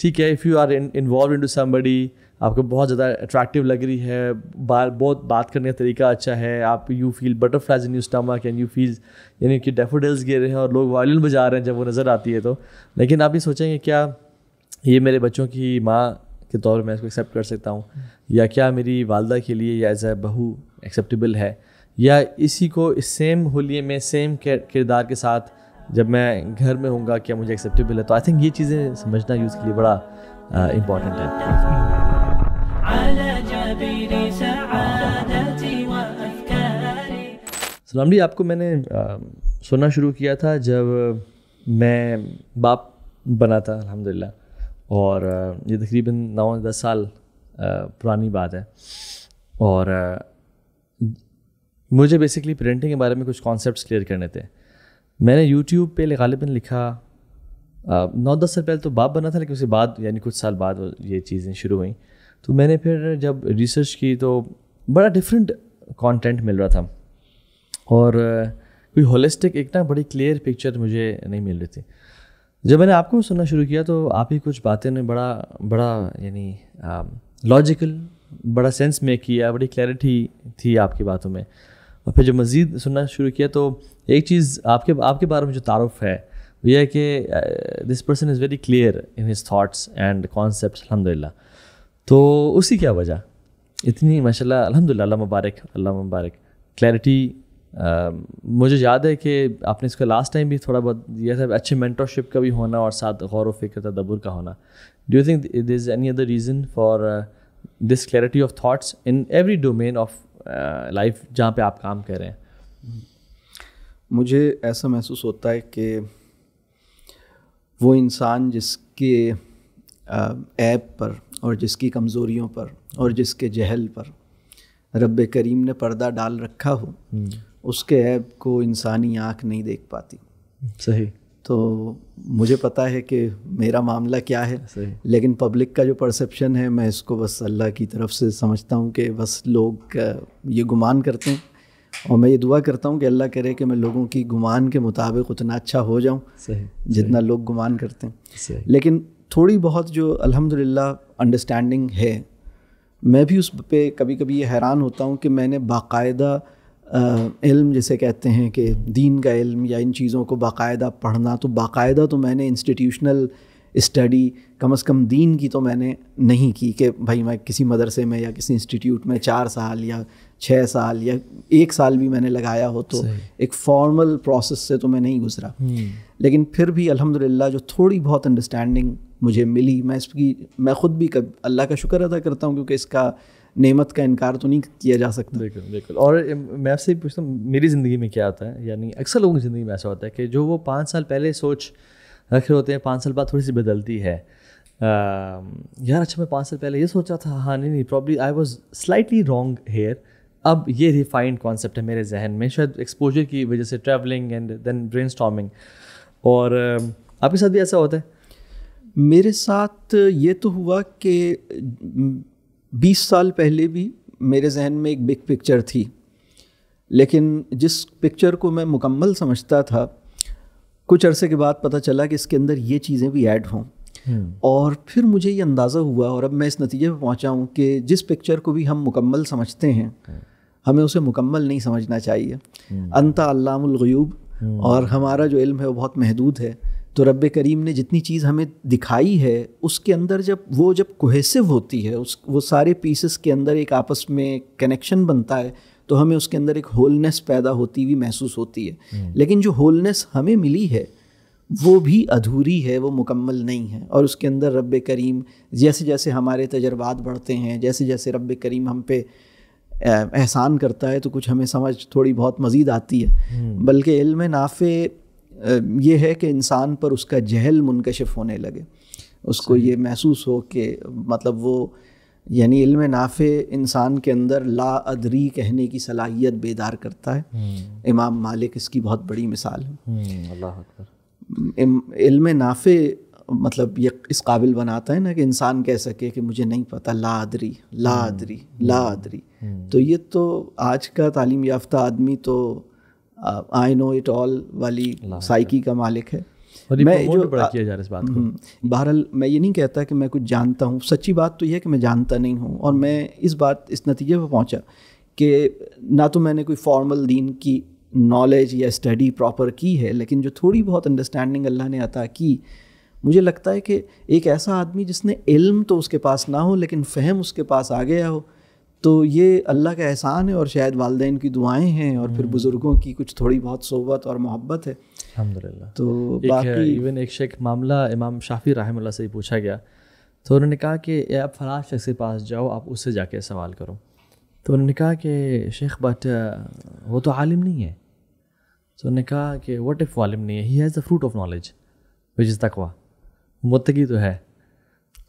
ठीक है if you are involve in to somebody आपको बहुत ज़्यादा अट्रैक्टिव लग रही है बार बहुत बात करने का तरीका अच्छा है आप you feel butterflies in you stomach and you feel यानी कि डेफोडल्स गिर रहे हैं और लोग वायलिन बजा रहे हैं जब वो नज़र आती है तो लेकिन आप ये सोचेंगे क्या ये मेरे बच्चों की माँ के तौर मैं इसको एक्सेप्ट कर सकता हूँ या क्या मेरी वालदा के लिए या एज ए बहू एक्सेप्टेबल है या इसी को इस सेम होलिये में सेम किरदार के साथ जब मैं घर में हूँगा क्या मुझे एक्सेप्टेबल है तो आई थिंक ये चीज़ें समझना यूज़ के लिए बड़ा इम्पॉर्टेंट uh, है सलाम जी आपको मैंने आ, uh, सुनना शुरू किया था जब मैं बाप बना था अलहमदिल्ला और uh, ये तकरीबन नौ दस साल पुरानी बात है और मुझे बेसिकली पेरेंटिंग के बारे में कुछ कॉन्सेप्ट्स क्लियर करने थे मैंने यूट्यूब पे गालिबन लिखा नौ दस साल पहले तो बाप बना था लेकिन उसके बाद यानी कुछ साल बाद ये चीज़ें शुरू हुई तो मैंने फिर जब रिसर्च की तो बड़ा डिफरेंट कंटेंट मिल रहा था और कोई होलिस्टिक एक ना बड़ी क्लियर पिक्चर मुझे नहीं मिल रही थी जब मैंने आपको सुनना शुरू किया तो आप ही कुछ बातें ने बड़ा बड़ा यानी लॉजिकल बड़ा सेंस मेक किया बड़ी क्लैरिटी थी आपकी बातों में और फिर जब मज़ीद सुनना शुरू किया तो एक चीज़ आपके आपके बारे में जो तारफ़ है वो यह है कि this person is very clear in his thoughts and concept अलहमदिल्ला तो उसी क्या वजह इतनी माशा अलहमदिल्ला मुबारक अल्लाह मुबारक क्लैरिटी मुझे याद है कि आपने इसका लास्ट टाइम भी थोड़ा बहुत दिया था अच्छे मैंटरशिप का भी होना और साथ गौर व फिक्र तदब्बर का होना do you think this any other reason for this clarity of thoughts in every domain of life जहाँ पे आप काम कर रहे हैं मुझे ऐसा महसूस होता है कि वो इंसान जिसके ऐप पर और जिसकी कमज़ोरियों पर और जिसके जहल पर रब करीम ने पर्दा डाल रखा हो हम्म। उसके ऐप को इंसानी आँख नहीं देख पाती सही तो मुझे पता है कि मेरा मामला क्या है लेकिन पब्लिक का जो परसेप्शन है मैं इसको बस अल्लाह की तरफ से समझता हूँ कि बस लोग ये गुमान करते हैं और मैं ये दुआ करता हूँ कि अल्लाह करे कि मैं लोगों की गुमान के मुताबिक उतना अच्छा हो जाऊँ जितना सही। लोग गुमान करते हैं लेकिन थोड़ी बहुत जो अल्हम्दुलिल्लाह अंडरस्टैंडिंग है मैं भी उस पर कभी कभी ये हैरान होता हूँ कि मैंने बाकायदा इल्म जिसे कहते हैं कि दीन का इल्म या इन चीज़ों को बाकायदा पढ़ना तो बाकायदा तो मैंने इंस्टीट्यूशनल स्टडी कम अज़ कम दीन की तो मैंने नहीं की कि भाई मैं किसी मदरसे में या किसी इंस्टीट्यूट में चार साल या छः साल या एक साल भी मैंने लगाया हो तो एक फॉर्मल प्रोसेस से तो मैं नहीं गुजरा हम्म। लेकिन फिर भी अल्हम्दुलिल्लाह जो थोड़ी बहुत अंडरस्टैंडिंग मुझे मिली मैं इसकी मैं ख़ुद भी कब अल्लाह का शुक्र अदा करता हूँ क्योंकि इसका नेमत का इनकार तो नहीं किया जा सकता बिल्कुल बिल्कुल और मैं आपसे पूछता हूँ मेरी ज़िंदगी में क्या होता है यानी अक्सर लोगों की ज़िंदगी में ऐसा होता है कि जो वो पाँच साल पहले सोच रखे होते हैं पाँच साल बाद थोड़ी सी बदलती है आ, यार अच्छा मैं पाँच साल पहले ये सोचा था हाँ नहीं नहीं probably I was slightly wrong here अब ये रिफाइंड कॉन्सेप्ट है मेरे जहन में शायद एक्सपोजर की वजह से ट्रैवलिंग एंड देन ब्रेन और आपके साथ भी ऐसा होता है मेरे साथ ये तो हुआ कि बीस साल पहले भी मेरे जहन में एक बिग पिक्चर थी लेकिन जिस पिक्चर को मैं मुकम्मल समझता था कुछ अरसे के बाद पता चला कि इसके अंदर ये चीज़ें भी ऐड हों हम्म। और फिर मुझे ये अंदाज़ा हुआ और अब मैं इस नतीजे पर पहुँचा हूँ कि जिस पिक्चर को भी हम मुकम्मल समझते हैं हमें उसे मुकम्मल नहीं समझना चाहिए हम्म। अनता अल्लामुलगयूब हम्म। और हमारा जो इल्म है वो बहुत महदूद है तो रब करीम ने जितनी चीज़ हमें दिखाई है उसके अंदर जब वो जब कोहेसिव होती है उस वो सारे पीसेस के अंदर एक आपस में कनेक्शन बनता है तो हमें उसके अंदर एक होलनेस पैदा होती हुई महसूस होती है हम्म। लेकिन जो होलनेस हमें मिली है वो भी अधूरी है वो मुकम्मल नहीं है और उसके अंदर रब करीम जैसे जैसे हमारे तजर्बात बढ़ते हैं जैसे जैसे रब करीम हम पे एहसान करता है तो कुछ हमें समझ थोड़ी बहुत मज़ीद आती है हम्म। बल्कि इल्म नाफ़े ये है कि इंसान पर उसका जहल मुनकशिफ होने लगे उसको ये महसूस हो कि मतलब वो यानी इल्म नाफ़े इंसान के अंदर ला अदरी कहने की सलाहियत बेदार करता है हम्म। इमाम मालिक इसकी बहुत बड़ी मिसाल है हम्म, इल्म नाफ़े मतलब ये इस काबिल बनाता है ना कि इंसान कह सके कि मुझे नहीं पता ला अदरी ला अदरी हम्म, ला अदरी तो ये तो आज का तालीम याफ्ता आदमी तो आई नो इट ऑल वाली साइकी का मालिक है मैं जो बड़ा किया जा रहा है इस बात को हम्म, बहरहाल मैं ये नहीं कहता कि मैं कुछ जानता हूँ सच्ची बात तो यह है कि मैं जानता नहीं हूँ और मैं इस बात इस नतीजे पर पहुँचा कि ना तो मैंने कोई फॉर्मल दीन की नॉलेज या स्टडी प्रॉपर की है लेकिन जो थोड़ी बहुत अंडरस्टैंडिंग अल्लाह ने अता की मुझे लगता है कि एक ऐसा आदमी जिसने इल्म तो उसके पास ना हो लेकिन फहम उसके पास आ गया हो तो ये अल्लाह का एहसान है और शायद वालदे की दुआएं हैं और फिर हम्म। बुज़ुर्गों की कुछ थोड़ी बहुत सोबत और मोहब्बत है अलहमदिल्ला तो एक बाकी इवन एक शेख मामला इमाम शाफी राहम से ही पूछा गया तो उन्होंने कहा कि आप फलाश शेख के पास जाओ आप उससे जाके सवाल करो तो उन्होंने कहा कि शेख बट uh, वो तो आलिम नहीं है तो उन्होंने कहा कि वट इफ़ आलिम नहीं है he has the fruit of knowledge which is तकवा मुतगी तो है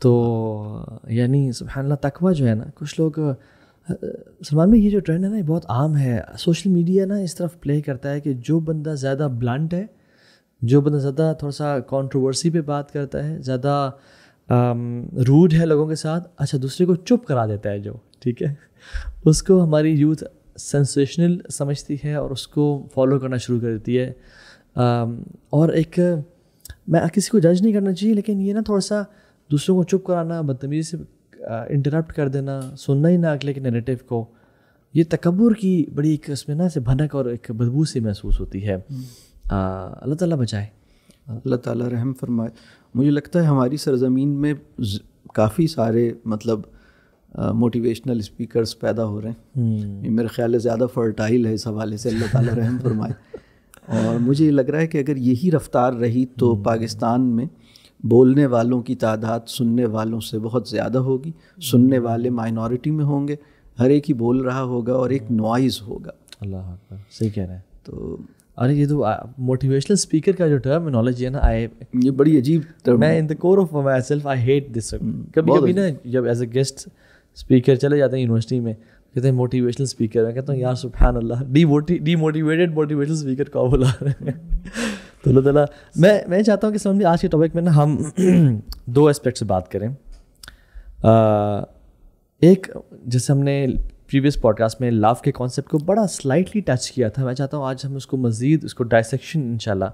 तो यानी सुबहानल्ला तकवा जो है ना कुछ लोग सलमान भाई ये जो ट्रेंड है ना ये बहुत आम है सोशल मीडिया ना इस तरफ प्ले करता है कि जो बंदा ज़्यादा ब्लंट है जो बंदा ज़्यादा थोड़ा सा कंट्रोवर्सी पे बात करता है ज़्यादा रूड है लोगों के साथ अच्छा दूसरे को चुप करा देता है जो ठीक है उसको हमारी यूथ सेंसेशनल समझती है और उसको फॉलो करना शुरू कर देती है और एक मैं किसी को जज नहीं करना चाहिए लेकिन ये ना थोड़ा सा दूसरों को चुप कराना बदतमीजी से इंटरप्ट कर देना सुनना ही ना अगले के नेरेटिव को ये तकबर की बड़ी एक उसमें ना से भनक और एक बदबू सी महसूस होती है हम्म। अल्लाह ताला बचाए अल्लाह ताला रहम फरमाए मुझे लगता है हमारी सरजमीन में काफ़ी सारे मतलब मोटिवेशनल स्पीकर्स पैदा हो रहे हैं हम्म। मेरे ख्याल है ज़्यादा फर्टाइल है इस हवाले से अल्लाह ताला रहम फरमाए और मुझे लग रहा है कि अगर यही रफ्तार रही तो हम्म। पाकिस्तान में बोलने वालों की तादाद सुनने वालों से बहुत ज़्यादा होगी सुनने वाले माइनॉरिटी में होंगे हर एक ही बोल रहा होगा और एक नॉइज़ होगा अल्लाह सही कह रहे हैं तो अरे ये तो मोटिवेशनल स्पीकर का जो टर्मिनोलॉजी है ना आई ये बड़ी अजीब मैं in the core of myself I hate this कभी कभी ना जब एज अ गेस्ट स्पीकर चले जाते हैं यूनिवर्सिटी में कहते हैं मोटिवेशनल स्पीकर मैं कहता हूँ यार सुबहान अल्लाह मोटिवेटेड मोटिवेशनल स्पीकर का बोला हम्म। तो तला मैं मैं चाहता हूँ कि समझ आज के टॉपिक में ना हम दो एस्पेक्ट से बात करें आ, एक जैसे हमने प्रीवियस पॉडकास्ट में लव के कॉन्सेप्ट को बड़ा स्लाइटली टच किया था मैं चाहता हूँ आज हम उसको मज़ीद उसको डायसेक्शन इनशाला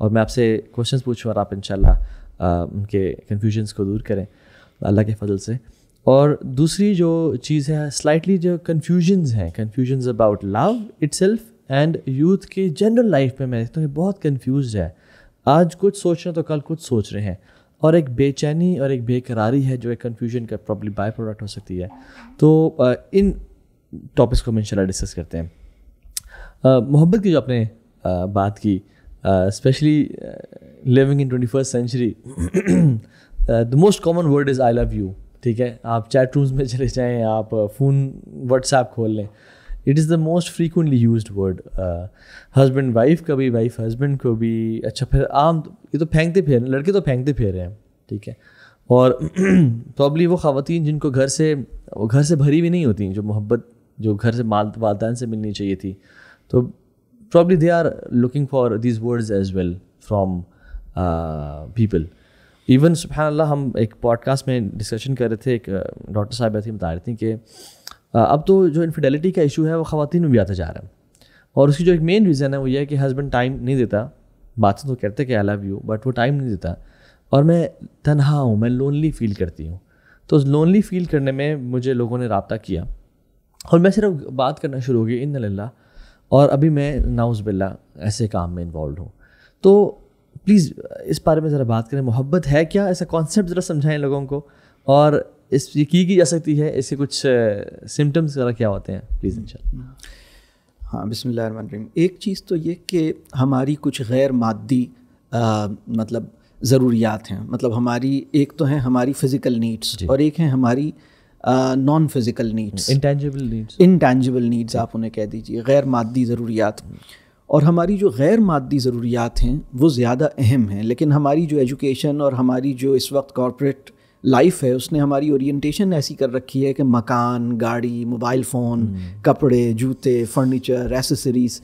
और मैं आपसे क्वेश्चंस पूछूँ और आप इनशाला उनके कन्फ्यूजन्स को दूर करें अल्लाह के फजल से और दूसरी जो चीज़ है स्लाइटली जो कन्फ्यूजन्स हैं confusions about love itself and youth के जनरल लाइफ में मैं देखता तो हूँ बहुत कन्फ्यूज है आज कुछ सोच रहे हैं तो कल कुछ सोच रहे हैं और एक बेचैनी और एक बेकरारी है जो एक कन्फ्यूजन का प्रॉब्लम बाय प्रोडक्ट हो सकती है तो इन टॉपिक्स को हम इनशाला डिस्कस करते हैं मोहब्बत की जो आपने बात की specially living in twenty first century the most common word is I love you ठीक है आप चैट रूम्स में चले जाएँ आप फ़ोन व्हाट्सएप खोल लें it is the most frequently use word husband wife का भी वाइफ हस्बैंड को भी अच्छा फिर आम ये तो फेंकते फेर लड़के तो फेंकते फेर रहे हैं ठीक है और प्रॉब्ली वो खातन जिनको घर से वो घर से भरी भी नहीं होती जो मोहब्बत जो घर से माल वालदान से मिलनी चाहिए थी तो probably they are looking for these words as well from people even सुबह हम एक पॉडकास्ट में डिस्कशन कर रहे थे एक डॉक्टर साहब ऐसी बता रही थी कि अब तो जो इनफिडेलिटी का इशू है वो ख़वान में भी आता जा रहा है और उसकी जो एक मेन रीज़न है वो ये है कि हस्बैंड टाइम नहीं देता बात तो कहते कि आई लव यू बट वो टाइम नहीं देता और मैं तनहा हूँ मैं लोनली फील करती हूँ तो उस लोनली फील करने में मुझे लोगों ने रबता किया और मैं सिर्फ बात करना शुरू हो गई इन ला और अभी मैं नाउज बिल्ला ऐसे काम में इन्वॉल्व हूँ तो प्लीज़ इस बारे में ज़रा बात करें मोहब्बत है क्या ऐसा कॉन्सेप्ट ज़रा समझाएं लोगों को और इस ये की, की जा सकती है इसके कुछ सिम्टम्स वगैरह क्या होते हैं प्लीज़ हम्म। इन हाँ बिसमीम एक चीज़ तो ये कि हमारी कुछ गैर मादी मतलब ज़रूरियात हैं मतलब हमारी एक तो हैं हमारी फ़िज़िकल नीड्स और एक हैं हमारी non physical needs intangible needs intangible needs आप उन्हें कह दीजिए गैर मादी ज़रूरियात हम्म। और हमारी जो गैर मादी ज़रूरियात हैं वो ज़्यादा अहम हैं लेकिन हमारी जो एजुकेशन और हमारी जो इस वक्त कॉरपोरेट लाइफ है उसने हमारी ओरिएंटेशन ऐसी कर रखी है कि मकान गाड़ी मोबाइल फ़ोन hmm. कपड़े जूते फर्नीचर एसेसरीज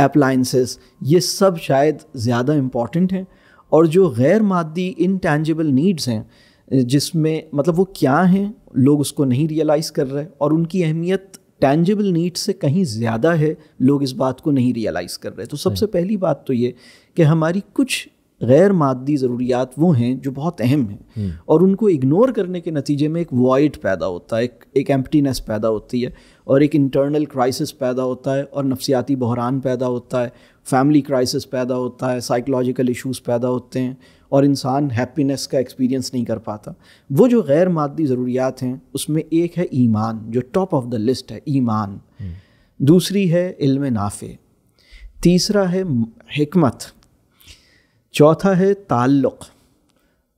अप्लाइंसेस ये सब शायद ज़्यादा इम्पॉर्टेंट हैं और जो गैर मादी इनटेंजिबल नीड्स हैं जिसमें मतलब वो क्या हैं लोग उसको नहीं रियलाइज़ कर रहे और उनकी अहमियत टेंजिबल नीड्स से कहीं ज़्यादा है लोग इस बात को नहीं रियलाइज़ कर रहे तो सबसे पहली बात तो ये कि हमारी कुछ गैर मादी ज़रूरियात वो हैं जो बहुत अहम हैं हम्म। और उनको इग्नोर करने के नतीजे में एक वॉइड पैदा होता है एक एक एम्प्टीनेस पैदा होती है और एक इंटरनल क्राइसिस पैदा होता है और नफसियाती बहरान पैदा होता है फैमिली क्राइसिस पैदा होता है साइकोलॉजिकल इश्यूज पैदा होते हैं और इंसान हैप्पीनेस का एक्सपीरियंस नहीं कर पाता वो जो गैर मादी ज़रूरियात हैं उसमें एक है ईमान जो टॉप ऑफ द लिस्ट है ईमान हम्म। दूसरी है इल्म नाफे तीसरा है हमत चौथा है ताल्लुक़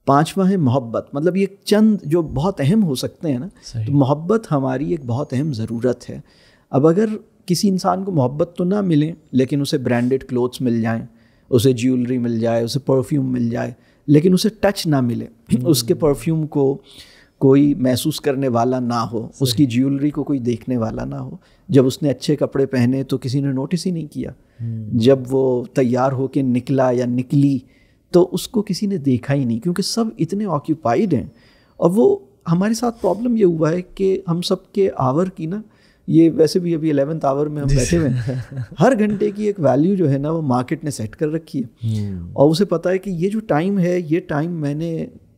पांचवा है मोहब्बत मतलब ये चंद जो बहुत अहम हो सकते हैं ना तो मोहब्बत हमारी एक बहुत अहम ज़रूरत है अब अगर किसी इंसान को मोहब्बत तो ना मिले लेकिन उसे ब्रांडेड क्लोथ्स मिल जाएं उसे ज्वेलरी मिल जाए उसे परफ्यूम मिल जाए लेकिन उसे टच ना मिले हम्म। उसके परफ्यूम को कोई महसूस करने वाला ना हो उसकी ज्वेलरी को कोई देखने वाला ना हो जब उसने अच्छे कपड़े पहने तो किसी ने नोटिस ही नहीं किया हम्म। जब वो तैयार होकर निकला या निकली तो उसको किसी ने देखा ही नहीं क्योंकि सब इतने ऑक्यूपाइड हैं और वो हमारे साथ प्रॉब्लम ये हुआ है कि हम सब के आवर की ना ये वैसे भी अभी एलेवंथ आवर में हम बैठे हुए हैं हर घंटे की एक वैल्यू जो है ना वो मार्केट ने सेट कर रखी है हम्म। और उसे पता है कि ये जो टाइम है ये टाइम मैंने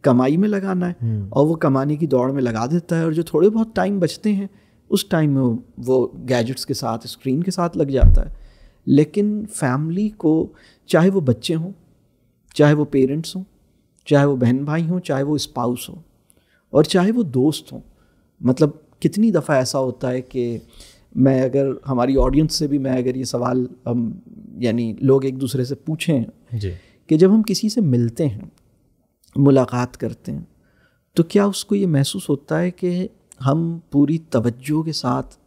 कमाई में लगाना है हम्म। और वो कमाने की दौड़ में लगा देता है और जो थोड़े बहुत टाइम बचते हैं उस टाइम में वो गैजेट्स के साथ स्क्रीन के साथ लग जाता है लेकिन फैमिली को चाहे वो बच्चे हों चाहे वो पेरेंट्स हों चाहे वो बहन भाई हों चाहे वो स्पाउस हों और चाहे वो दोस्त हों मतलब कितनी दफ़ा ऐसा होता है कि मैं अगर हमारी ऑडियंस से भी मैं अगर ये सवाल हम यानी लोग एक दूसरे से पूछें कि जब हम किसी से मिलते हैं मुलाकात करते हैं तो क्या उसको ये महसूस होता है कि हम पूरी तवज्जो के साथ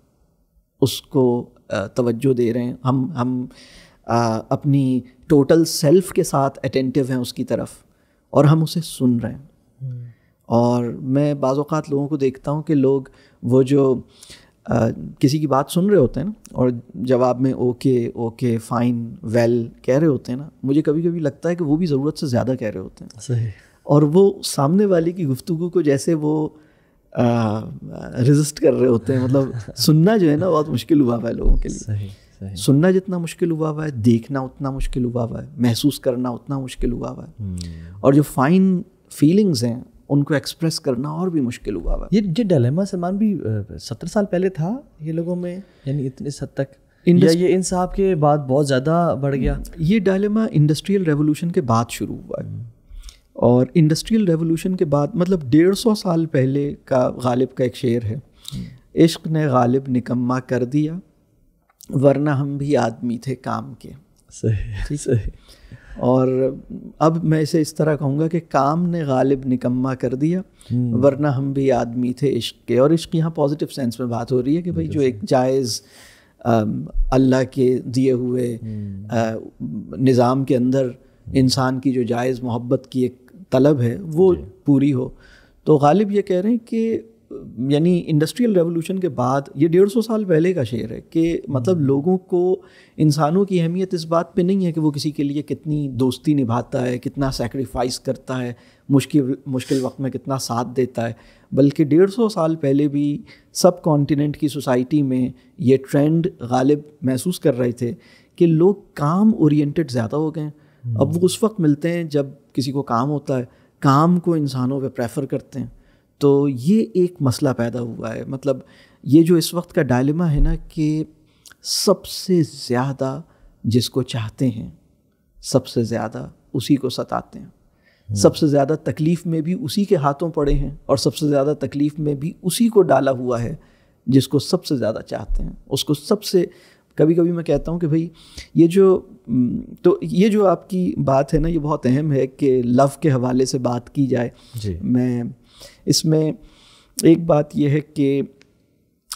उसको तवज्जो दे रहे हैं हम हम आ, अपनी टोटल सेल्फ के साथ अटेंटिव हैं उसकी तरफ और हम उसे सुन रहे हैं और मैं बाज़ात लोगों को देखता हूँ कि लोग वो जो आ, किसी की बात सुन रहे होते हैं ना और जवाब में ओके ओके फ़ाइन वेल कह रहे होते हैं ना मुझे कभी कभी लगता है कि वो भी ज़रूरत से ज़्यादा कह रहे होते हैं सही और वो सामने वाले की गुफ्तु को जैसे वो रजिस्ट कर रहे होते हैं मतलब सुनना जो है ना बहुत मुश्किल हुआ हुआ है लोगों के लिए सही, सही। सुनना जितना मुश्किल हुआ हुआ है देखना उतना मुश्किल हुआ हुआ है महसूस करना उतना मुश्किल हुआ हुआ है हम्म। और जो फाइन फीलिंग्स हैं उनको एक्सप्रेस करना और भी मुश्किल हुआ हुआ ये जो डलेमा सलमान भी सत्रह साल पहले था ये लोगों में यानी इतने हद तक या ये इन साहब के बाद बहुत ज़्यादा बढ़ गया ये डायलेमा इंडस्ट्रियल रेवोल्यूशन के बाद शुरू हुआ है हम्म। और इंडस्ट्रियल रेवोल्यूशन के बाद मतलब डेढ़ सौ साल पहले का गालिब का एक शेर है इश्क ने गालिब निकम्मा कर दिया वरना हम भी आदमी थे काम के सही सही और अब मैं इसे इस तरह कहूँगा कि काम ने गालिब निकम्मा कर दिया हम्म। वरना हम भी आदमी थे इश्क के और इश्क यहाँ पॉजिटिव सेंस में बात हो रही है कि भाई जो एक जायज़ अल्लाह के दिए हुए हम्म। निज़ाम के अंदर हम्म। इंसान की जो जायज़ मोहब्बत की एक तलब है वो पूरी हो तो गालिब ये कह रहे हैं कि यानी इंडस्ट्रियल रेवोल्यूशन के बाद ये डेढ़ सौ साल पहले का शेर है कि मतलब हम्म। लोगों को इंसानों की अहमियत इस बात पे नहीं है कि वो किसी के लिए कितनी दोस्ती निभाता है कितना सेक्रीफाइस करता है मुश्किल मुश्किल वक्त में कितना साथ देता है बल्कि डेढ़ सौ साल पहले भी सब कॉन्टिनेंट की सोसाइटी में ये ट्रेंड गालिब महसूस कर रहे थे कि लोग काम ओरिएंटेड ज़्यादा हो गए हैं अब वो उस वक्त मिलते हैं जब किसी को काम होता है काम को इंसानों पे प्रेफर करते हैं तो ये एक मसला पैदा हुआ है मतलब ये जो इस वक्त का डायलमा है ना कि सबसे ज़्यादा जिसको चाहते हैं सबसे ज़्यादा उसी को सताते हैं हम्म। सबसे ज़्यादा तकलीफ़ में भी उसी के हाथों पड़े हैं और सबसे ज़्यादा तकलीफ़ में भी उसी को डाला हुआ है जिसको सबसे ज़्यादा चाहते हैं उसको सबसे कभी कभी मैं कहता हूँ कि भाई ये जो तो ये जो आपकी बात है ना ये बहुत अहम है कि लव के हवाले से बात की जाए जी मैं इसमें एक बात यह है कि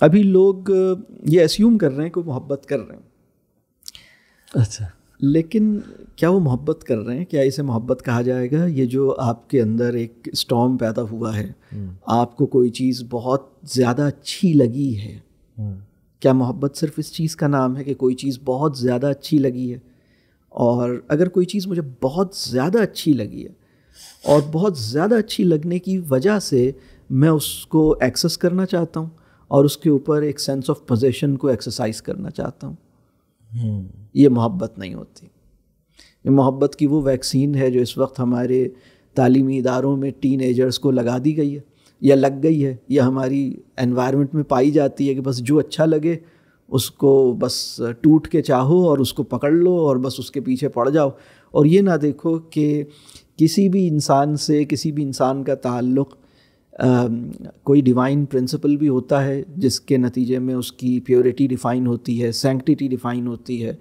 अभी लोग ये अस्यूम कर रहे हैं कि मोहब्बत कर रहे हैं अच्छा लेकिन क्या वो मोहब्बत कर रहे हैं क्या इसे मोहब्बत कहा जाएगा ये जो आपके अंदर एक स्टॉम पैदा हुआ है हम्म। आपको कोई चीज़ बहुत ज़्यादा अच्छी लगी है हम्म। क्या मोहब्बत सिर्फ इस चीज़ का नाम है कि कोई चीज़ बहुत ज़्यादा अच्छी लगी है और अगर कोई चीज़ मुझे बहुत ज़्यादा अच्छी लगी है और बहुत ज़्यादा अच्छी लगने की वजह से मैं उसको एक्सेस करना चाहता हूँ और उसके ऊपर एक सेंस ऑफ पोजेशन को एक्सरसाइज करना चाहता हूँ hmm. ये मोहब्बत नहीं होती ये मोहब्बत की वो वैक्सीन है जो इस वक्त हमारे तालीमी इदारों में टीन एजर्स को लगा दी गई है या लग गई है या हमारी एनवायरनमेंट में पाई जाती है कि बस जो अच्छा लगे उसको बस टूट के चाहो और उसको पकड़ लो और बस उसके पीछे पड़ जाओ और ये ना देखो कि किसी भी इंसान से किसी भी इंसान का ताल्लुक़ कोई डिवाइन प्रिंसिपल भी होता है जिसके नतीजे में उसकी प्योरिटी डिफ़ाइन होती है सेंकटिटी डिफ़ाइन होती है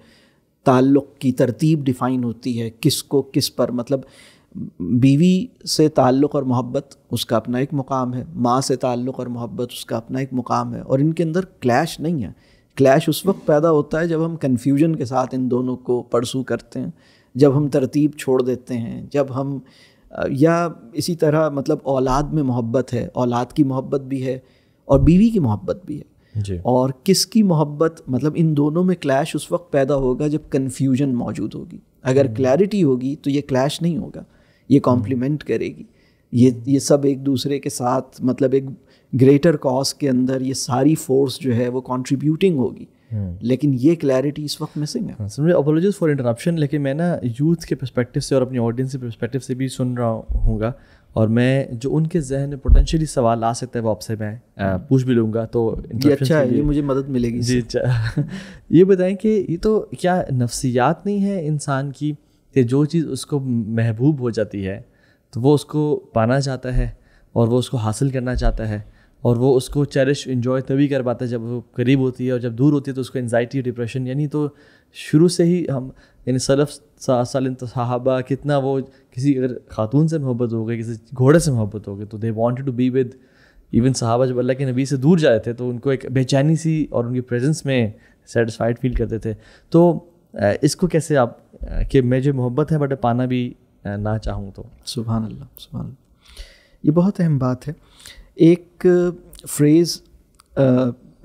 ताल्लुक़ की तरतीब डिफ़ाइन होती है किसको किस पर मतलब बीवी से ताल्लुक़ और मोहब्बत उसका अपना एक मुकाम है माँ से ताल्लुक़ और मोहब्बत उसका अपना एक मुकाम है और इनके अंदर क्लैश नहीं है क्लैश उस वक्त पैदा होता है जब हम कन्फ्यूजन के साथ इन दोनों को परसू करते हैं जब हम तरतीब छोड़ देते हैं जब हम या इसी तरह मतलब औलाद में मोहब्बत है औलाद की मोहब्बत भी है और बीवी की मोहब्बत भी है और किसकी मोहब्बत मतलब इन दोनों में क्लैश उस वक्त पैदा होगा जब कन्फ्यूजन मौजूद होगी अगर क्लैरिटी हम्म। होगी तो ये क्लैश नहीं होगा ये कॉम्प्लीमेंट करेगी ये ये सब एक दूसरे के साथ मतलब एक ग्रेटर कॉज के अंदर ये सारी फोर्स जो है वो कॉन्ट्रीब्यूटिंग होगी हम्म। लेकिन ये क्लैरिटी इस वक्त मिसिंग है समझे अपोलॉजीज फॉर इंटरप्शन लेकिन मैं ना यूथ के परस्पेक्टिव से और अपनी ऑडियंस के परस्पेक्टिव से भी सुन रहा हूँ और मैं जो उनके जहन में पोटेंशियली सवाल आ सकता है वो आपसे मैं पूछ भी लूँगा तो ये अच्छा है ये मुझे मदद मिलेगी जी अच्छा ये बताएं कि ये तो क्या नफ्सियात नहीं है इंसान की कि जो चीज़ उसको महबूब हो जाती है तो वो उसको पाना चाहता है और वो उसको हासिल करना चाहता है और वो उसको चेरिश इन्जॉय तभी कर पाता है जब वो करीब होती है और जब दूर होती है तो उसको एनजाइटी डिप्रेशन यानी तो शुरू से ही हम यानी सलफ़ साल तो साहबा कितना वो किसी अगर खातून से मोहब्बत हो गई किसी घोड़े से मोहब्बत हो गई तो they want to be with even साहबा जब अल्लाह के नबी से दूर जाए थे तो उनको एक बेचैनी सी और उनकी प्रेजेंस में सेटिसफाइड फील करते थे तो इसको कैसे आप कि जो मोहब्बत है बट पाना भी ना चाहूँ तो सुबह अल्लाह सुबह ये बहुत अहम बात है एक फ्रेज़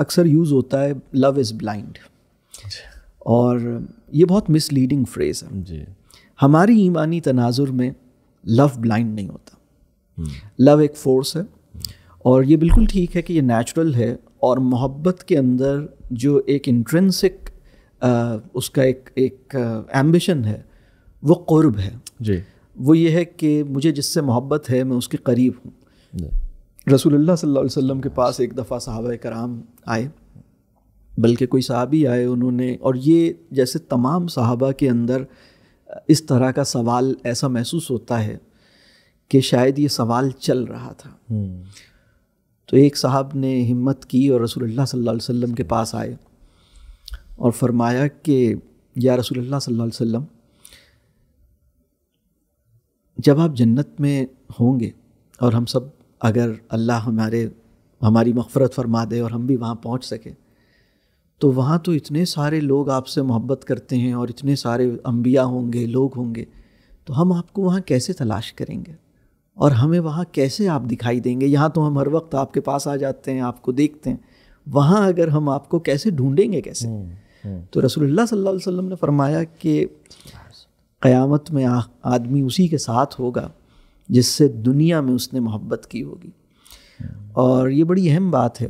अक्सर यूज़ होता है लव इज़ ब्लाइंड और ये बहुत मिसलीडिंग फ्रेज़ है जी हमारी ईमानी तनाजुर में लव ब्लाइंड नहीं होता हम्म। लव एक फोर्स है और ये बिल्कुल ठीक है कि ये नेचुरल है और मोहब्बत के अंदर जो एक इंट्रेंसिक उसका एक एक एम्बिशन है वो क़ुर्ब है जी वो ये है कि मुझे जिससे मोहब्बत है मैं उसके करीब हूँ रसूलुल्लाह सल्लल्लाहु अलैहि वसल्लम के पास एक दफ़ा सहाबा कराम आए बल्कि कोई सहाबी आए उन्होंने और ये जैसे तमाम सहाबा के अंदर इस तरह का सवाल ऐसा महसूस होता है कि शायद ये सवाल चल रहा था हम्म। तो एक साहब ने हिम्मत की और रसूलुल्लाह सल्लल्लाहु अलैहि वसल्लम के पास आए और फरमाया कि या रसूल सल्लल्लाहु अलैहि वसल्लम जब आप जन्नत में होंगे और हम सब अगर अल्लाह हमारे हमारी मफ़रत फरमा दे और हम भी वहाँ पहुँच सकें तो वहाँ तो इतने सारे लोग आपसे मोहब्बत करते हैं और इतने सारे अम्बिया होंगे लोग होंगे तो हम आपको वहाँ कैसे तलाश करेंगे और हमें वहाँ कैसे आप दिखाई देंगे यहाँ तो हम हर वक्त आपके पास आ जाते हैं आपको देखते हैं वहाँ अगर हम आपको कैसे ढूंढेंगे कैसे हम्म। तो रसोल्ला सल्लल्लाहु ने फरमाया कि क़्यामत में आदमी उसी के साथ होगा जिससे दुनिया में उसने मोहब्बत की होगी और ये बड़ी अहम बात है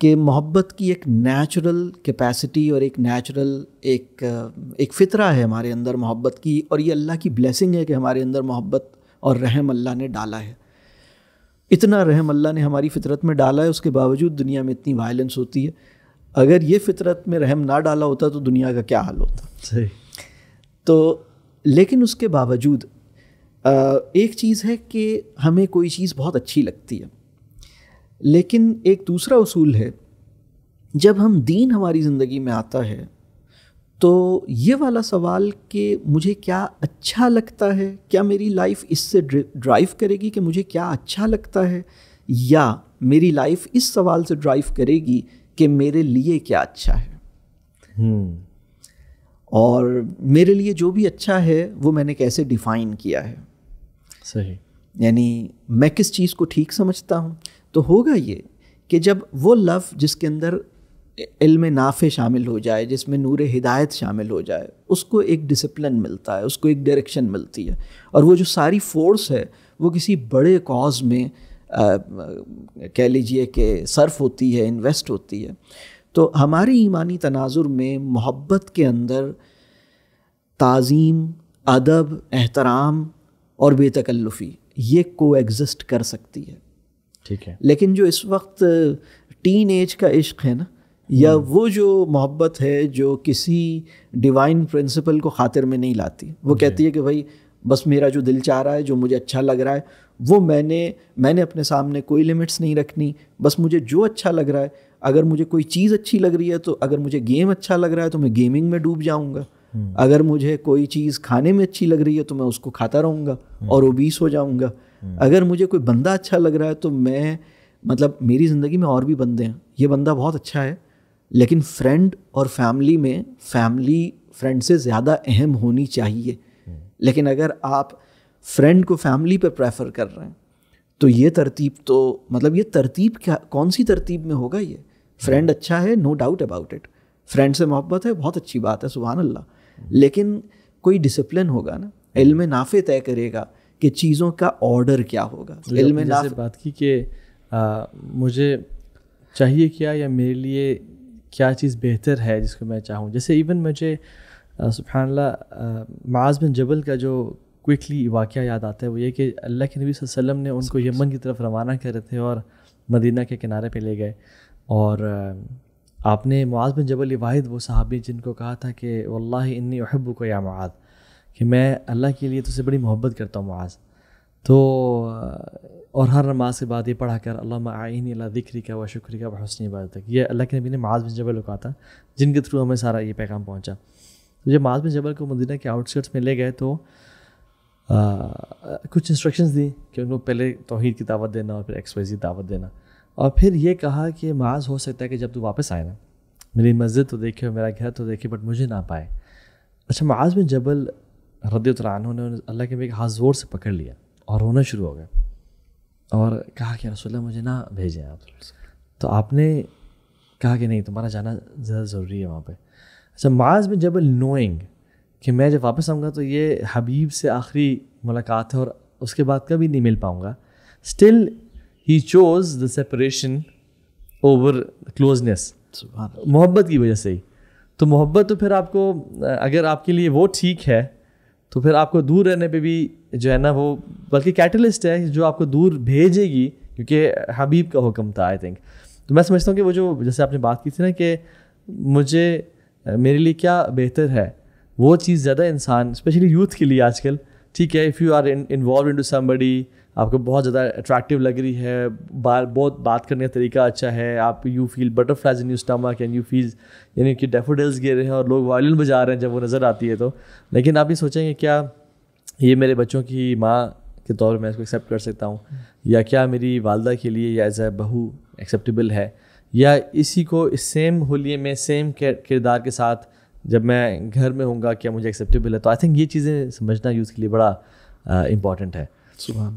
कि मोहब्बत की एक नेचुरल कैपेसिटी और एक नेचुरल एक एक फितरा है हमारे अंदर मोहब्बत की और ये अल्लाह की ब्लेसिंग है कि हमारे अंदर मोहब्बत और रहम अल्लाह ने डाला है इतना रहम अल्लाह ने हमारी फितरत में डाला है उसके बावजूद दुनिया में इतनी वायलेंस होती है अगर ये फितरत में रहम ना डाला होता तो दुनिया का क्या हाल होता सही तो लेकिन उसके बावजूद एक चीज़ है कि हमें कोई चीज़ बहुत अच्छी लगती है लेकिन एक दूसरा उसूल है जब हम दीन हमारी ज़िंदगी में आता है तो ये वाला सवाल कि मुझे क्या अच्छा लगता है क्या मेरी लाइफ इससे ड्राइव करेगी कि मुझे क्या अच्छा लगता है या मेरी लाइफ इस सवाल से ड्राइव करेगी कि मेरे लिए क्या अच्छा है हम्म। और मेरे लिए जो भी अच्छा है वो मैंने कैसे डिफाइन किया है सही यानी मैं किस चीज़ को ठीक समझता हूँ तो होगा ये कि जब वो लव जिसके अंदर इल्म नाफे शामिल हो जाए जिसमें नूर हिदायत शामिल हो जाए उसको एक डिसिप्लिन मिलता है उसको एक डायरेक्शन मिलती है और वो जो सारी फोर्स है वो किसी बड़े कॉज में कह लीजिए कि सर्फ होती है इन्वेस्ट होती है तो हमारी ईमानी तनाजुर में मोहब्बत के अंदर ताज़ीम अदब एहतराम और बेतकल्लुफ़ी ये को एग्ज़िस्ट कर सकती है ठीक है लेकिन जो इस वक्त टीन एज का इश्क है ना या हम्म। वो जो मोहब्बत है जो किसी डिवाइन प्रिंसिपल को खातिर में नहीं लाती वो कहती है कि भाई बस मेरा जो दिल चाह रहा है जो मुझे अच्छा लग रहा है वो मैंने मैंने अपने सामने कोई लिमिट्स नहीं रखनी बस मुझे जो अच्छा लग रहा है अगर मुझे कोई चीज़ अच्छी लग रही है तो अगर मुझे गेम अच्छा लग रहा है तो मैं गेमिंग में डूब जाऊँगा हम्म। अगर मुझे कोई चीज़ खाने में अच्छी लग रही है तो मैं उसको खाता रहूँगा हम्म। और ओबीस हो जाऊँगा हम्म। अगर मुझे कोई बंदा अच्छा लग रहा है तो मैं मतलब मेरी ज़िंदगी में और भी बंदे हैं ये बंदा बहुत अच्छा है लेकिन फ्रेंड और फैमिली में फैमिली फ्रेंड से ज़्यादा अहम होनी चाहिए लेकिन अगर आप फ्रेंड को फैमिली पे प्रेफर कर रहे हैं तो ये तरतीब तो मतलब ये तरतीब क्या कौन सी तरतीब में होगा ये फ्रेंड अच्छा है no doubt about it friend से मोहब्बत है बहुत अच्छी बात है सुबहान अल्लाह लेकिन कोई डिसिप्लिन होगा ना इल्म नाफे तय करेगा कि चीज़ों का ऑर्डर क्या होगा तो इल्म नाफे बात की कि मुझे चाहिए क्या या मेरे लिए क्या चीज़ बेहतर है जिसको मैं चाहूँ जैसे इवन मुझे सुबहानल्ला माज बिन जबल का जो क्विकली वाक़ याद आता है वो ये कि अल्लाह के नबी वसल्लम ने उनको यमन की तरफ रवाना करे थे और मदीना के किनारे पे ले गए और आपने मुआज़ बिन जबल वाहिद वो साहबी जिनको कहा था कि वल्लाह इन्नी अहब को या मुआज़ कि मैं अल्लाह के लिए तुझसे बड़ी मोहब्बत करता हूँ मुआज़ तो और हर नमाज के बाद ये पढ़ा कर अल्लाह आइन अल्लाह दिक्री का व शुक्री का व हसन इबादत तक ये अल्लाह के नबी ने माज बिन जबल को कहा था जिनके थ्रू हमें सारा ये पैगाम पहुँचा तो जब माज बिन जबल को मदीना के आउटस्कर्ट्स में ले गए तो कुछ इंस्ट्रक्शंस दी कि उनको पहले तोहहीद की दावत देना और फिर एक्सवाइज की दावत देना और फिर ये कहा कि माज हो सकता है कि जब तू वापस आए ना मेरी मस्जिद तो देखे और मेरा घर तो देखे बट मुझे ना पाए अच्छा माज में जबल रदी उतरानों ने अल्लाह के मेरे हाथ ज़ोर से पकड़ लिया और रोना शुरू हो गया और कहा कि रसोल्ला मुझे ना भेजें आप तो आपने कहा कि नहीं तुम्हारा जाना ज़्यादा ज़रूरी है वहाँ पर अच्छा माज में जबल नोइंग कि मैं जब वापस आऊँगा तो ये हबीब से आखिरी मुलाकात है और उसके बाद कभी नहीं मिल पाऊँगा still he chose the separation over closeness मोहब्बत की वजह से ही तो मोहब्बत तो फिर आपको अगर आपके लिए वो ठीक है तो फिर आपको दूर रहने पे भी जो है ना वो बल्कि कैटलिस्ट है जो आपको दूर भेजेगी क्योंकि हबीब का हुक्म था आई थिंक तो मैं समझता हूँ कि वो जो जैसे आपने बात की थी ना कि मुझे मेरे लिए क्या बेहतर है वो चीज़ ज़्यादा इंसान स्पेशली यूथ के लिए आजकल ठीक है if you are involve in to somebody आपको बहुत ज़्यादा अट्रैक्टिव लग रही है बार बहुत बात करने का तरीका अच्छा है आप you feel butterflies in you stomach and you feel यानी कि डेफोडल्स गिर रहे हैं और लोग वायलिन बजा रहे हैं जब वो नज़र आती है तो लेकिन आप ये सोचेंगे क्या ये मेरे बच्चों की माँ के तौर पर मैं इसको एक्सेप्ट कर सकता हूँ या क्या मेरी वालदा के लिए या एज ए बहू एक्सेप्टेबल है या इसी को इस सेम होलिये में सेम किरदार के साथ जब मैं घर में हूँ क्या मुझे एक्सेप्टेबल है तो आई थिंक ये चीज़ें समझना यूथ के लिए बड़ा इम्पॉर्टेंट है सुबह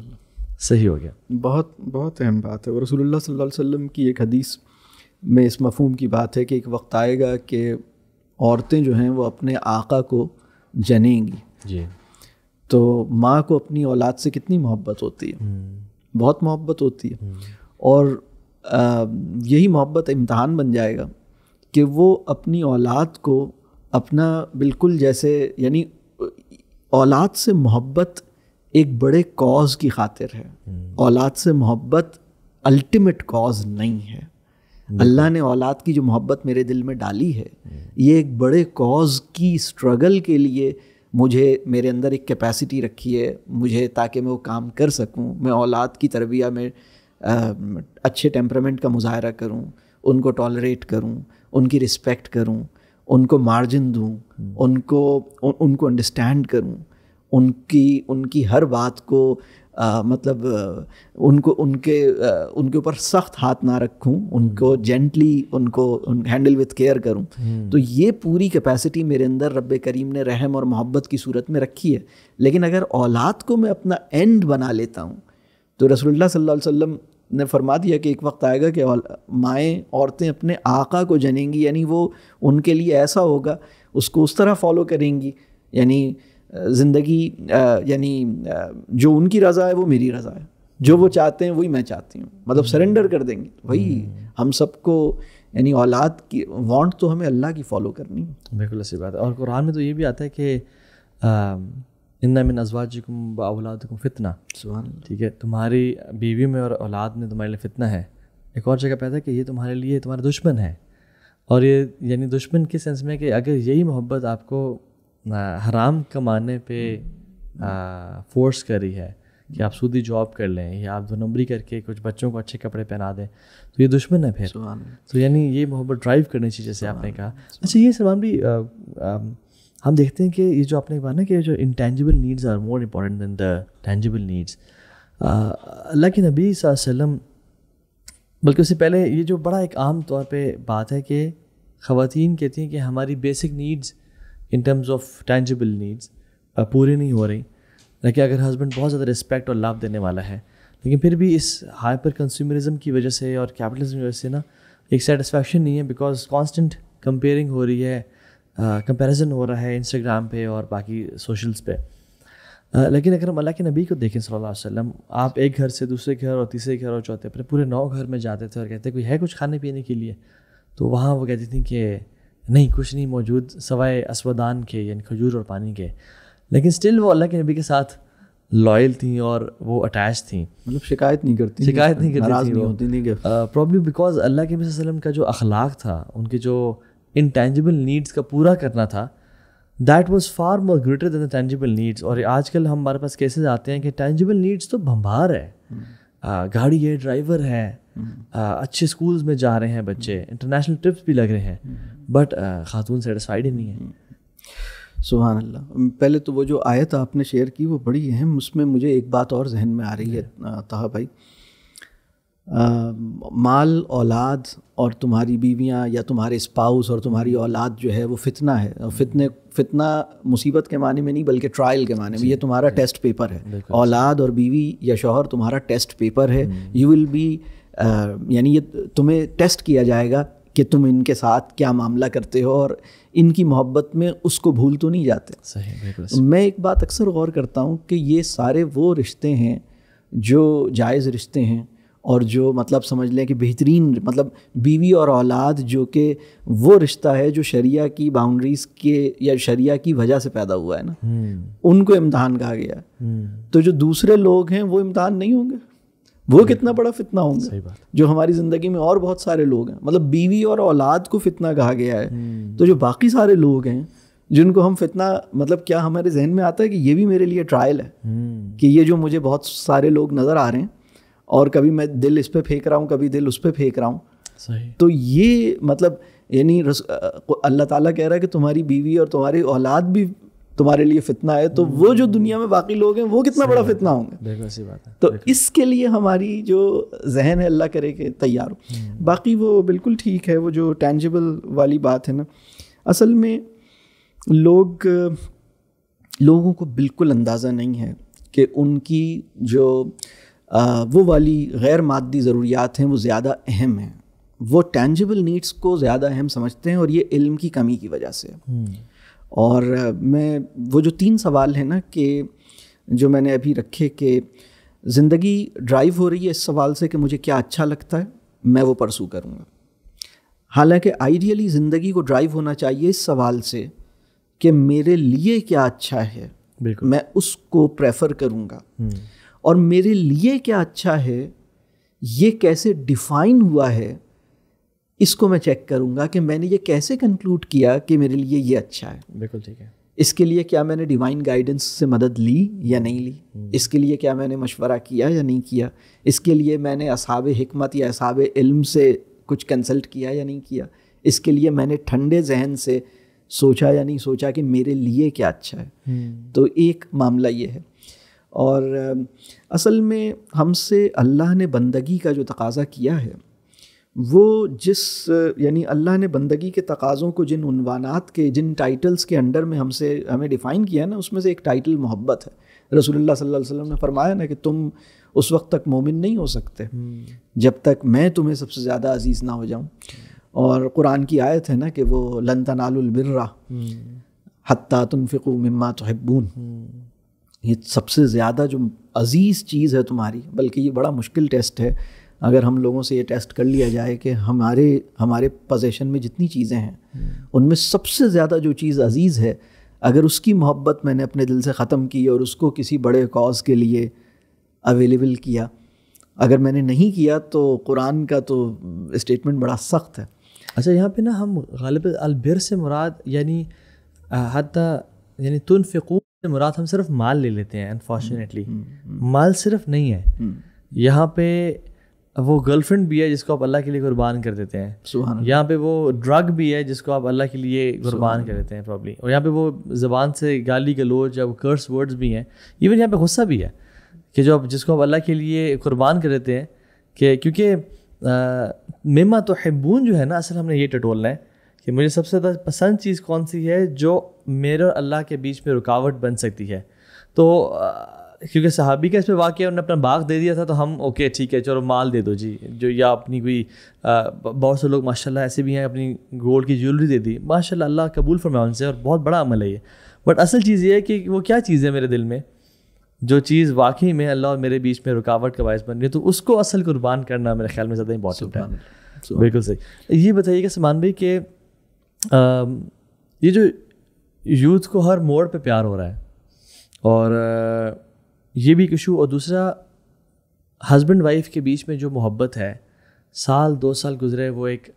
सही हो गया बहुत बहुत अहम बात है और रसूलुल्लाह वसल्लम की एक हदीस में इस मफहम की बात है कि एक वक्त आएगा कि औरतें जो हैं वो अपने आका को जनेंगी जी तो माँ को अपनी औलाद से कितनी मोहब्बत होती है हम्म। बहुत मोहब्बत होती है हम्म। और आ, यही मोहब्बत इम्तहान बन जाएगा कि वो अपनी औलाद को अपना बिल्कुल जैसे यानी औलाद से मोहब्बत एक बड़े कॉज की खातिर है हम्म। औलाद से मोहब्बत अल्टीमेट कॉज नहीं है अल्लाह ने औलाद की जो मोहब्बत मेरे दिल में डाली है हम्म। ये एक बड़े कॉज की स्ट्रगल के लिए मुझे मेरे अंदर एक कैपेसिटी रखी है मुझे ताकि मैं वो काम कर सकूं मैं औलाद की तरबिया में आ, अच्छे टेम्परामेंट का मुजाहरा करूं उनको टॉलरेट करूं उनकी रिस्पेक्ट करूं उनको मार्जिन दूँ हम्म। उनको उ, उनको अंडरस्टैंड करूँ उनकी उनकी हर बात को आ, मतलब उनको उनके आ, उनके ऊपर सख्त हाथ ना रखूं उनको जेंटली हम्म। उनको उन, हैंडल विथ केयर करूं हम्म। तो ये पूरी कैपेसिटी मेरे अंदर रब करीम ने रहम और मोहब्बत की सूरत में रखी है लेकिन अगर औलाद को मैं अपना एंड बना लेता हूँ तो रसोल्ला सल्ला वसम ने फरमा दिया कि एक वक्त आएगा कि माएँ औरतें अपने आका को जनेंगी यानी वो उनके लिए ऐसा होगा उसको उस तरह फॉलो करेंगी यानी ज़िंदगी यानी जो उनकी रज़ा है वो मेरी रज़ा है जो वो चाहते हैं वही मैं चाहती हूँ मतलब सरेंडर हम्म। कर देंगे वही हम्म। हम सबको यानी औलाद की वांट तो हमें अल्लाह की फॉलो करनी है बिल्कुल सही बात है और कुरान में तो ये भी आता है कि इन्ना मिन अजवाजिकुम औलादकुम फितना ठीक है तुम्हारी बीवी में और औलाद में तुम्हारे लिए फितना है एक और जगह पैदा कि ये तुम्हारे लिए तुम्हारा दुश्मन है और ये यानी दुश्मन के सेंस में कि अगर यही मोहब्बत आपको हराम कमाने पे फोर्स करी है कि आप सूदी जॉब कर लें या आप दो नंबरी करके कुछ बच्चों को अच्छे कपड़े पहना दें तो ये दुश्मन है फिर तो यानी ये मोहब्बत ड्राइव करनी चाहिए जैसे आपने कहा अच्छा ये सलमान भी हम देखते हैं कि ये जो आपने कहा ना कि जो intangible needs are more important than the tangible needs Allah के नबी वसम बल्कि उससे पहले ये जो बड़ा एक आम तौर पे बात है कि ख़वान कहती हैं कि हमारी basic needs in terms of tangible needs पूरी नहीं हो रही लेकिन अगर हस्बैंड बहुत ज़्यादा रिस्पेक्ट और लाभ देने वाला है लेकिन फिर भी इस हाइपर कंज्यूमरिज्म की वजह से और कैपिटलिज्म की वजह से ना एक सेटिसफेक्शन नहीं है बिकॉज कॉन्स्टेंट कंपेयरिंग हो रही है कंपैरिजन हो रहा है इंस्टाग्राम पे और बाकी सोशल्स पे लेकिन अगर हम अल्लाह के नबी को देखें सल्लल्लाहु अलैहि वसल्लम आप एक घर से दूसरे घर और तीसरे घर और चौथे अपने पूरे नौ घर में जाते थे और कहते कोई है कुछ खाने पीने के लिए तो वहाँ वो कहती थी कि नहीं कुछ नहीं मौजूद सवाए असवदान के यानी खजूर और पानी के लेकिन स्टिल वो अल्लाह के नबी के साथ लॉयल थी और वो अटैच थी मतलब शिकायत नहीं करती शिकायत नहीं करती थी प्रॉब्लम बिकॉज अल्लाह के नबी वसल्लम का जो अखलाक था उनके जो इनटेंजिबल नीड्स का पूरा करना था that was far more greater than the tangible needs और आजकल हम हमारे पास केसेज आते हैं कि टेंजिबल नीड्स तो भंभार है hmm. आ, गाड़ी है ड्राइवर है hmm. आ, अच्छे स्कूल्स में जा रहे हैं बच्चे इंटरनेशनल hmm. ट्रिप्स भी लग रहे हैं बट खातून सेटिसफाइड ही नहीं है सुबहान अल्लाह पहले तो वो जो आयत आपने शेयर की वो बड़ी अहम उसमें मुझे एक बात और जहन में आ रही है तहा भाई आ, माल औलाद और तुम्हारी बीवियाँ या तुम्हारे स्पाउस और तुम्हारी औलाद जो है वो फितना है और फितने फितना मुसीबत के माने में नहीं बल्कि ट्रायल के माने में ये तुम्हारा टेस्ट पेपर है औलाद और बीवी या शोहर तुम्हारा टेस्ट पेपर है यू विल बी यानी ये तुम्हें टेस्ट किया जाएगा कि तुम इनके साथ क्या मामला करते हो और इनकी मोहब्बत में उसको भूल तो नहीं जाते सही मैं एक बात अक्सर गौर करता हूँ कि ये सारे वो रिश्ते हैं जो जायज़ रिश्ते हैं और जो मतलब समझ लें कि बेहतरीन मतलब बीवी और औलाद जो कि वो रिश्ता है जो शरिया की बाउंड्रीज़ के या शरिया की वजह से पैदा हुआ है ना हम्म। उनको इम्तहान कहा गया हम्म। तो जो दूसरे लोग हैं वो इम्तहान नहीं होंगे वो कितना बड़ा फितना होंगे जो हमारी ज़िंदगी में और बहुत सारे लोग हैं मतलब बीवी और औलाद को फितना कहा गया है हम्म। तो जो बाकी सारे लोग हैं जिनको हम फितना मतलब क्या हमारे जहन में आता है कि ये भी मेरे लिए ट्रायल है कि ये जो मुझे बहुत सारे लोग नज़र आ रहे हैं और कभी मैं दिल इस पर फेंक रहा हूँ कभी दिल उस पर फेंक रहा हूँ तो ये मतलब यानी अल्लाह ताला कह रहा है कि तुम्हारी बीवी और तुम्हारी औलाद भी तुम्हारे लिए फितना है तो वो जो दुनिया में बाकी लोग हैं वो कितना बड़ा फितना होंगे बात है तो इसके लिए हमारी जो जहन है अल्लाह करे के तैयार हो हम्म। बाकी वो बिल्कुल ठीक है वो जो टेंजिबल वाली बात है ना असल में लोग लोगों को बिल्कुल अंदाज़ा नहीं है कि उनकी जो वो वाली गैर मादी ज़रूरियात हैं वो ज़्यादा अहम हैं वो टेंजिबल नीड्स को ज़्यादा अहम समझते हैं और ये इल्म की कमी की वजह से हम्म। और मैं वो जो तीन सवाल हैं ना कि जो मैंने अभी रखे कि ज़िंदगी ड्राइव हो रही है इस सवाल से कि मुझे क्या अच्छा लगता है मैं वो परसू करूँगा हालांकि आइडियली ज़िंदगी को ड्राइव होना चाहिए इस सवाल से कि मेरे लिए क्या अच्छा है मैं उसको प्रेफर करूँगा हम्म। और मेरे लिए क्या अच्छा है ये कैसे डिफाइन हुआ है इसको मैं चेक करूँगा कि मैंने ये कैसे कंक्लूड किया कि मेरे लिए ये अच्छा है बिल्कुल ठीक है इसके लिए क्या मैंने डिवाइन गाइडेंस से मदद ली या नहीं ली हम्म। इसके लिए क्या मैंने मशवरा किया या नहीं किया इसके लिए मैंने असाब हमत या असाब इल्म से कुछ कंसल्ट किया या नहीं किया इसके लिए मैंने ठंडे जहन से सोचा या नहीं सोचा कि मेरे लिए क्या अच्छा है हम्म। तो एक मामला ये है और असल में हमसे अल्लाह ने बंदगी का जो तकाज़ा किया है वो जिस यानी अल्लाह ने बंदगी के तकाज़ों को जिन उनवानात के जिन टाइटल्स के अंडर में हमसे हमें डिफ़ाइन किया है ना उसमें से एक टाइटल मोहब्बत है रसूलुल्लाह सल्लल्लाहु अलैहि वसल्लम ने फरमाया ना कि तुम उस वक्त तक मोमिन नहीं हो सकते हम्म। जब तक मैं तुम्हें सबसे ज़्यादा अजीज़ ना हो जाऊँ और कुरान की आयत है ना कि वो लन तनालबिर्रा हती हम्म। तुनफ़िकू मम्मा तहब्बून हम्म। ये सबसे ज़्यादा जो अजीज़ चीज़ है तुम्हारी बल्कि ये बड़ा मुश्किल टेस्ट है अगर हम लोगों से ये टेस्ट कर लिया जाए कि हमारे हमारे पोजेशन में जितनी चीज़ें हैं हम्म। उनमें सबसे ज़्यादा जो चीज़ अजीज़ है अगर उसकी मोहब्बत मैंने अपने दिल से ख़त्म की और उसको किसी बड़े कॉज के लिए अवेलेबल किया अगर मैंने नहीं किया तो कुरान का तो स्टेटमेंट बड़ा सख्त है अच्छा यहाँ पे ना हम गलब अलबिर से मुराद यानी हद यानी तुनफ़ू मुराद हम सिर्फ माल ले लेते हैं अनफॉर्चुनेटली हम्म, हम्म, हम्म. माल सिर्फ नहीं है यहाँ पे वो गर्लफ्रेंड भी है जिसको आप अल्लाह के लिए कुर्बान कर देते हैं यहाँ पे वो ड्रग भी है जिसको आप अल्लाह के लिए कुर्बान कर देते हैं प्रॉब्ली और यहाँ पे वो ज़बान से गाली गलोच या कर्स वर्ड्स भी हैं इवन यहाँ पे गुस्सा भी है कि जो आप जिसको आप अल्लाह के लिए कुर्बान कर देते हैं कि क्योंकि मेमा तो हैबून जो है ना असल हमने ये टटोलना है कि मुझे सबसे ज़्यादा पसंद चीज़ कौन सी है जो मेरे और अल्लाह के बीच में रुकावट बन सकती है तो क्योंकि सहाबी का इस पर वाक़ उन्होंने अपना बाग दे दिया था तो हम ओके ठीक है चलो माल दे दो जी जो या अपनी कोई बहुत से लोग माशाल्लाह ऐसे भी हैं अपनी गोल्ड की ज्वेलरी दे दी माशाल्लाह अल्लाह कबूल फरमाया उनसे और बहुत बड़ा अमल है ये बट असल चीज़ ये है कि वो क्या चीज़ है मेरे दिल में जो चीज़ वाकई में अल्लाह और मेरे बीच में रुकावट का बायस बन रही है तो उसको असल कुर्बान करना मेरे ख्याल में ज़्यादा इंपॉर्टेंट है बिल्कुल सही ये बताइएगा समान भाई कि ये जो यूथ को हर मोड़ पे प्यार हो रहा है और ये भी एक इशू और दूसरा हस्बैंड वाइफ के बीच में जो मोहब्बत है साल दो साल गुजरे वो एक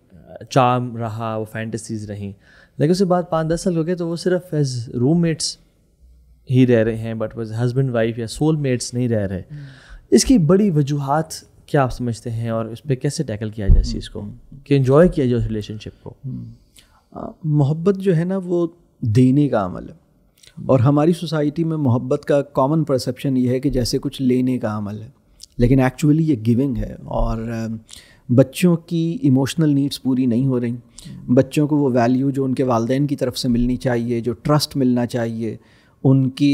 चाम रहा वो फैंटसीज रहीं लेकिन उसके बाद पाँच दस साल हो गए तो वो सिर्फ एज रूममेट्स ही रह रहे हैं बट वो हस्बैंड वाइफ या सोल मेट्स नहीं रह रहे हम्म। इसकी बड़ी वजूहत क्या आप समझते हैं और इस पर कैसे टैकल किया जाए इस चीज़ को हम्म। कि इन्जॉय किया जाए उस रिलेशनशिप को हम्म। मोहब्बत जो है ना वो देने का अमल है और हमारी सोसाइटी में मोहब्बत का कॉमन परसेप्शन ये है कि जैसे कुछ लेने का अमल है लेकिन एक्चुअली ये गिविंग है और बच्चों की इमोशनल नीड्स पूरी नहीं हो रही बच्चों को वो वैल्यू जो उनके वालदेन की तरफ से मिलनी चाहिए जो ट्रस्ट मिलना चाहिए उनकी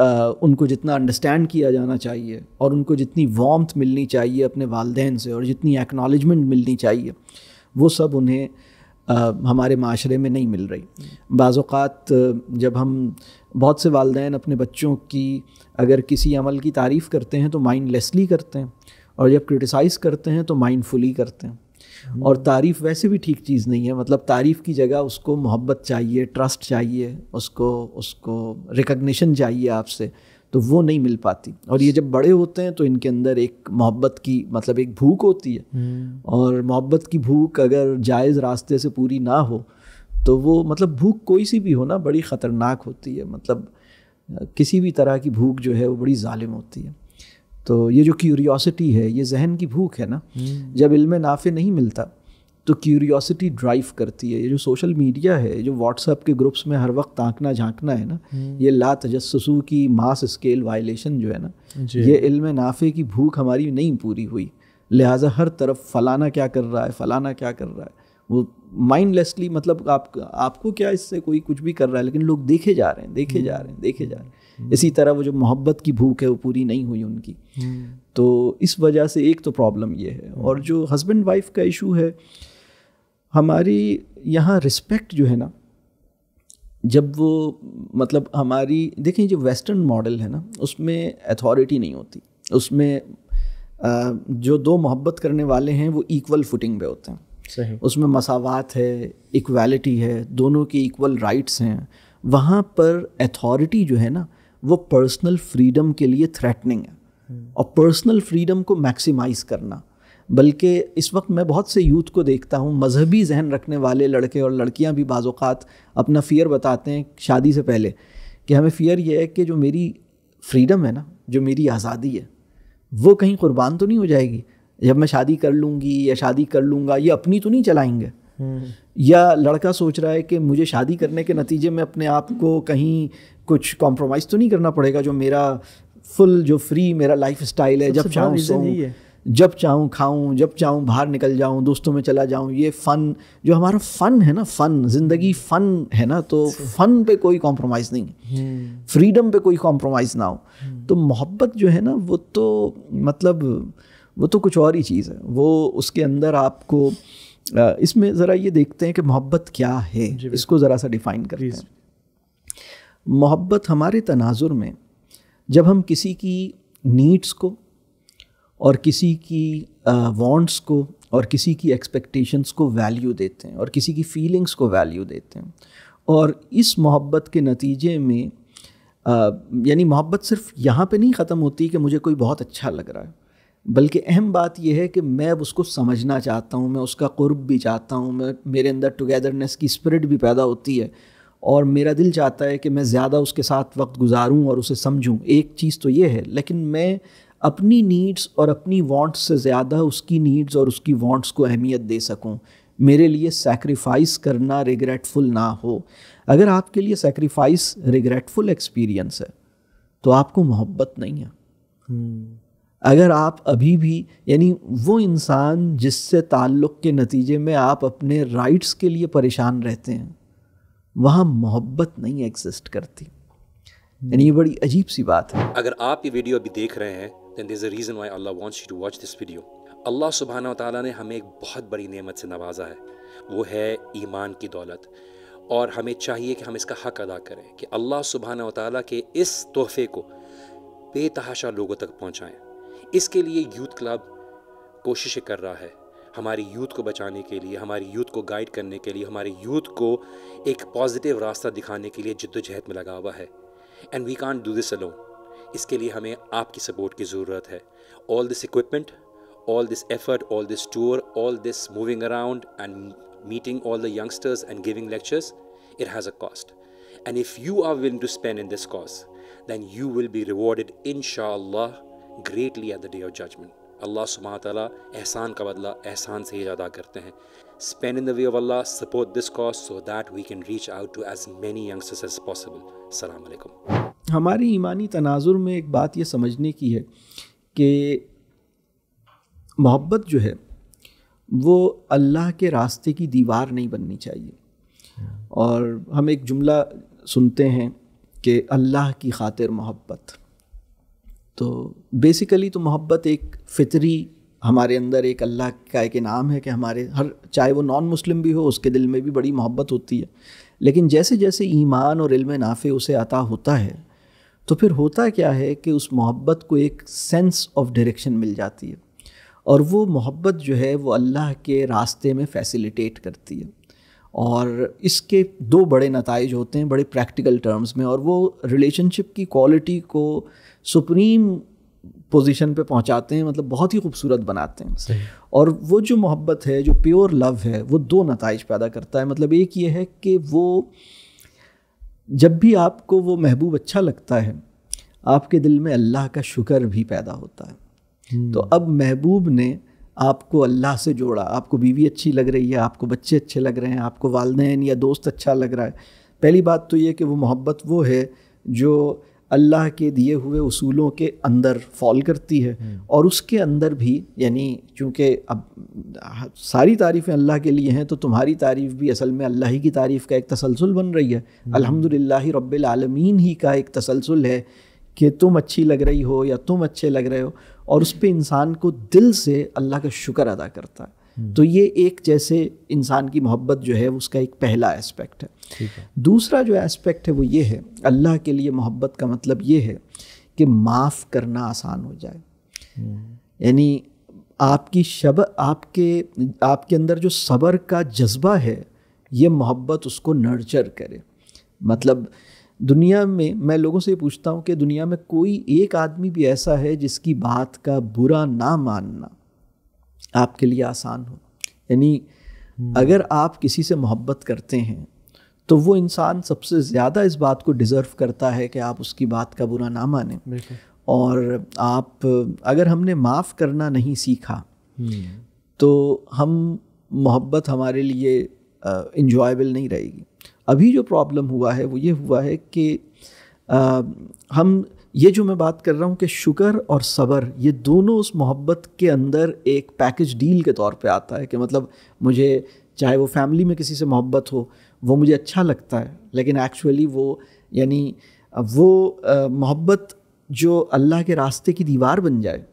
आ, उनको जितना अंडरस्टैंड किया जाना चाहिए और उनको जितनी वॉम्थ मिलनी चाहिए अपने वालदेन से और जितनी एक्नॉलेजमेंट मिलनी चाहिए वो सब उन्हें हमारे माशरे में नहीं मिल रही बाज़ात जब हम बहुत से वालदेन अपने बच्चों की अगर किसी अमल की तारीफ़ करते हैं तो माइंडलेसली करते हैं और जब क्रिटिसाइज़ करते हैं तो माइंडफुली करते हैं हम्म। और तारीफ़ वैसे भी ठीक चीज़ नहीं है मतलब तारीफ़ की जगह उसको मोहब्बत चाहिए ट्रस्ट चाहिए उसको उसको रिकग्निशन चाहिए आपसे तो वो नहीं मिल पाती और ये जब बड़े होते हैं तो इनके अंदर एक मोहब्बत की मतलब एक भूख होती है hmm. और मोहब्बत की भूख अगर जायज़ रास्ते से पूरी ना हो तो वो मतलब भूख कोई सी भी हो ना बड़ी ख़तरनाक होती है मतलब किसी भी तरह की भूख जो है वो बड़ी ालिम होती है तो ये जो क्यूरियोसिटी है ये जहन की भूख है ना hmm. जब इल्म नाफे नहीं मिलता तो क्यूरियोसिटी ड्राइव करती है ये जो सोशल मीडिया है जो व्हाट्सएप के ग्रुप्स में हर वक्त ताकना झांकना है ना हम्म। ये ला तजस्सू की मास स्केल वायलेशन जो है ना ये इल्म नाफे की भूख हमारी नहीं पूरी हुई लिहाजा हर तरफ फलाना क्या कर रहा है फलाना क्या कर रहा है वो माइंडलेसली मतलब आप आपको क्या इससे कोई कुछ भी कर रहा है लेकिन लोग देखे जा रहे हैं देखे जा रहे हैं देखे जा रहे हैं हम्म। इसी तरह वो जो मोहब्बत की भूख है वो पूरी नहीं हुई उनकी हम्म। तो इस वजह से एक तो प्रॉब्लम ये है और जो हस्बैंड वाइफ का इशू है हमारी यहाँ रिस्पेक्ट जो है ना जब वो मतलब हमारी देखें जो वेस्टर्न मॉडल है ना उसमें अथॉरिटी नहीं होती उसमें जो दो मोहब्बत करने वाले हैं वो इक्वल फुटिंग पे होते हैं सही उसमें मसावत है इक्वालिटी है दोनों के इक्वल राइट्स हैं वहाँ पर अथॉरिटी जो है ना वो पर्सनल फ्रीडम के लिए थ्रेटनिंग है हम्म। और पर्सनल फ्रीडम को मैक्सिमाइज करना बल्कि इस वक्त मैं बहुत से यूथ को देखता हूँ मजहबी जहन रखने वाले लड़के और लड़कियाँ भी बाज़ात अपना फ़ियर बताते हैं शादी से पहले कि हमें फ़ियर यह है कि जो मेरी फ्रीडम है ना जो मेरी आज़ादी है वो कहीं क़ुरबान तो नहीं हो जाएगी जब मैं शादी कर लूँगी या शादी कर लूँगा ये अपनी तो नहीं चलाएंगे हम्म। या लड़का सोच रहा है कि मुझे शादी करने के नतीजे में अपने आप को कहीं कुछ कॉम्प्रोमाइज़ तो नहीं करना पड़ेगा जो मेरा फुल जो फ्री मेरा लाइफ स्टाइल है जब शादी जब चाहूँ खाऊँ जब चाहूँ बाहर निकल जाऊँ दोस्तों में चला जाऊँ ये फ़न जो हमारा फ़न है ना फ़न ज़िंदगी फ़न है ना तो फ़न पे कोई कॉम्प्रोमाइज़ नहीं फ्रीडम हम्म। पे कोई कॉम्प्रोमाइज़ ना हो हम्म। तो मोहब्बत जो है ना वो तो मतलब वो तो कुछ और ही चीज़ है वो उसके अंदर आपको इसमें ज़रा ये देखते हैं कि मोहब्बत क्या है इसको ज़रा सा डिफ़ाइन करते हैं मोहब्बत हमारे तनाजुर में जब हम किसी की नीड्स को और किसी की वांट्स को और किसी की एक्सपेक्टेशंस को वैल्यू देते हैं और किसी की फीलिंग्स को वैल्यू देते हैं और इस मोहब्बत के नतीजे में यानी मोहब्बत सिर्फ यहाँ पे नहीं ख़त्म होती कि मुझे कोई बहुत अच्छा लग रहा है बल्कि अहम बात यह है कि मैं अब उसको समझना चाहता हूँ मैं उसका कुर्ब भी चाहता हूँ मैं मेरे अंदर टुगेदरनेस की स्पिरिट भी पैदा होती है और मेरा दिल चाहता है कि मैं ज़्यादा उसके साथ वक्त गुजारूँ और उसे समझूँ एक चीज़ तो ये है लेकिन मैं अपनी नीड्स और अपनी वांट्स से ज़्यादा उसकी नीड्स और उसकी वांट्स को अहमियत दे सकूं मेरे लिए सैक्रिफाइस करना रिग्रेटफुल ना हो अगर आपके लिए सैक्रिफाइस रिग्रेटफुल एक्सपीरियंस है तो आपको मोहब्बत नहीं है हम्म। अगर आप अभी भी यानी वो इंसान जिससे ताल्लुक़ के नतीजे में आप अपने राइट्स के लिए परेशान रहते हैं वहाँ मोहब्बत नहीं एग्जिस्ट करती यानी ये हम्म। बड़ी अजीब सी बात है अगर आप ये वीडियो अभी देख रहे हैं then there's a reason why Allah wants you to watch this video. अल्लाह सुबहाना ta'ala ने हमें एक बहुत बड़ी नेमत से नवाजा है वो है ईमान की दौलत और हमें चाहिए कि हम इसका हक अदा करें कि अल्लाह सुबहाना ताली के इस तोहफ़े को बेतहाशा लोगों तक पहुँचाएँ इसके लिए यूथ क्लब कोशिशें कर रहा है हमारी यूथ को बचाने के लिए हमारी यूथ को गाइड करने के लिए हमारे यूथ को एक पॉजिटिव रास्ता दिखाने के लिए जद्दोजहद में लगा हुआ है and we can do this alone इसके लिए हमें आपकी सपोर्ट की ज़रूरत है all this equipment all this effort all this tour all this moving around and meeting all the youngsters and giving lectures it has a cost and if you are willing to spend in this cause then you will be rewarded in शाह greatly at the day of judgement Allah सुबह तला एहसान का बदला एहसान से ही ज़्यादा करते हैं spend in the way of Allah support this cause so that we can reach out to as many youngsters as possible सलामकुम हमारी ईमानी तनाजुर में एक बात यह समझने की है कि मोहब्बत जो है वो अल्लाह के रास्ते की दीवार नहीं बननी चाहिए और हम एक जुमला सुनते हैं कि अल्लाह की खातिर मोहब्बत तो बेसिकली तो मोहब्बत एक फितरी हमारे अंदर एक अल्लाह का एक इनाम है कि हमारे हर चाहे वो नॉन मुस्लिम भी हो उसके दिल में भी बड़ी मोहब्बत होती है लेकिन जैसे जैसे ईमान और इल्म नाफे उसे अता होता है तो फिर होता क्या है कि उस मोहब्बत को एक सेंस ऑफ डायरेक्शन मिल जाती है और वो मोहब्बत जो है वो अल्लाह के रास्ते में फैसिलिटेट करती है और इसके दो बड़े नतज होते हैं बड़े प्रैक्टिकल टर्म्स में और वो रिलेशनशिप की क्वालिटी को सुप्रीम पोजीशन पे पहुंचाते हैं मतलब बहुत ही खूबसूरत बनाते हैं और वो जो मोहब्बत है जो प्योर लव है वो दो नतज पैदा करता है मतलब एक ये है कि वो जब भी आपको वो महबूब अच्छा लगता है आपके दिल में अल्लाह का शुक्र भी पैदा होता है हम्म। तो अब महबूब ने आपको अल्लाह से जोड़ा आपको बीवी अच्छी लग रही है आपको बच्चे अच्छे लग रहे हैं आपको वालदेन या दोस्त अच्छा लग रहा है पहली बात तो ये कि वो मोहब्बत वो है जो अल्लाह के दिए हुए उसूलों के अंदर फॉल करती है हम्म। और उसके अंदर भी यानी चूँकि अब सारी तारीफ़ें अल्लाह के लिए हैं तो तुम्हारी तारीफ़ भी असल में अल्लाह ही की तारीफ़ का एक तसलसल बन रही है हम्म। अलहमदिल्ला रबालमीन ही का एक तसलसल है कि तुम अच्छी लग रही हो या तुम अच्छे लग रहे हो और उस पर इंसान को दिल से अल्लाह का शुक्र अदा करता है तो ये एक जैसे इंसान की मोहब्बत जो है उसका एक पहला एस्पेक्ट है दूसरा जो एस्पेक्ट है वो ये है अल्लाह के लिए मोहब्बत का मतलब ये है कि माफ़ करना आसान हो जाए हम्म। यानी आपकी शब आपके आपके अंदर जो सब्र का जज्बा है ये मोहब्बत उसको नर्चर करे मतलब दुनिया में मैं लोगों से पूछता हूँ कि दुनिया में कोई एक आदमी भी ऐसा है जिसकी बात का बुरा ना मानना आपके लिए आसान हो यानी अगर आप किसी से मोहब्बत करते हैं तो वो इंसान सबसे ज़्यादा इस बात को डिज़र्व करता है कि आप उसकी बात का बुरा ना माने और आप अगर हमने माफ़ करना नहीं सीखा तो हम मोहब्बत हमारे लिए इंजॉयबल नहीं रहेगी अभी जो प्रॉब्लम हुआ है वो ये हुआ है कि आ, हम ये जो मैं बात कर रहा हूँ कि शुक्र और सबर ये दोनों उस मोहब्बत के अंदर एक पैकेज डील के तौर पे आता है कि मतलब मुझे चाहे वो फैमिली में किसी से मोहब्बत हो वो मुझे अच्छा लगता है लेकिन एक्चुअली वो यानी वो मोहब्बत जो अल्लाह के रास्ते की दीवार बन जाए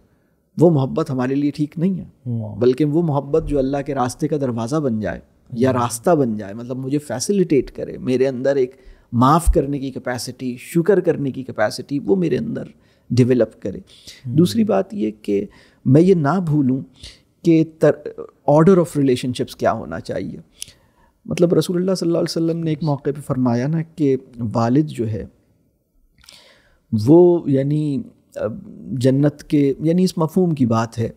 वो मोहब्बत हमारे लिए ठीक नहीं है बल्कि वो मोहब्बत जो अल्लाह के रास्ते का दरवाज़ा बन जाए या रास्ता बन जाए मतलब मुझे फैसिलिटेट करे मेरे अंदर एक माफ़ करने की कैपेसिटी शुक्र करने की कैपेसिटी वो मेरे अंदर डेवलप करे हम्म। दूसरी बात ये कि मैं ये ना भूलूँ कि ऑर्डर ऑफ रिलेशनशिप्स क्या होना चाहिए मतलब रसूल सल्लल्लाहु अलैहि वसल्लम ने एक मौके पे फरमाया ना कि वालिद जो है वो यानी जन्नत के यानी इस मफहम की बात है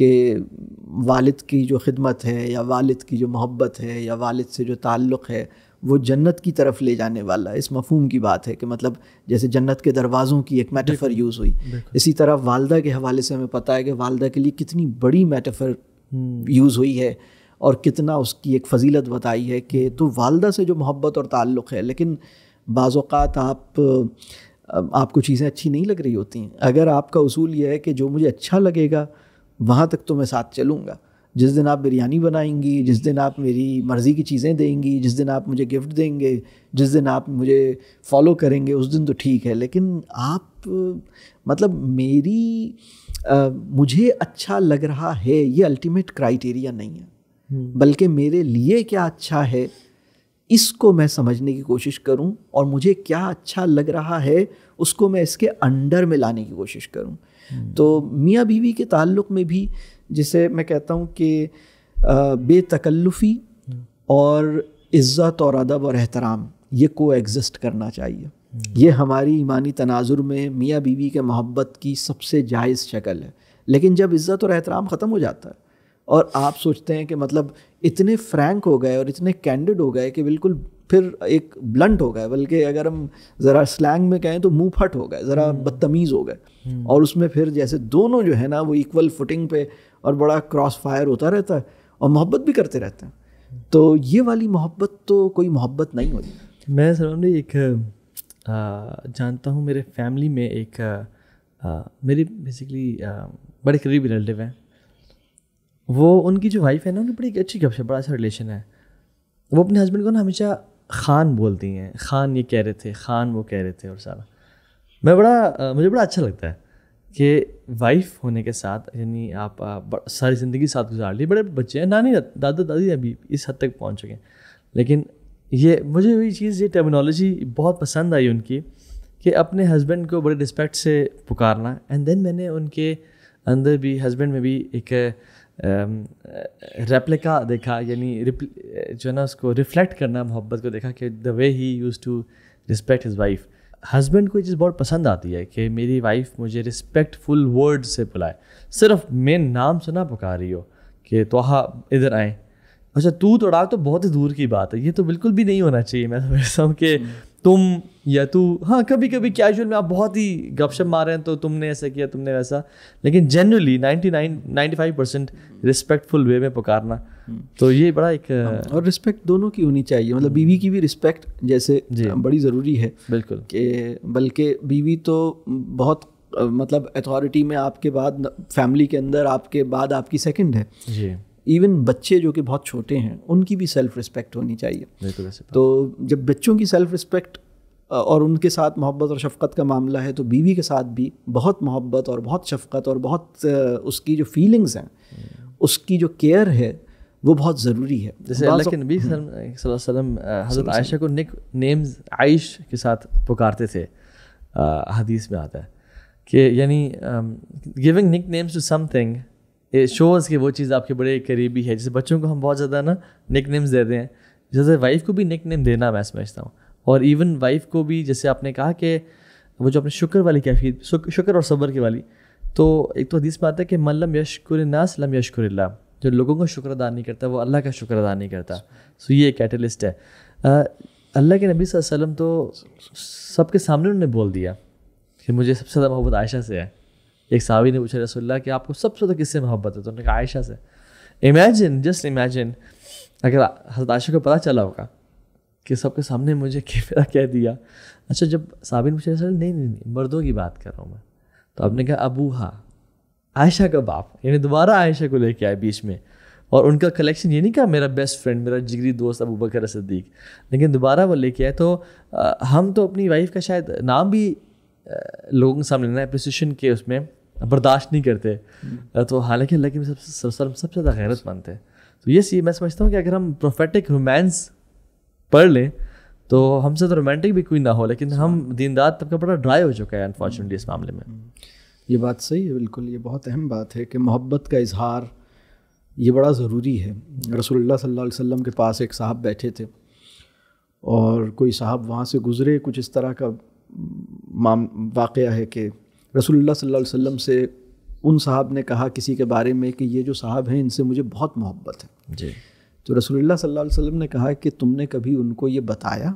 कि वालिद की जो खिदमत है या वालिद की जो मोहब्बत है या वालिद से जो ताल्लुक़ है वो जन्नत की तरफ ले जाने वाला इस मफहम की बात है कि मतलब जैसे जन्नत के दरवाज़ों की एक मेटाफर यूज़ हुई इसी तरह वालदा के हवाले से हमें पता है कि वालदा के लिए कितनी बड़ी मेटाफर हम्म। यूज़ हुई है और कितना उसकी एक फजीलत बताई है कि तो वालदा से जो मोहब्बत और ताल्लुक़ है लेकिन बाज़ात आप आपको चीज़ें अच्छी नहीं लग रही होती हैं अगर आपका उसूल यह है कि जो मुझे अच्छा लगेगा वहाँ तक तो मैं साथ चलूँगा जिस दिन आप बिरयानी बनाएंगी जिस दिन आप मेरी मर्ज़ी की चीज़ें देंगी जिस दिन आप मुझे गिफ्ट देंगे जिस दिन आप मुझे फॉलो करेंगे उस दिन तो ठीक है लेकिन आप मतलब मेरी आ, मुझे अच्छा लग रहा है ये अल्टीमेट क्राइटेरिया नहीं है हम्म। बल्कि मेरे लिए क्या अच्छा है इसको मैं समझने की कोशिश करूं और मुझे क्या अच्छा लग रहा है उसको मैं इसके अंडर में लाने की कोशिश करूं हम्म। तो मियाँ बीवी के ताल्लुक में भी जिसे मैं कहता हूँ कि बेतकल्लुफ़ी और इज़्ज़त और अदब और एहतराम ये को एग्ज़िस्ट करना चाहिए हम्म। ये हमारी ईमानी तनाजुर में मियाँ बीवी के मोहब्बत की सबसे जायज़ शक्ल है लेकिन जब इज़्ज़त और एहतराम ख़त्म हो जाता है और आप सोचते हैं कि मतलब इतने फ्रैंक हो गए और इतने कैंडिड हो गए कि बिल्कुल फिर एक ब्लंट हो गए बल्कि अगर हम ज़रा स्लैंग में कहें तो मुंह फट हो गए ज़रा हम्म। बदतमीज़ हो गए हम्म। और उसमें फिर जैसे दोनों जो है ना वो इक्वल फुटिंग पे और बड़ा क्रॉस फायर होता रहता है और मोहब्बत भी करते रहते हैं तो ये वाली मोहब्बत तो कोई मोहब्बत नहीं होती मैं सर एक जानता हूँ मेरे फैमिली में एक मेरी बेसिकली बड़े करीब रिलेटिव हैं वो उनकी जो वाइफ है ना उनकी बड़ी अच्छी गपशप बड़ा अच्छा रिलेशन है वो अपने हस्बैंड को ना हमेशा खान बोलती हैं खान ये कह रहे थे खान वो कह रहे थे और सारा मैं बड़ा मुझे बड़ा अच्छा लगता है कि वाइफ होने के साथ यानी आप, सारी ज़िंदगी साथ गुजार ली बड़े बच्चे हैं नानी दादा दादी अभी इस हद तक पहुँच चुके हैं लेकिन ये मुझे वही चीज़ ये टेक्नोलॉजी बहुत पसंद आई उनकी कि अपने हस्बैंड को बड़े रिस्पेक्ट से पुकारना एंड देन मैंने उनके अंदर भी हस्बैंड में भी एक रेप्लिका देखा यानी जो है ना उसको रिफ्लेक्ट करना मोहब्बत को देखा कि the way he used to respect his wife husband को ये चीज़ बहुत पसंद आती है कि मेरी वाइफ मुझे रिस्पेक्टफुल वर्ड से बुलाए सिर्फ मैं नाम से ना पुकार रही हो कि तोहा इधर आए अच्छा तू तोड़ाक तो बहुत ही दूर की बात है ये तो बिल्कुल भी नहीं होना चाहिए मैं तो समझता हूँ कि तुम या तू हाँ कभी कभी कैजुअल में आप बहुत ही गपशप मार रहे हैं तो तुमने ऐसा किया तुमने वैसा लेकिन जनरली 99 95 परसेंट रिस्पेक्टफुल वे में पुकारना हम्म। तो ये बड़ा एक हाँ, और रिस्पेक्ट दोनों की होनी चाहिए मतलब बीवी हम्म। की भी रिस्पेक्ट जैसे हाँ, बड़ी ज़रूरी है बिल्कुल कि बल्कि बीवी तो बहुत मतलब अथॉरिटी में आपके बाद फैमिली के अंदर आपके बाद आपकी सेकंड है इवन बच्चे जो कि बहुत छोटे हैं उनकी भी सेल्फ रिस्पेक्ट होनी चाहिए तो जब बच्चों की सेल्फ रिस्पेक्ट और उनके साथ मोहब्बत और शफकत का मामला है तो बीवी के साथ भी बहुत मोहब्बत और बहुत शफकत और बहुत उसकी जो फीलिंग्स हैं हम्म। उसकी जो केयर है वो बहुत ज़रूरी है जैसे अल्लाह के नबी हम्म। वसल्लम हज़रत आयशा को निक नेम्स आयश के साथ पुकारते थे हदीस में आता है कि यानी giving nicknames to something shows की वो चीज़ आपके बड़े करीबी है जैसे बच्चों को हम बहुत ज़्यादा ना निक नेम्स देते हैं जैसे वाइफ को भी निक नेम देना मैं समझता हूँ और इवन वाइफ को भी जैसे आपने कहा कि वो जो अपने शुक्र वाली कैफी शुक्र और सब्र की वाली तो एक तो हदीस में आता है कि मल्लम यशकुर नासम यशकुर जो लोगों का शुक्र अदा नहीं करता वो अल्लाह का शुक्र अदा नहीं करता सो ये कैटलिस्ट है अल्लाह के नबी वसल्लम तो सबके सामने उन्होंने बोल दिया कि मुझे सबसे ज़्यादा मोहब्बत आयशा से है एक सावी ने पूछा रसोल्ला कि आपको सबसे ज़्यादा किससे मोहब्बत है तो उन्होंने कहा आयशा से इमेजिन जस्ट इमेजिन अगर हजरत आयशा को पता चला होगा कि सबके सामने मुझे मेरा कह दिया अच्छा जब साबिन पूछा रसोल नहीं नहीं नहीं मर्दों की बात कर रहा हूँ मैं तो आपने कहा अबूहा आयशा का बाप यानी दोबारा आयशा को लेके आए बीच में और उनका कलेक्शन ये नहीं कहा मेरा बेस्ट फ्रेंड मेरा जिगरी दोस्त अबू बकर सदीक लेकिन दोबारा वो लेके आए तो आ, हम तो अपनी वाइफ का शायद नाम भी लोगों के सामने लेना एप्रिसिएशन के उसमें बर्दाश्त नहीं करते हम्म। तो हालांकि अल्लाह के सबसे सबसे ज़्यादा मानते हैं तो ये सी मैं समझता हूँ कि अगर हम प्रोफेटिक रोमांस पढ़ लें तो हमसे तो रोमांटिक भी कोई ना हो लेकिन हम दीनदार तब का बड़ा ड्राई हो चुका है अनफॉर्चुनेटली इस मामले में हम्म। ये बात सही है बिल्कुल ये बहुत अहम बात है कि मोहब्बत का इजहार ये बड़ा ज़रूरी है रसोल्ला सल्ला वसम के पास एक साहब बैठे थे और कोई साहब वहाँ से गुज़रे कुछ इस तरह का वाक़ है कि रसोल्ला सल्लल्लाहु से उन साहब ने कहा किसी के बारे में कि ये जो साहब हैं इनसे मुझे बहुत मोहब्बत है जी तो रसोल्ला सल्लल्लाहु ने कहा कि तुमने कभी उनको ये बताया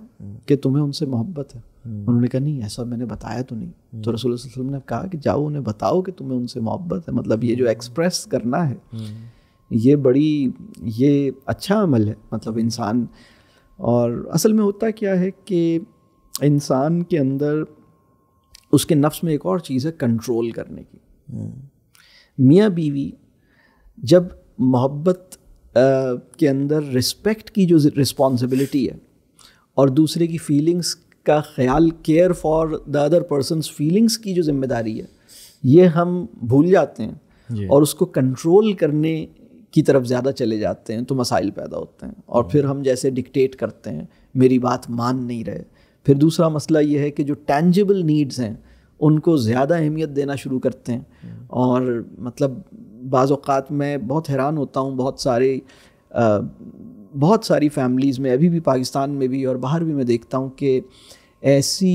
कि तुम्हें उनसे मोहब्बत है हम्म। उन्होंने कहा नहीं ऐसा मैंने बताया तो नहीं तो हम्म। रसूल वसल्लम ने कहा कि जाओ उन्हें बताओ कि तुम्हें उनसे मोहब्बत है मतलब ये जो एक्सप्रेस हम्म। करना है ये बड़ी ये अच्छा अमल है मतलब इंसान और असल में होता क्या है कि इंसान के अंदर उसके नफ्स में एक और चीज़ है कंट्रोल करने की मियाँ बीवी जब मोहब्बत के अंदर रिस्पेक्ट की जो रिस्पॉन्सिबिलिटी है और दूसरे की फीलिंग्स का ख्याल care for the other persons feelings की जो जिम्मेदारी है ये हम भूल जाते हैं और उसको कंट्रोल करने की तरफ ज़्यादा चले जाते हैं तो मसाइल पैदा होते हैं और हम्म। फिर हम जैसे डिक्टेट करते हैं मेरी बात मान नहीं रहे फिर दूसरा मसला ये है कि जो टैंजिबल नीड्स हैं उनको ज़्यादा अहमियत देना शुरू करते हैं और मतलब बाज़ात मैं बहुत हैरान होता हूँ बहुत सारे आ, बहुत सारी फैमिलीज़ में अभी भी पाकिस्तान में भी और बाहर भी मैं देखता हूँ कि ऐसी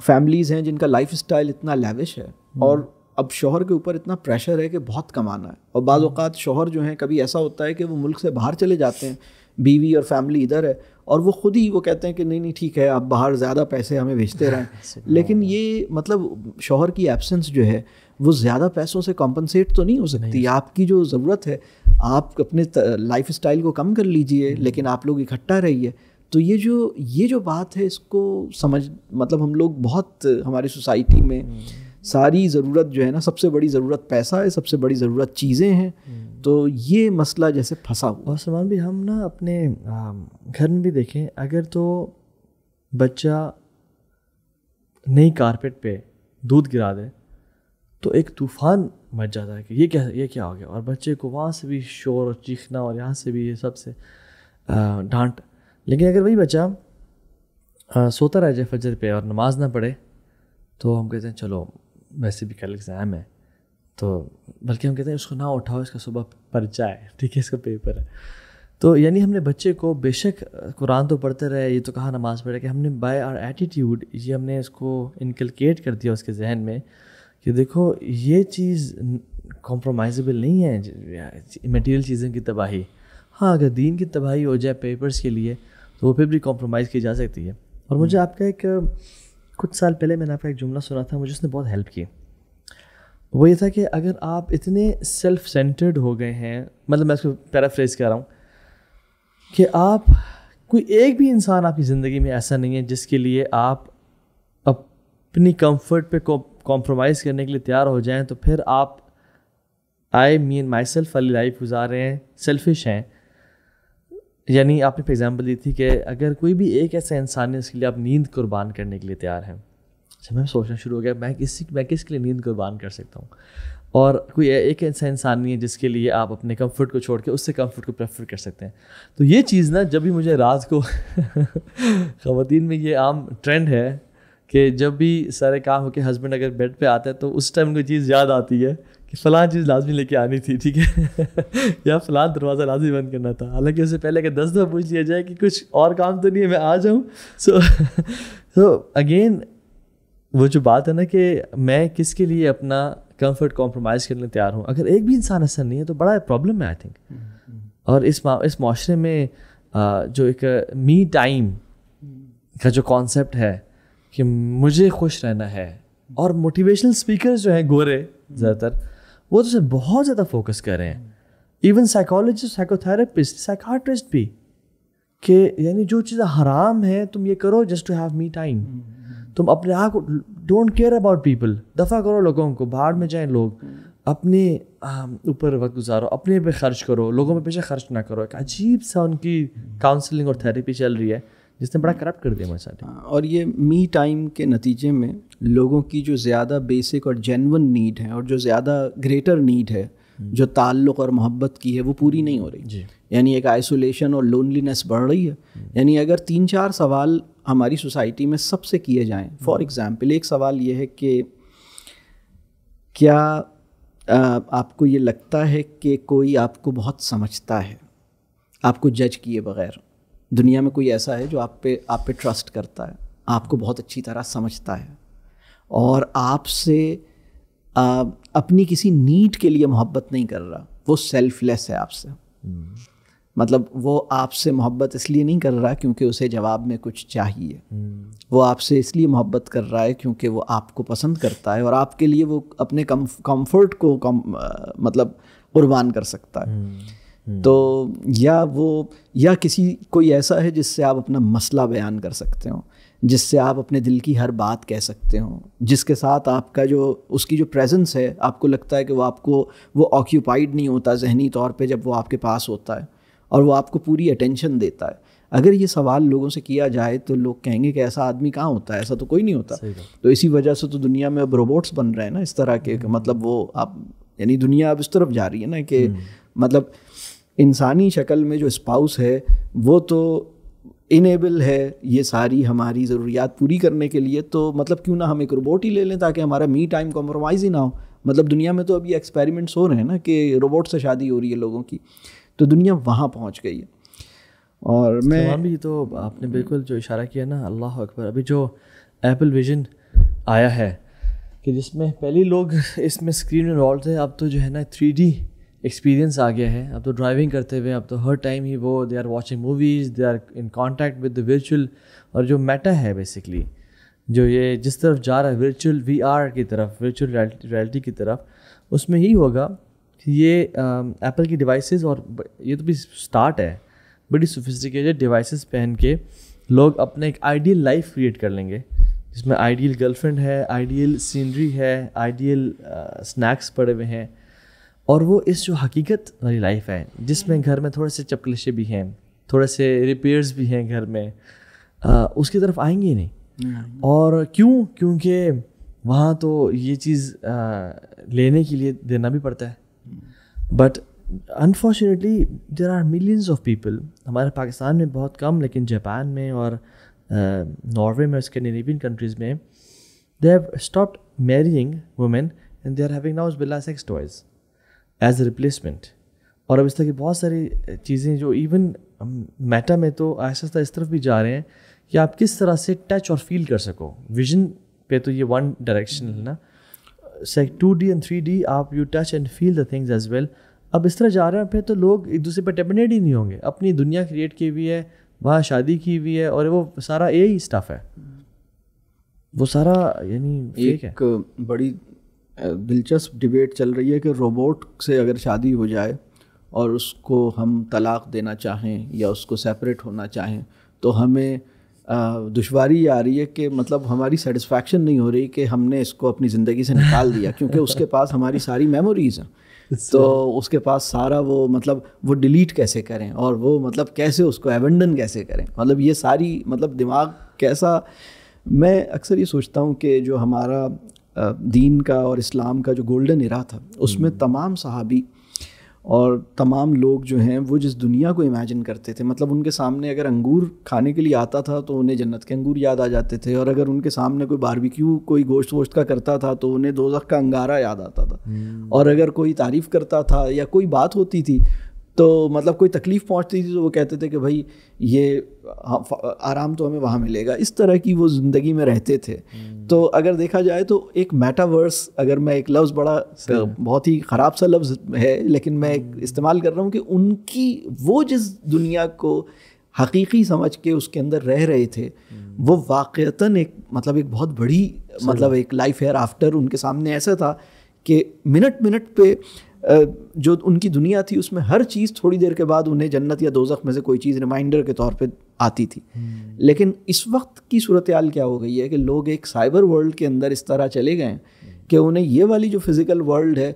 फैमिलीज़ हैं जिनका लाइफ स्टाइल इतना लेविश है और अब शोहर के ऊपर इतना प्रेशर है कि बहुत कमाना है और बाज़ात शोहर जो हैं कभी ऐसा होता है कि वो मुल्क से बाहर चले जाते हैं बीवी और फैमिली इधर है और वो खुद ही वो कहते हैं कि नहीं नहीं ठीक है आप बाहर ज़्यादा पैसे हमें भेजते हाँ, रहें तो लेकिन ये मतलब शोहर की एबसेंस जो है वो ज़्यादा पैसों से कॉम्पनसेट तो नहीं हो सकती आपकी जो ज़रूरत है आप अपने लाइफ स्टाइल को कम कर लीजिए हम्म। लेकिन आप लोग इकट्ठा रहिए तो ये जो ये जो बात है इसको समझ मतलब हम लोग बहुत हमारी सोसाइटी में हम्म। सारी ज़रूरत जो है ना सबसे बड़ी ज़रूरत पैसा है सबसे बड़ी ज़रूरत चीज़ें हैं हम्म। तो ये मसला जैसे फंसा हुआ और सलमान भी हम ना अपने घर में भी देखें अगर तो बच्चा नई कारपेट पे दूध गिरा दे तो एक तूफान मच जाता है कि ये क्या ये क्या हो गया और बच्चे को वहाँ से भी शोर और चीखना और यहाँ से भी ये सब से डांट लेकिन अगर वही बच्चा आ, सोता रह जाए फजर पे और नमाज ना पढ़े तो हम कहते हैं चलो वैसे भी कल एग्ज़ाम है तो बल्कि हम कहते हैं उसको ना उठाओ इसका सुबह पर्चा है ठीक है इसका पेपर है तो यानी हमने बच्चे को बेशक कुरान तो पढ़ते रहे ये तो कहा नमाज़ पढ़े कि हमने बाय आर एटीट्यूड ये हमने इसको इनकलकेट कर दिया उसके जहन में कि देखो ये चीज़ कॉम्प्रोमाइजेबल नहीं है मटेरियल चीज़ों की तबाही हाँ अगर दीन की तबाही हो जाए पेपर्स के लिए तो वो फिर भी कॉम्प्रोमाइज़ की जा सकती है और मुझे हम्म। आपका एक कुछ साल पहले मैंने आपका एक जुमला सुना था मुझे उसने बहुत हेल्प की वो ये था कि अगर आप इतने सेल्फ सेंटर्ड हो गए हैं मतलब मैं इसको पैराफ्रेज कर रहा हूँ कि आप कोई एक भी इंसान आपकी ज़िंदगी में ऐसा नहीं है जिसके लिए आप अपनी कंफर्ट पे कॉम्प्रोमाइज़ करने के लिए तैयार हो जाएं तो फिर आप I me and myself वाली लाइफ गुजार रहे हैं सेल्फिश हैं यानी आपने फॉर एग्ज़ाम्पल दी थी कि अगर कोई भी एक ऐसा इंसान है जिसके लिए आप नींद कुर्बान करने के लिए तैयार हैं जब मैं सोचना शुरू हो गया मैं किसी मैं किसके लिए नींद कुर्बान कर सकता हूँ और कोई एक ऐसा इंसान नहीं है जिसके लिए आप अपने कंफर्ट को छोड़ के उससे कंफर्ट को प्रेफर कर सकते हैं तो ये चीज़ ना जब भी मुझे रात को ख़वान में ये आम ट्रेंड है कि जब भी सारे काम होकर हस्बैंड अगर बेड पे आता है तो उस टाइम कोई चीज़ याद आती है कि फ़लाँ चीज़ लाजमी लेके आनी थी ठीक है या फ़लाँ दरवाज़ा लाजमी बंद करना था हालांकि उससे पहले अगर दस दफ़ा पूछ लिया जाए कि कुछ और काम तो नहीं है मैं आ जाऊँ सो सो अगेन वो जो बात है ना कि मैं किसके लिए अपना कंफर्ट कॉम्प्रोमाइज़ करने तैयार हूँ अगर एक भी इंसान ऐसा नहीं है तो बड़ा प्रॉब्लम है आई थिंक हम्म, हम्म। और इस इस माशरे में जो एक मी टाइम का जो कॉन्सेप्ट है कि मुझे खुश रहना है और मोटिवेशनल स्पीकर जो हैं गोरे हम्म। ज़्यादातर वो तो बहुत ज़्यादा फोकस कर रहे हैं इवन साइकोलॉजिस्ट साइकोथेरेपिस्ट साइकाट्रिस्ट भी कि यानी जो चीज़ें हराम है तुम ये करो just to have me time तुम अपने आप को डोंट केयर अबाउट पीपल दफ़ा करो लोगों को बाहर में जाएं लोग अपने ऊपर वक्त गुजारो अपने पे खर्च करो लोगों पे पैसे खर्च ना करो एक अजीब सा उनकी काउंसलिंग और थेरेपी चल रही है जिसने बड़ा करप्ट कर दिया हमारे हाँ, और ये मी टाइम के नतीजे में लोगों की जो ज़्यादा बेसिक और जेनवन नीड है और जो ज़्यादा ग्रेटर नीड है जो ताल्लुक़ और मोहब्बत की है वो पूरी नहीं हो रही यानी एक आइसोलेशन और लोनलीनेस बढ़ रही है यानी अगर तीन चार सवाल हमारी सोसाइटी में सबसे किए जाएं फॉर एग्ज़ाम्पल एक सवाल ये है कि क्या आ, आपको ये लगता है कि कोई आपको बहुत समझता है आपको जज किए बगैर दुनिया में कोई ऐसा है जो आप पे आप पे ट्रस्ट करता है आपको बहुत अच्छी तरह समझता है और आपसे अपनी किसी नीड के लिए मोहब्बत नहीं कर रहा वो सेल्फलेस है आपसे मतलब वो आपसे मोहब्बत इसलिए नहीं कर रहा क्योंकि उसे जवाब में कुछ चाहिए वो आपसे इसलिए मोहब्बत कर रहा है क्योंकि वो आपको पसंद करता है और आपके लिए वो अपने कंफर्ट को कम, आ, मतलब कुर्बान कर सकता है तो या वो या किसी कोई ऐसा है जिससे आप अपना मसला बयान कर सकते हो जिससे आप अपने दिल की हर बात कह सकते हो जिसके साथ आपका जो उसकी जो प्रेजेंस है आपको लगता है कि वो आपको वो ऑक्यूपाइड नहीं होता जहनी तौर पे जब वो आपके पास होता है और वो आपको पूरी अटेंशन देता है अगर ये सवाल लोगों से किया जाए तो लोग कहेंगे कि ऐसा आदमी कहाँ होता है ऐसा तो कोई नहीं होता तो इसी वजह से तो दुनिया में अब रोबोट्स बन रहे हैं ना इस तरह के हम्म। मतलब वो आप यानी दुनिया अब इस तरफ जा रही है ना कि हम्म। मतलब इंसानी शक्ल में जो स्पाउस है वो तो इनेबल है ये सारी हमारी ज़रूरियात पूरी करने के लिए तो मतलब क्यों ना हम एक रोबोट ही ले लें ताकि हमारा मी टाइम कॉम्प्रोमाइज़ ही ना हो मतलब दुनिया में तो अभी एक्सपेरिमेंट्स हो रहे हैं ना कि रोबोट से शादी हो रही है लोगों की तो दुनिया वहाँ पहुँच गई है और तो मैं अभी तो आपने बिल्कुल जो इशारा किया ना अल्लाह अकबर अभी जो एप्पल विजन आया है कि जिसमें पहले लोग इसमें स्क्रीन इन्वॉल्व थे अब तो जो है ना थ्री एक्सपीरियंस आ गया है अब तो ड्राइविंग करते हुए अब तो हर टाइम ही वो they are watching movies they are in contact with the virtual और जो मेटा है बेसिकली जो ये जिस तरफ जा रहा है वर्चुअल वी आर की तरफ वर्चुअल रियलिटी की तरफ उसमें ही होगा कि ये एप्पल की डिवाइसेस और ये तो भी स्टार्ट है बड़ी सोफिस्टिकेटेड डिवाइसेस पहन के लोग अपने एक आइडियल लाइफ क्रिएट कर लेंगे जिसमें आइडियल गर्लफ्रेंड है आइडियल सीनरी है आइडियल स्नैक्स पड़े हुए हैं और वो इस जो हकीकत वाली लाइफ है जिसमें घर में थोड़े से चपकलशे भी हैं थोड़े से रिपेयर्स भी हैं घर में आ, उसकी तरफ आएंगे नहीं, नहीं। और क्यों क्योंकि वहाँ तो ये चीज़ आ, लेने के लिए देना भी पड़ता है but unfortunately there are millions of people हमारे पाकिस्तान में बहुत कम लेकिन जापान में और नॉर्वे में उसके नेबियन कंट्रीज़ में they have stop marrying women and they are having now बिला sex toys as a replacement और अब इस तरह की बहुत सारी चीज़ें जो इवन मेटा में तो आहिस्ता आहिस्ता इस तरफ भी जा रहे हैं कि आप किस तरह से टच और फील कर सको विजन पे तो ये वन डायरेक्शन है ना two D and three D आप you touch and feel the things as well अब इस तरह जा रहे हैं फिर तो लोग एक दूसरे पर डिपेंडेंट ही नहीं होंगे अपनी दुनिया क्रिएट की हुई है वहाँ शादी की हुई है और वो सारा यही स्टफ है mm-hmm. वो सारा यानी एक है। बड़ी दिलचस्प डिबेट चल रही है कि रोबोट से अगर शादी हो जाए और उसको हम तलाक देना चाहें या उसको सेपरेट होना चाहें तो हमें दुशारी आ रही है कि मतलब हमारी सेटिस्फैक्शन नहीं हो रही कि हमने इसको अपनी ज़िंदगी से निकाल दिया क्योंकि उसके पास हमारी सारी मेमोरीज़ हैं तो उसके पास सारा वो मतलब वो डिलीट कैसे करें और वो मतलब कैसे उसको एबेंडन कैसे करें मतलब ये सारी मतलब दिमाग कैसा मैं अक्सर ये सोचता हूँ कि जो हमारा दीन का और इस्लाम का जो गोल्डन इरा था उसमें हम्म। तमाम सहाबी और तमाम लोग जो हैं वो जिस दुनिया को इमेजिन करते थे मतलब उनके सामने अगर अंगूर खाने के लिए आता था तो उन्हें जन्नत के अंगूर याद आ जाते थे और अगर उनके सामने कोई बारबेक्यू कोई गोश्त वोश्त का करता था तो उन्हें दोजख का अंगारा याद आता था हम्म। और अगर कोई तारीफ़ करता था या कोई बात होती थी तो मतलब कोई तकलीफ़ पहुंचती थी तो वो कहते थे कि भाई ये हाँ, आराम तो हमें वहाँ मिलेगा इस तरह की वो ज़िंदगी में रहते थे हम्म। तो अगर देखा जाए तो एक मेटावर्स अगर मैं एक लफ्ज़ बड़ा बहुत ही ख़राब सा लफ्ज़ है लेकिन मैं हम्म। इस्तेमाल कर रहा हूँ कि उनकी वो जिस दुनिया को हकीकी समझ के उसके अंदर रह रहे थे हम्म। वो वाक़ता एक मतलब एक बहुत बड़ी मतलब एक लाइफ एयर आफ्टर उनके सामने ऐसा था कि मिनट मिनट पे जो उनकी दुनिया थी उसमें हर चीज़ थोड़ी देर के बाद उन्हें जन्नत या दोजख में से कोई चीज़ रिमाइंडर के तौर पे आती थी हम्म। लेकिन इस वक्त की सूरत हाल क्या हो गई है कि लोग एक साइबर वर्ल्ड के अंदर इस तरह चले गए कि उन्हें ये वाली जो फिज़िकल वर्ल्ड है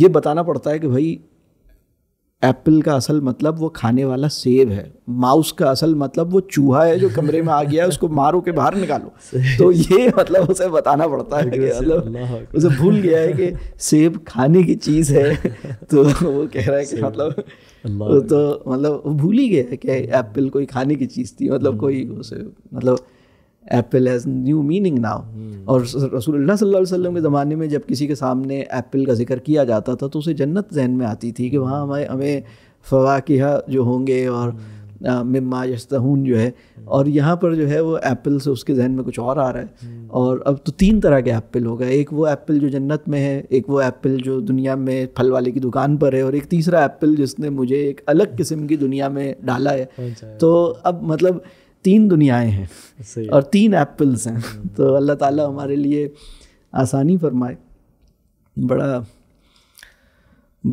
ये बताना पड़ता है कि भाई एप्पल का असल मतलब वो खाने वाला सेब है माउस का असल मतलब वो चूहा है जो कमरे में आ गया है उसको मारो के बाहर निकालो तो ये मतलब उसे बताना पड़ता है कि मतलब उसे भूल गया है कि सेब खाने की चीज़ है तो वो कह रहा है कि मतलब तो मतलब भूल ही गया है कि एप्पल कोई खाने की चीज़ थी मतलब हम्म। कोई उसे मतलब apple has new meaning now और रसूलुल्लाह सल्लल्लाहु अलैहि वसल्लम के ज़माने में जब किसी के सामने एप्पल का जिक्र किया जाता था तो उसे जन्नत जहन में आती थी कि वहाँ हमें हमें फवाकिया जो होंगे और hmm. मम्मा यस्तहून जो है hmm. और यहाँ पर जो है वो एप्पल से उसके जहन में कुछ और आ रहा है hmm. और अब तो तीन तरह के एप्पल हो गए एक वो एप्पल जो जन्नत में है एक वो एप्पल जो दुनिया में फल वाले की दुकान पर है और एक तीसरा एप्पल जिसने मुझे एक अलग किस्म की दुनिया में डाला है अच्छा। तो अब मतलब तीन दुनियाएं हैं और तीन एप्पल्स हैं हम्म। तो अल्लाह ताला हमारे लिए आसानी फरमाए बड़ा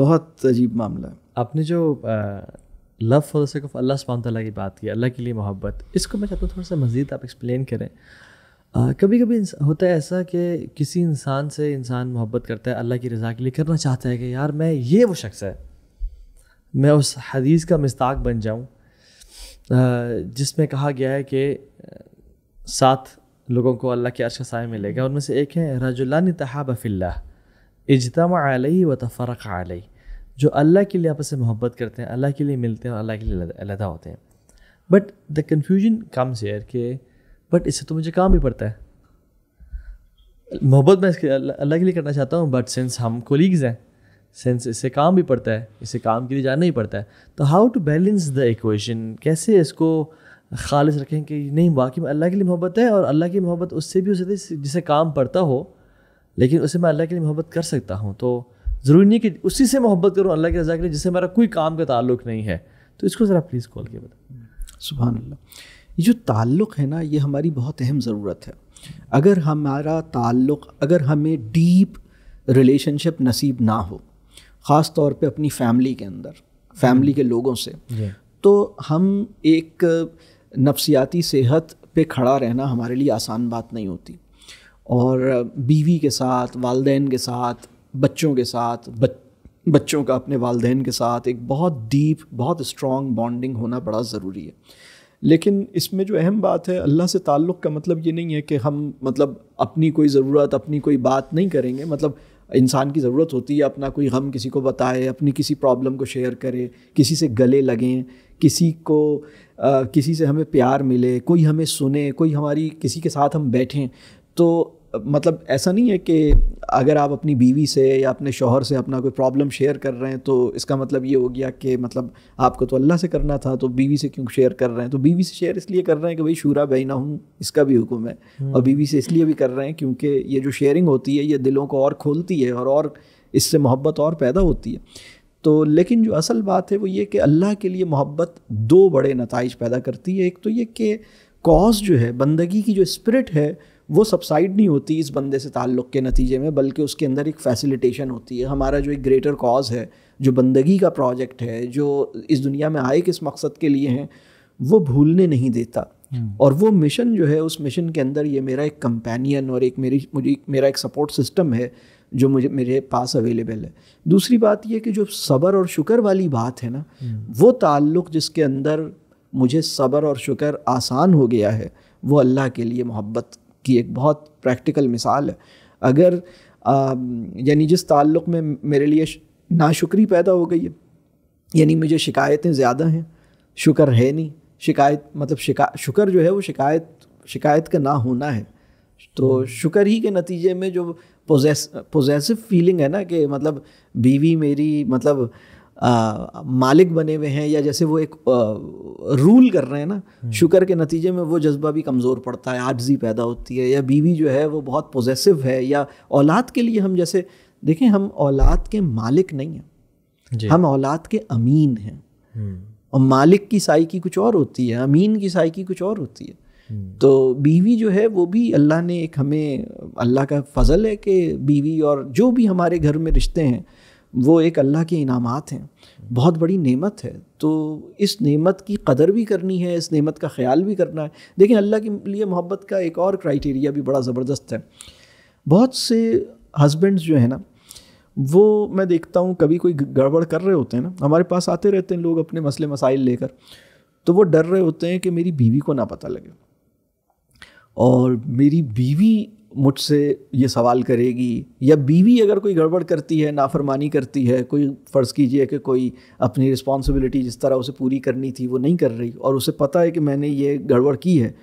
बहुत अजीब मामला है आपने जो love for the sake of Allah सुबहान तला की बात की अल्लाह के लिए मोहब्बत इसको मैं चाहता हूँ थोड़ा सा मज़ीद आप एक्सप्लेन करें आ, कभी कभी होता है ऐसा कि किसी इंसान से इंसान मोहब्बत करता है अल्लाह की रज़ा के लिए करना चाहता है कि यार मैं ये वो शख्स है मैं उस हदीस का मस्ताक बन जाऊँ जिसमें कहा गया है कि सात लोगों को अल्लाह के अर्श का साय मिलेगा उनमें से एक है रजुल्लान तहाब इजतमा इजतम आलही व तफ़रक आलही जो अल्लाह के लिए आपस में मोहब्बत करते हैं अल्लाह के लिए मिलते हैं और अल्लाह के लिए अलहदा होते हैं but the confusion comes here के बट इससे तो मुझे काम भी पड़ता है मोहब्बत मैं इसके अल्लाह के लिए करना चाहता हूँ बट सिंस हम कोलीग्स हैं सिंस इससे काम भी पड़ता है इससे काम के लिए जाना ही पड़ता है तो how to balance the equation कैसे इसको खालिश रखें कि नहीं वाकई में अल्लाह के लिए मोहब्बत है और अल्लाह की मोहब्बत उससे भी हो सकती है जिसे काम पड़ता हो लेकिन उसे मैं अल्लाह के लिए मोहब्बत कर सकता हूँ तो ज़रूरी नहीं कि उसी से मोहब्बत करूँ अल्लाह की रजा के लिए जिससे मेरा कोई काम का ताल्लुक नहीं है तो इसको ज़रा प्लीज़ खोल के बताओ सुबह अल्लाह ये जो ताल्लुक़ है ना ये हमारी बहुत अहम ज़रूरत है अगर हमारा ताल्लुक़ अगर हमें डीप रिलेशनशिप नसीब ना हो ख़ास तौर पे अपनी फैमिली के अंदर फैमिली के लोगों से तो हम एक नफसियाती सेहत पे खड़ा रहना हमारे लिए आसान बात नहीं होती और बीवी के साथ वालदेन के साथ बच्चों के साथ बच, बच्चों का अपने वालदेन के साथ एक बहुत डीप बहुत स्ट्रॉन्ग बॉन्डिंग होना बड़ा ज़रूरी है लेकिन इसमें जो अहम बात है अल्लाह से ताल्लुक़ का मतलब ये नहीं है कि हम मतलब अपनी कोई ज़रूरत अपनी कोई बात नहीं करेंगे मतलब इंसान की ज़रूरत होती है अपना कोई गम किसी को बताए अपनी किसी प्रॉब्लम को शेयर करे किसी से गले लगें किसी को आ, किसी से हमें प्यार मिले कोई हमें सुने कोई हमारी किसी के साथ हम बैठें तो मतलब ऐसा नहीं है कि अगर आप अपनी बीवी से या अपने शोहर से अपना कोई प्रॉब्लम शेयर कर रहे हैं तो इसका मतलब ये हो गया कि मतलब आपको तो अल्लाह से करना था तो बीवी से क्यों शेयर कर रहे हैं तो बीवी से शेयर इसलिए कर रहे हैं कि भाई शूरा ना हूँ इसका भी हुक्म है और हम्म। बीवी से इसलिए भी कर रहे हैं क्योंकि ये जो शेयरिंग होती है ये दिलों को और खोलती है और और इससे मोहब्बत और पैदा होती है तो लेकिन जो असल बात है वो ये कि अल्लाह के लिए मोहब्बत दो बड़े नतज पैदा करती है एक तो ये कि कॉज जो है बंदगी की जो स्पिरिट है वो सबसाइड नहीं होती इस बंदे से ताल्लुक़ के नतीजे में बल्कि उसके अंदर एक फैसिलिटेशन होती है हमारा जो एक ग्रेटर कॉज है जो बंदगी का प्रोजेक्ट है जो इस दुनिया में आए किस मकसद के लिए हैं वो भूलने नहीं देता हम्म। और वो मिशन जो है उस मिशन के अंदर ये मेरा एक कंपेनियन और एक मेरी मुझे मेरा एक सपोर्ट सिस्टम है जो मुझे मेरे पास अवेलेबल है दूसरी बात यह कि जो सब्र और शुक्र वाली बात है ना हम्म। वो ताल्लुक़ जिसके अंदर मुझे सब्र और शुक्र आसान हो गया है वो अल्लाह के लिए मोहब्बत की एक बहुत प्रैक्टिकल मिसाल है अगर यानी जिस ताल्लुक़ में मेरे लिए नाशुक्री पैदा हो गई है यानी मुझे शिकायतें ज़्यादा हैं शुक्र है नहीं शिकायत मतलब शिका शुक्र जो है वो शिकायत शिकायत का ना होना है तो हम्म। शुक्र ही के नतीजे में जो पोजेस पोजेसिव फीलिंग है ना कि मतलब बीवी मेरी मतलब आ, मालिक बने हुए हैं या जैसे वो एक आ, रूल कर रहे हैं ना हम्म। शुक्र के नतीजे में वो जज्बा भी कमज़ोर पड़ता है आजजी पैदा होती है या बीवी जो है वो बहुत पॉजेसिव है या औलाद के लिए हम जैसे देखें हम औलाद के मालिक नहीं हैं हम औलाद के अमीन हैं हम्म। और मालिक की की कुछ और होती है अमीन की साई की कुछ और होती है हम्म। तो बीवी जो है वो भी अल्लाह ने एक हमें अल्लाह का फजल है कि बीवी और जो भी हमारे घर में रिश्ते हैं वो एक अल्लाह के इनामात हैं बहुत बड़ी नेमत है तो इस नेमत की कदर भी करनी है इस नेमत का ख्याल भी करना है देखिए अल्लाह के लिए मोहब्बत का एक और क्राइटेरिया भी बड़ा ज़बरदस्त है बहुत से हस्बैंड्स जो है ना वो मैं देखता हूँ कभी कोई गड़बड़ कर रहे होते हैं ना हमारे पास आते रहते हैं लोग अपने मसले मसाइल लेकर तो वो डर रहे होते हैं कि मेरी बीवी को ना पता लगे और मेरी बीवी मुझसे ये सवाल करेगी या बीवी अगर कोई गड़बड़ करती है नाफरमानी करती है कोई फ़र्ज़ कीजिए कि कोई अपनी रिस्पॉन्सिबिलिटी जिस तरह उसे पूरी करनी थी वो नहीं कर रही और उसे पता है कि मैंने ये गड़बड़ की है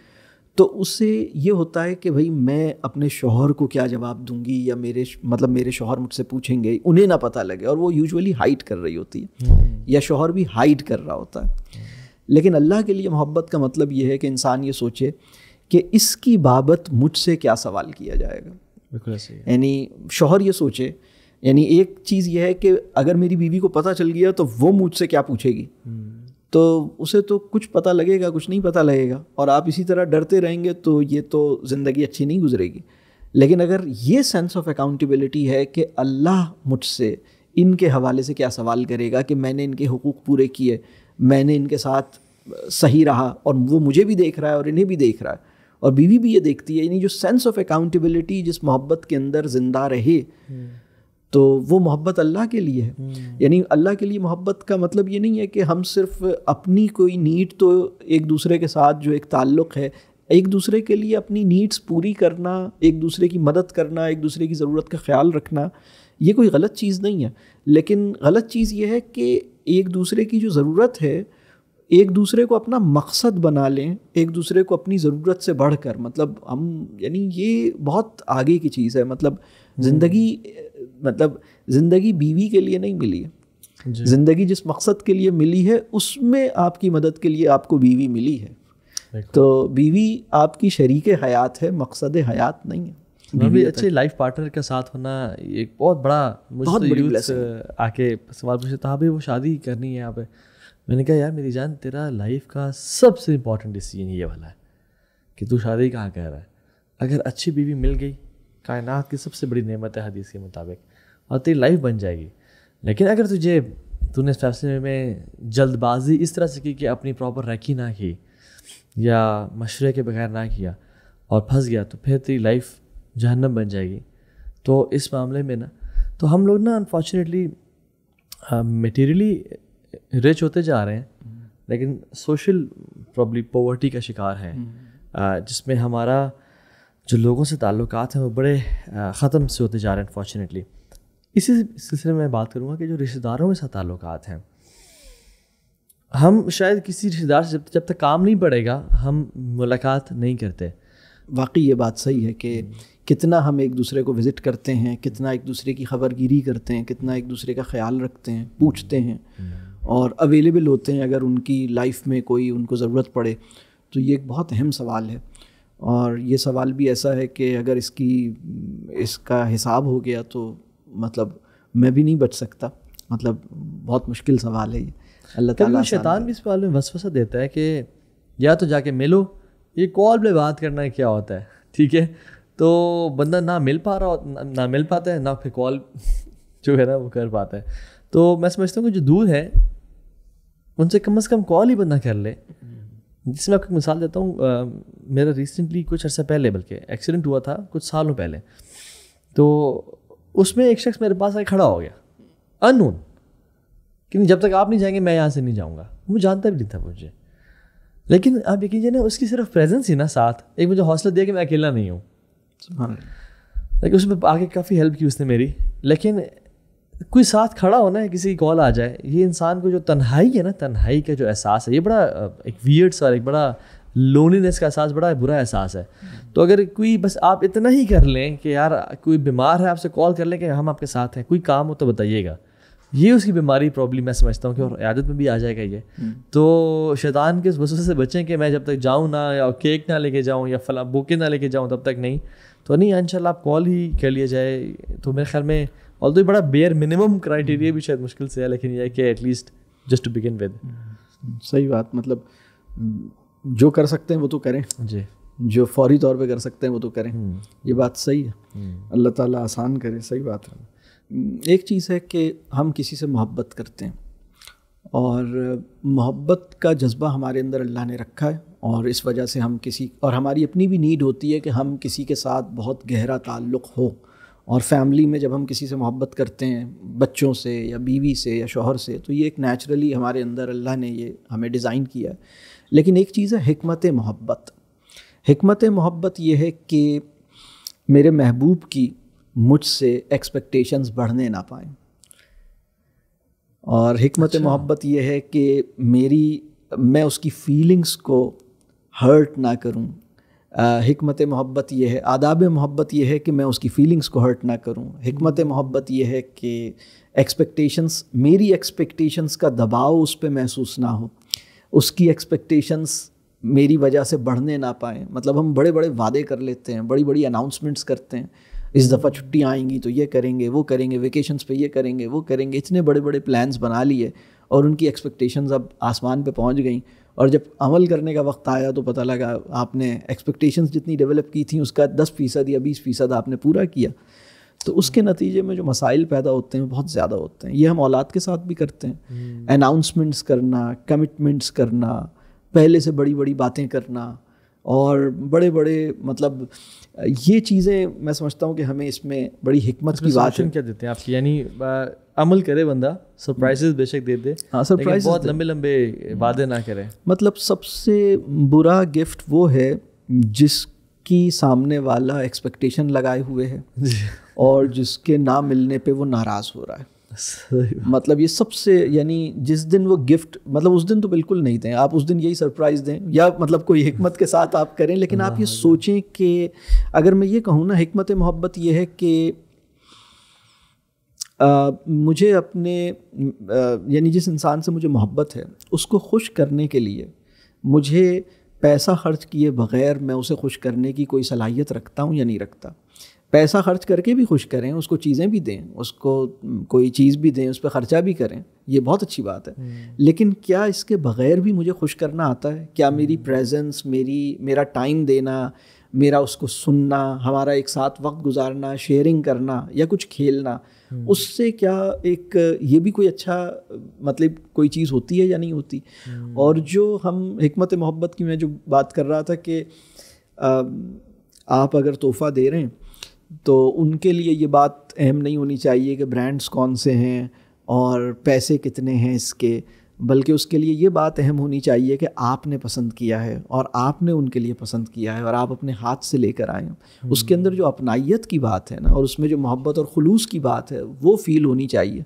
तो उससे ये होता है कि भाई मैं अपने शोहर को क्या जवाब दूंगी या मेरे मतलब मेरे शोहर मुझसे पूछेंगे उन्हें ना पता लगे और वो यूजुअली हाइड कर रही होती है हम्म। या शोहर भी हाइड कर रहा होता है लेकिन अल्लाह के लिए मोहब्बत का मतलब ये है कि इंसान ये सोचे कि इसकी बाबत मुझसे क्या सवाल किया जाएगा बिल्कुल यानी शोहर ये सोचे यानी एक चीज़ यह है कि अगर मेरी बीवी को पता चल गया तो वो मुझसे क्या पूछेगी हम्म। तो उसे तो कुछ पता लगेगा कुछ नहीं पता लगेगा और आप इसी तरह डरते रहेंगे तो ये तो ज़िंदगी अच्छी नहीं गुजरेगी लेकिन अगर ये सेंस ऑफ अकाउंटेबिलिटी है कि अल्लाह मुझसे इनके हवाले से क्या सवाल करेगा कि मैंने इनके हकूक़ पूरे किए मैंने इनके साथ सही रहा और वो मुझे भी देख रहा है और इन्हें भी देख रहा है और बीवी भी ये देखती है यानी जो सेंस ऑफ अकाउंटेबिलिटी जिस मोहब्बत के अंदर जिंदा रहे हम्म। तो वो मोहब्बत अल्लाह के लिए है हम्म। यानी अल्लाह के लिए मोहब्बत का मतलब ये नहीं है कि हम सिर्फ अपनी कोई नीड तो एक दूसरे के साथ जो एक ताल्लुक़ है एक दूसरे के लिए अपनी नीड्स पूरी करना एक दूसरे की मदद करना एक दूसरे की ज़रूरत का ख्याल रखना ये कोई गलत चीज़ नहीं है लेकिन गलत चीज़ ये है कि एक दूसरे की जो ज़रूरत है एक दूसरे को अपना मकसद बना लें एक दूसरे को अपनी ज़रूरत से बढ़कर मतलब हम यानी ये बहुत आगे की चीज़ है मतलब हम्म। ज़िंदगी मतलब ज़िंदगी बीवी के लिए नहीं मिली है ज़िंदगी जिस मकसद के लिए मिली है उसमें आपकी मदद के लिए आपको बीवी मिली है तो बीवी आपकी शरीक हयात है मकसद हयात नहीं है भी अच्छे लाइफ पार्टनर के साथ होना एक बहुत बड़ा मुझे बहुत तो आके सवाल पूछे तो हाँ भाई वो शादी करनी है यहाँ पे मैंने कहा यार मेरी जान तेरा लाइफ का सबसे इम्पॉर्टेंट डिसीजन ये वाला है कि तू शादी कहाँ कह रहा है अगर अच्छी बीवी मिल गई कायनात की सबसे बड़ी नेमत है हदीस के मुताबिक और तेरी लाइफ बन जाएगी लेकिन अगर तुझे तूने इस फैसले में जल्दबाजी इस तरह से की कि अपनी प्रॉपर रैकी ना की या मशरे के बगैर ना किया और फंस गया तो फिर तेरी लाइफ जहन्नम बन जाएगी तो इस मामले में ना तो हम लोग ना अनफॉर्चुनेटली मटेरियली रिच होते जा रहे हैं लेकिन सोशल प्रॉब्लम पॉवर्टी का शिकार है हम्म। जिसमें हमारा जो लोगों से ताल्लुक हैं वो बड़े ख़त्म से होते जा रहे हैं अनफॉर्चुनेटली इसी सिलसिले में बात करूँगा कि जो रिश्तेदारों के साथ ताल्लुक हैं हम शायद किसी रिश्तेदार से जब जब तक काम नहीं पड़ेगा हम मुलाकात नहीं करते वाकई ये बात सही है कि कितना हम एक दूसरे को विज़िट करते हैं कितना एक दूसरे की खबरगिरी करते हैं कितना एक दूसरे का ख्याल रखते हैं पूछते हैं हम्म। और अवेलेबल होते हैं अगर उनकी लाइफ में कोई उनको ज़रूरत पड़े तो ये एक बहुत अहम सवाल है और ये सवाल भी ऐसा है कि अगर इसकी इसका हिसाब हो गया तो मतलब मैं भी नहीं बच सकता मतलब बहुत मुश्किल सवाल है ये अल्लाह ताला शैतान भी इस सवाल में वसवसा देता है कि या तो जाके मिलो ये कॉल पे बात करना क्या होता है ठीक है तो बंदा ना मिल पा रहा ना, ना मिल पाता है ना फिर कॉल जो है ना वो कर पाता है तो मैं समझता हूँ कि जो दूर है उनसे कम अज़ कम कॉल ही बंदा कर ले जिसमें आपको मिसाल देता हूँ मेरा रिसेंटली कुछ अर्सा पहले बल्कि एक्सीडेंट हुआ था कुछ सालों पहले तो उसमें एक शख्स मेरे पास आए खड़ा हो गया अनून कि जब तक आप नहीं जाएंगे मैं यहाँ से नहीं जाऊँगा वो जानता भी नहीं था मुझे लेकिन आप यकीन जाने उसकी सिर्फ प्रेजेंस ही ना साथ एक मुझे हौसला दिया कि मैं अकेला नहीं हूँ लेकिन उसमें आगे काफ़ी हेल्प की उसने मेरी लेकिन कोई साथ खड़ा होना है किसी की कॉल आ जाए ये इंसान को जो तन्हाई है ना तन्हाई का जो एहसास है ये बड़ा एक वियर्ड सा एक बड़ा लोनलीनेस का एहसास बड़ा बुरा एहसास है तो अगर कोई बस आप इतना ही कर लें कि यार कोई बीमार है आपसे कॉल कर लें कि हम आपके साथ हैं कोई काम हो तो बताइएगा ये उसकी बीमारी प्रॉब्लम मैं समझता हूँ कि और आदत में भी आ जाएगा ये हम्म। तो शैतान के उस से बचें कि मैं जब तक जाऊँ ना या केक ना लेके जाऊँ या फला बुके ना लेके जाऊँ तब तक नहीं तो नहीं इनशाला आप कॉल ही कर लिया जाए तो मेरे ख्याल में ऑल तो बड़ा बेयर मिनिमम क्राइटेरिया भी शायद मुश्किल से है लेकिन यह कि at least just to begin with सही बात मतलब जो कर सकते हैं वो तो करें जी जो फौरी तौर पे कर सकते हैं वो तो करें हम्म। ये बात सही है हम्म। अल्लाह ताला आसान करे सही बात है हम्म, एक चीज़ है कि हम किसी से मोहब्बत करते हैं और मोहब्बत का जज्बा हमारे अंदर अल्लाह ने रखा है और इस वजह से हम किसी और हमारी अपनी भी नीड होती है कि हम किसी के साथ बहुत गहरा ताल्लुक़ हो और फैमिली में जब हम किसी से मोहब्बत करते हैं बच्चों से या बीवी से या शोहर से तो ये एक नेचुरली हमारे अंदर अल्लाह ने ये हमें डिज़ाइन किया है लेकिन एक चीज़ है हमत मोहब्बत हमत मोहब्बत ये है कि मेरे महबूब की मुझसे एक्सपेक्टेशंस बढ़ने ना पाए और हमत अच्छा। मोहब्बत ये है कि मेरी मैं उसकी फीलिंग्स को हर्ट ना करूं हमत मोहब्बत ये है आदाब मोहब्बत ये है कि मैं उसकी फ़ीलिंग्स को हर्ट ना करूँ हमत मोहब्बत ये है कि एक्सपेक्टेशंस मेरी एक्सपेक्टेशंस का दबाव उस पर महसूस ना हो उसकी एक्सपेक्टेशंस मेरी वजह से बढ़ने ना पाए मतलब हम बड़े बड़े वादे कर लेते हैं बड़ी बड़ी अनाउंसमेंट्स करते हैं इस दफ़ा छुट्टी आएंगी तो ये करेंगे वो करेंगे वेकेशंस पे ये करेंगे वो करेंगे इतने बड़े बड़े प्लान्स बना लिए और उनकी एक्सपेक्टेशंस अब आसमान पे पहुंच गई और जब अमल करने का वक्त आया तो पता लगा आपने एक्सपेक्टेशंस जितनी डेवलप की थी उसका दस फ़ीसद या बीस फ़ीसद आपने पूरा किया तो उसके नतीजे में जो मसाइल पैदा होते हैं बहुत ज़्यादा होते हैं ये हम औलाद के साथ भी करते हैं अनाउंसमेंट्स हम्म। करना कमिटमेंट्स करना पहले से बड़ी बड़ी बातें करना और बड़े बड़े मतलब ये चीज़ें मैं समझता हूँ कि हमें इसमें बड़ी हमत की बात क्या देते हैं आपकी यानी अमल करे बंदा सरप्राइजेज हम्म। बेशक दे दे हाँ सरप्राइज बहुत लंबे लंबे वादे ना करे मतलब सबसे बुरा गिफ्ट वो है जिसकी सामने वाला एक्सपेक्टेशन लगाए हुए है और जिसके ना मिलने पे वो नाराज़ हो रहा है मतलब ये सबसे यानी जिस दिन वो गिफ्ट मतलब उस दिन तो बिल्कुल नहीं दें आप उस दिन यही सरप्राइज़ दें या मतलब कोई हमत के साथ आप करें लेकिन आप ये सोचें कि अगर मैं ये कहूँ ना हमत मोहब्बत ये है कि मुझे अपने यानी जिस इंसान से मुझे मोहब्बत है उसको खुश करने के लिए मुझे पैसा खर्च किए बगैर मैं उसे खुश करने की कोई सलाहियत रखता हूँ या नहीं रखता पैसा खर्च करके भी खुश करें उसको चीज़ें भी दें उसको कोई चीज़ भी दें उस पर ख़र्चा भी करें ये बहुत अच्छी बात है हम्म। लेकिन क्या इसके बग़ैर भी मुझे खुश करना आता है क्या मेरी हम्म। प्रेजेंस मेरी मेरा टाइम देना मेरा उसको सुनना हमारा एक साथ वक्त गुजारना शेयरिंग करना या कुछ खेलना हम्म। उससे क्या एक ये भी कोई अच्छा मतलब कोई चीज़ होती है या नहीं होती हम्म। और जो हम हमत मोहब्बत की मैं जो बात कर रहा था कि आप अगर तोहफ़ा दे रहे हैं तो उनके लिए ये बात अहम नहीं होनी चाहिए कि ब्रांड्स कौन से हैं और पैसे कितने हैं इसके बल्कि उसके लिए ये बात अहम होनी चाहिए कि आपने पसंद किया है और आपने उनके लिए पसंद किया है और आप अपने हाथ से लेकर आए हैं हम्म। उसके अंदर जो अपनाइत की बात है ना और उसमें जो मोहब्बत और खलूस की बात है वो फील होनी चाहिए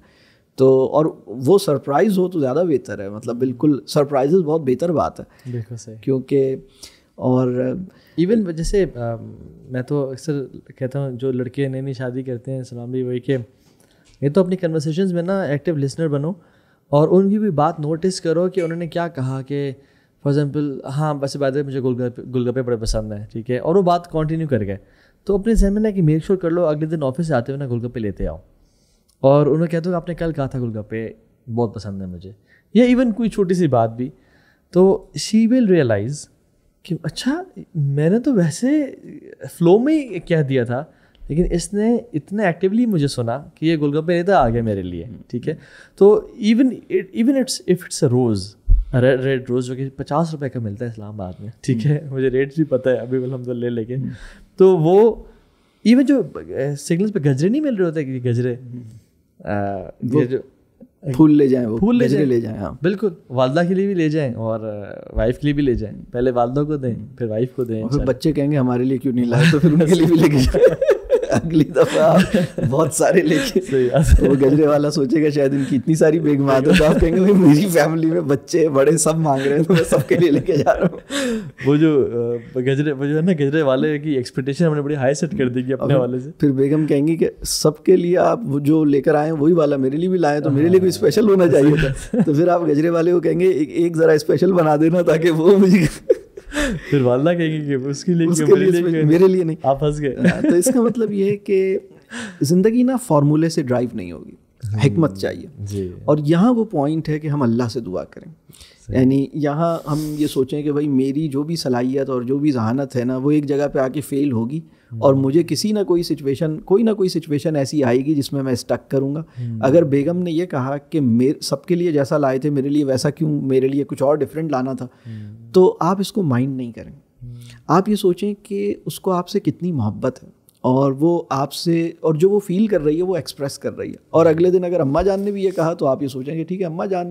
तो और वो सरप्राइज़ हो तो ज़्यादा बेहतर है मतलब बिल्कुल सरप्राइज बहुत बेहतर बात है बिल्कुल सही क्योंकि और इवन जैसे आ, मैं तो अक्सर कहता हूँ जो लड़के नई नई शादी करते हैं सलाम भी वही के ये तो अपनी कन्वर्सेशन में ना एक्टिव लिसनर बनो और उनकी भी बात नोटिस करो कि उन्होंने क्या कहा कि फॉर एग्जाम्पल हाँ वैसे बात मुझे गोलगप्पे गोलगप्पे बड़े पसंद हैं ठीक है और वो बात कंटिन्यू कर गए तो अपने जहन में ना कि मेक श्योर कर लो अगले दिन ऑफिस आते हुए ना गोलगप्पे लेते आओ और उन्होंने कहते हो आपने कल कहा था गोलगप्पे बहुत पसंद है मुझे या इवन कोई छोटी सी बात भी तो शी विल रियलाइज़ कि अच्छा मैंने तो वैसे फ्लो में ही कह दिया था लेकिन इसने इतने एक्टिवली मुझे सुना कि ये गोलगप्पे नहीं था आ गया मेरे लिए हम्म। ठीक है तो even even it's if it's a rose red red rose जो कि पचास रुपए का मिलता है इस्लामाबाद में ठीक हम्म। है मुझे रेट भी पता है अभी तो ले लेकिन हम्म। तो वो इवन जो सिग्नल्स पे गजरे नहीं मिल रहे होते कि गजरे फूल ले जाएं वो फूल ले जाएं ले जाएं हाँ बिल्कुल वालदा के लिए भी ले जाएं और वाइफ के लिए भी ले जाएं पहले वालदा को दें फिर वाइफ को दें फिर बच्चे कहेंगे हमारे लिए क्यों नहीं लाए तो फिर उनके लिए भी लेके जाए अगली दफा बहुत सारे लेके वो गजरे वाला सोचेगा शायद इनकी इतनी सारी बेग मात तो आप कहेंगे मेरी फैमिली में बच्चे बड़े सब मांग रहे हैं तो मैं सबके लिए लेके जा रहा हूँ वो जो गजरे वो जो है ना गजरे वाले की एक्सपेक्टेशन हमने बड़ी हाई सेट कर दी कि अपने वाले से फिर बेगम कहेंगी कि सबके लिए आप जो लेकर आए वही वाला मेरे लिए भी लाए तो मेरे लिए भी स्पेशल हाँ। होना चाहिए तो फिर आप गजरे वाले को कहेंगे एक ज़रा स्पेशल बना देना ताकि वो मुझे फिर वाला कहेंगे कि उसके लिए उसके लिए, लिए मेरे लिए नहीं आप हंस गए हाँ, तो इसका मतलब ये है कि ज़िंदगी ना फार्मूले से ड्राइव नहीं होगी हमत हम्म। चाहिए और यहाँ वो पॉइंट है कि हम अल्लाह से दुआ करें यानी यहाँ हम ये सोचें कि भाई मेरी जो भी सलाहियत और जो भी जहानत है ना वो एक जगह पे आके फेल होगी हम्म। और मुझे किसी ना कोई सिचुएशन कोई ना कोई सिचुएशन ऐसी आएगी जिसमें मैं स्टक करूँगा हम्म। अगर बेगम ने यह कहा कि मेरे सबके लिए जैसा लाए थे मेरे लिए वैसा क्यों मेरे लिए कुछ और डिफरेंट लाना था हम्म। तो आप इसको माइंड नहीं करें आप ये सोचें कि उसको आपसे कितनी मोहब्बत है और वो आपसे और जो वो फील कर रही है वो एक्सप्रेस कर रही है और अगले दिन अगर अम्मा जान ने भी ये कहा तो आप ये सोचेंगे ठीक है अम्मा जान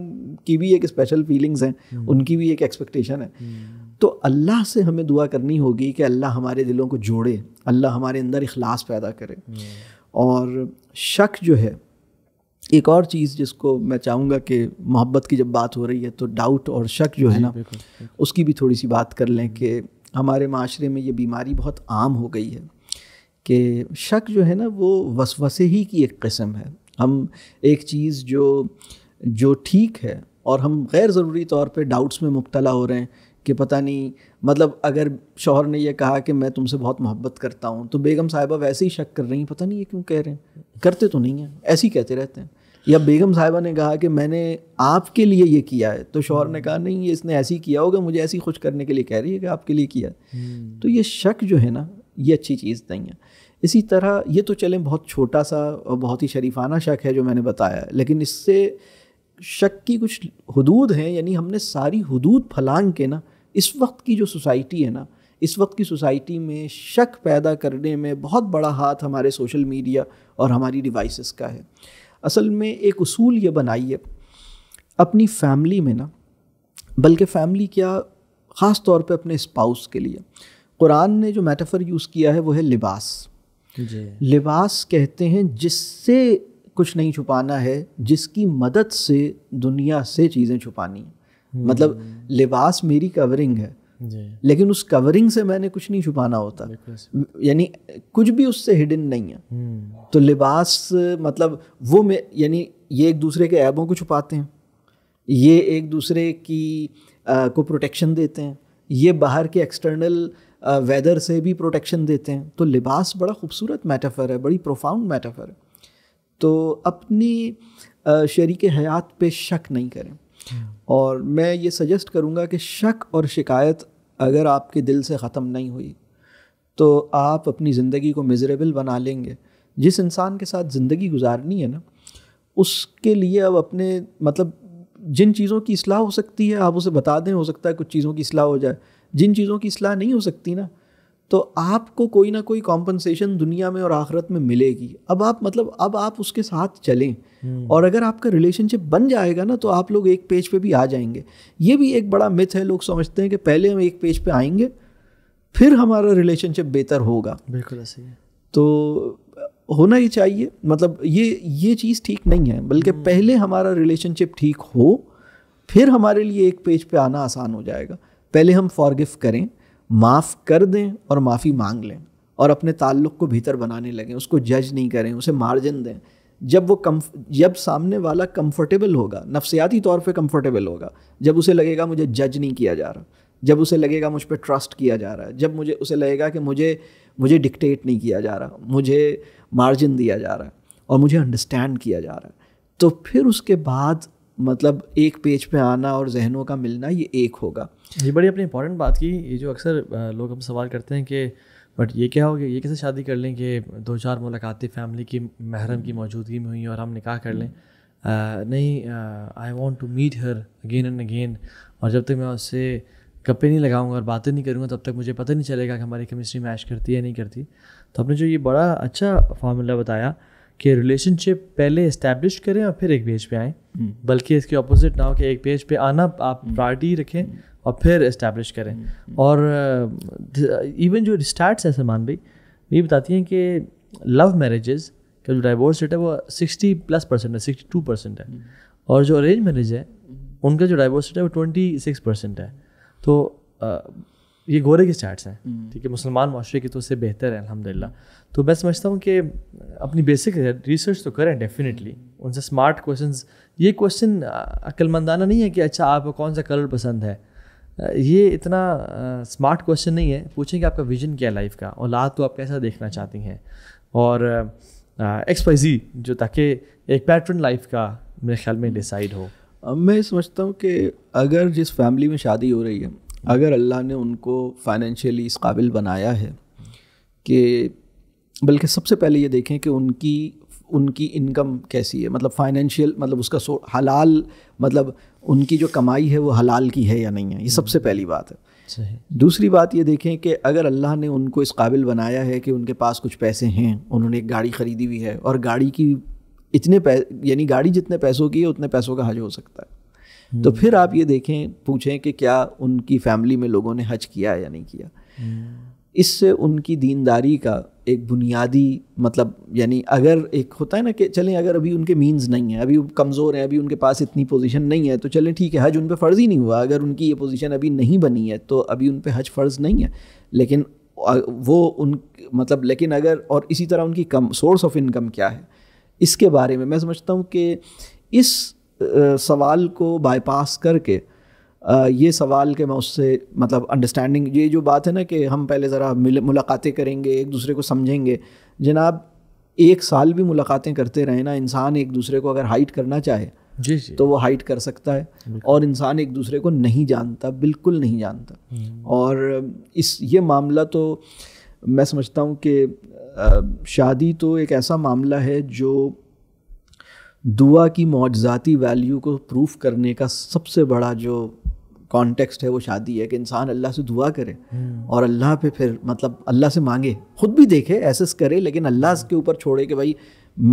की भी एक स्पेशल फीलिंग्स हैं हम्म। उनकी भी एक एक्सपेक्टेशन है हम्म। तो अल्लाह से हमें दुआ करनी होगी कि अल्लाह हमारे दिलों को जोड़े अल्लाह हमारे अंदर अखलास पैदा करे हम्म। और शक जो है एक और चीज़ जिसको मैं चाहूँगा कि मोहब्बत की जब बात हो रही है तो डाउट और शक जो है ना उसकी भी थोड़ी सी बात कर लें कि हमारे माशरे में ये बीमारी बहुत आम हो गई है कि शक जो है ना वो वसवसे ही की एक कस्म है हम एक चीज़ जो जो ठीक है और हम गैर ज़रूरी तौर पे डाउट्स में मुबतला हो रहे हैं कि पता नहीं मतलब अगर शोहर ने यह कहा कि मैं तुमसे बहुत मोहब्बत करता हूँ तो बेगम साहिबा वैसे ही शक कर रही हैं पता नहीं ये क्यों कह रहे हैं करते तो नहीं हैं ऐसे ही कहते रहते हैं या बेगम साहिबा ने कहा कि मैंने आपके लिए ये किया है तो शोहर ने कहा नहीं ये इसने ऐसे ही किया होगा मुझे ऐसी खुश करने के लिए कह रही है कि आपके लिए किया है हम्म। तो ये शक जो है ना ये अच्छी चीज़ नहीं है इसी तरह ये तो चलें बहुत छोटा सा और बहुत ही शरीफाना शक है जो मैंने बताया लेकिन इससे शक की कुछ हदूद हैं यानी हमने सारी हदूद फलांग के ना इस वक्त की जो सोसाइटी है ना इस वक्त की सोसाइटी में शक पैदा करने में बहुत बड़ा हाथ हमारे सोशल मीडिया और हमारी डिवाइसेस का है असल में एक उसूल ये बनाइए अपनी फैमिली में ना बल्कि फैमिली क्या ख़ास तौर पे अपने स्पाउस के लिए कुरान ने जो मेटाफर यूज़ किया है वो है लिबास लिबास कहते हैं जिससे कुछ नहीं छुपाना है जिसकी मदद से दुनिया से चीज़ें छुपानी है हम्म। मतलब लिबास मेरी कवरिंग है लेकिन उस कवरिंग से मैंने कुछ नहीं छुपाना होता यानी कुछ भी उससे हिडन नहीं है हम्म। तो लिबास मतलब वो यानी ये एक दूसरे के ऐबों को छुपाते हैं ये एक दूसरे की आ, को प्रोटेक्शन देते हैं ये बाहर के एक्सटर्नल वेदर से भी प्रोटेक्शन देते हैं तो लिबास बड़ा खूबसूरत मेटाफर है बड़ी प्रोफाउंड मेटाफर है तो अपनी शरीक हयात पे शक नहीं करें हम्म। और मैं ये सजेस्ट करूँगा कि शक और शिकायत अगर आपके दिल से ख़त्म नहीं हुई तो आप अपनी ज़िंदगी को मिजरेबल बना लेंगे जिस इंसान के साथ ज़िंदगी गुजारनी है ना उसके लिए अब अपने मतलब जिन चीज़ों की असलाह हो सकती है आप उसे बता दें हो सकता है कुछ चीज़ों की असलाह हो जाए जिन चीज़ों की असलाह नहीं हो सकती ना तो आपको कोई ना कोई कॉम्पनसेशन दुनिया में और आखिरत में मिलेगी अब आप मतलब अब आप उसके साथ चलें हम्म। और अगर आपका रिलेशनशिप बन जाएगा ना तो आप लोग एक पेज पे भी आ जाएंगे ये भी एक बड़ा मिथ है लोग समझते हैं कि पहले हम एक पेज पे आएंगे फिर हमारा रिलेशनशिप बेहतर होगा बिल्कुल ऐसे ही तो होना ही चाहिए मतलब ये ये चीज़ ठीक नहीं है बल्कि हम्म। पहले हमारा रिलेशनशिप ठीक हो फिर हमारे लिए एक पेज पे आना आसान हो जाएगा पहले हम फॉरगिव करें माफ़ कर दें और माफ़ी मांग लें और अपने ताल्लुक को भीतर बनाने लगें उसको जज नहीं करें उसे मार्जिन दें जब वो कम जब सामने वाला कंफर्टेबल होगा नफसियाती तौर पे कंफर्टेबल होगा जब उसे लगेगा मुझे जज नहीं किया जा रहा जब उसे लगेगा मुझ पर ट्रस्ट किया जा रहा है जब मुझे उसे लगेगा कि मुझे मुझे डिक्टेट नहीं किया जा रहा मुझे मार्जिन दिया जा रहा है और मुझे अंडरस्टैंड किया जा रहा है तो फिर उसके बाद मतलब एक पेज पे आना और जहनों का मिलना ये एक होगा ये बड़ी अपनी इंपॉर्टेंट बात की ये जो अक्सर लोग हम सवाल करते हैं कि बट ये क्या हो गया ये कैसे शादी कर लें कि दो चार मुलाकातें फैमिली की महरम की हम्म। मौजूदगी में हुई और हम निकाह कर लें आ, हम्म। नहीं I want to meet her again and again और जब तक मैं उससे कपे नहीं लगाऊंगा और बातें नहीं करूँगा तब तक मुझे पता नहीं चलेगा कि हमारी केमिस्ट्री मैच करती है नहीं करती तो आपने जो ये बड़ा अच्छा फार्मूला बताया कि रिलेशनशिप पहले इस्टेब्लिश करें और फिर एक पेज पे आएँ हम्म। बल्कि इसके ऑपोजिट ना हो कि एक पेज पे आना आप प्रायरिटी हम्म। रखें हम्म। और फिर इस्टेब्लिश करें और इवन uh, जो स्टार्ट्स हैं सलमान भाई ये बताती हैं कि लव मैरिजेज़ का जो डाइवोर्स रेट है वो सिक्सटी प्लस परसेंट है सिक्सटी टू परसेंट है और जो अरेंज मैरिज है उनका जो डाइवोर्स रेट है वो ट्वेंटी सिक्स परसेंट है तो आ, uh, ये गोरे के स्टार्ट्स हैं ठीक है मुसलमान माशरे की तो उससे बेहतर है अलहमदिल्ला तो मैं समझता हूँ कि अपनी बेसिक रिसर्च तो करें डेफिनेटली उनसे स्मार्ट क्वेश्चन ये क्वेश्चन अक्लमंदाना नहीं है कि अच्छा आपको कौन सा कलर पसंद है ये इतना स्मार्ट क्वेश्चन नहीं है पूछें कि आपका विजन क्या है लाइफ का और लात तो आप कैसा देखना चाहती हैं और एक्स जो ताकि एक पैटर्न लाइफ का मेरे ख्याल में डिसाइड हो मैं समझता हूँ कि अगर जिस फैमिली में शादी हो रही है अगर अल्लाह ने उनको फाइनेंशियली इस काबिल बनाया है कि बल्कि सबसे पहले ये देखें कि उनकी उनकी इनकम कैसी है मतलब फाइनेंशियल मतलब उसका हलाल मतलब उनकी जो कमाई है वो हलाल की है या नहीं है ये हम्म। सबसे पहली बात है दूसरी बात ये देखें कि अगर अल्लाह ने उनको इस काबिल बनाया है कि उनके पास कुछ पैसे हैं उन्होंने एक गाड़ी ख़रीदी हुई है और गाड़ी की इतने यानी गाड़ी जितने पैसों की है उतने पैसों का हज हो सकता है तो हम्म। फिर आप ये देखें पूछें कि क्या उनकी फैमिली में लोगों ने हज किया या नहीं किया हम्म। इससे उनकी दीनदारी का एक बुनियादी मतलब यानी अगर एक होता है ना कि चलें अगर अभी उनके मीन्स नहीं है अभी कमज़ोर हैं अभी उनके पास इतनी पोजीशन नहीं है तो चलें ठीक है हज उन पर फ़र्ज़ ही नहीं हुआ अगर उनकी ये पोजीशन अभी नहीं बनी है तो अभी उन पर हज फ़र्ज़ नहीं है लेकिन वो उन मतलब लेकिन अगर और इसी तरह उनकी कम सोर्स ऑफ इनकम क्या है इसके बारे में मैं समझता हूँ कि इस सवाल को बाईपास करके ये सवाल के मैं उससे मतलब अंडरस्टैंडिंग ये जो बात है ना कि हम पहले ज़रा मुलाकातें करेंगे एक दूसरे को समझेंगे जनाब एक साल भी मुलाकातें करते रहे ना इंसान एक दूसरे को अगर हाइट करना चाहे जी जी तो वो हाइट कर सकता है और इंसान एक दूसरे को नहीं जानता बिल्कुल नहीं जानता हम्म। और इस ये मामला तो मैं समझता हूँ कि शादी तो एक ऐसा मामला है जो दुआ की मुआजाती वैल्यू को प्रूफ करने का सबसे बड़ा जो कॉन्टेक्स्ट है वो शादी है कि इंसान अल्लाह से दुआ करे हम्म। और अल्लाह पे फिर मतलब अल्लाह से मांगे खुद भी देखे एहसस करे लेकिन अल्लाह के ऊपर छोड़े कि भाई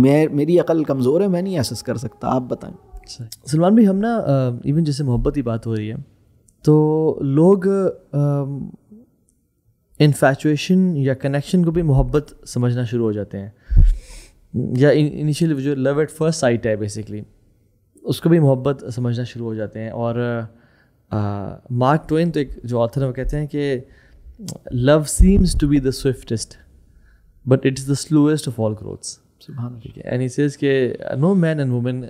मैं मेरी अकल कमज़ोर है मैं नहीं एहसस कर सकता आप बताएं सलमान भाई हम ना इवन जैसे मोहब्बत की बात हो रही है तो लोग इन्फेचुएशन या कनेक्शन को भी मोहब्बत समझना शुरू हो जाते हैं या इनिशियल जो लव एट फर्स्ट साइट है बेसिकली उसको भी मोहब्बत समझना शुरू हो जाते हैं और uh, मार्क ट्वेन तो एक जो ऑथर है वो कहते हैं कि love seems to be the swiftest but it is the slowest of all growths and it says के no man and women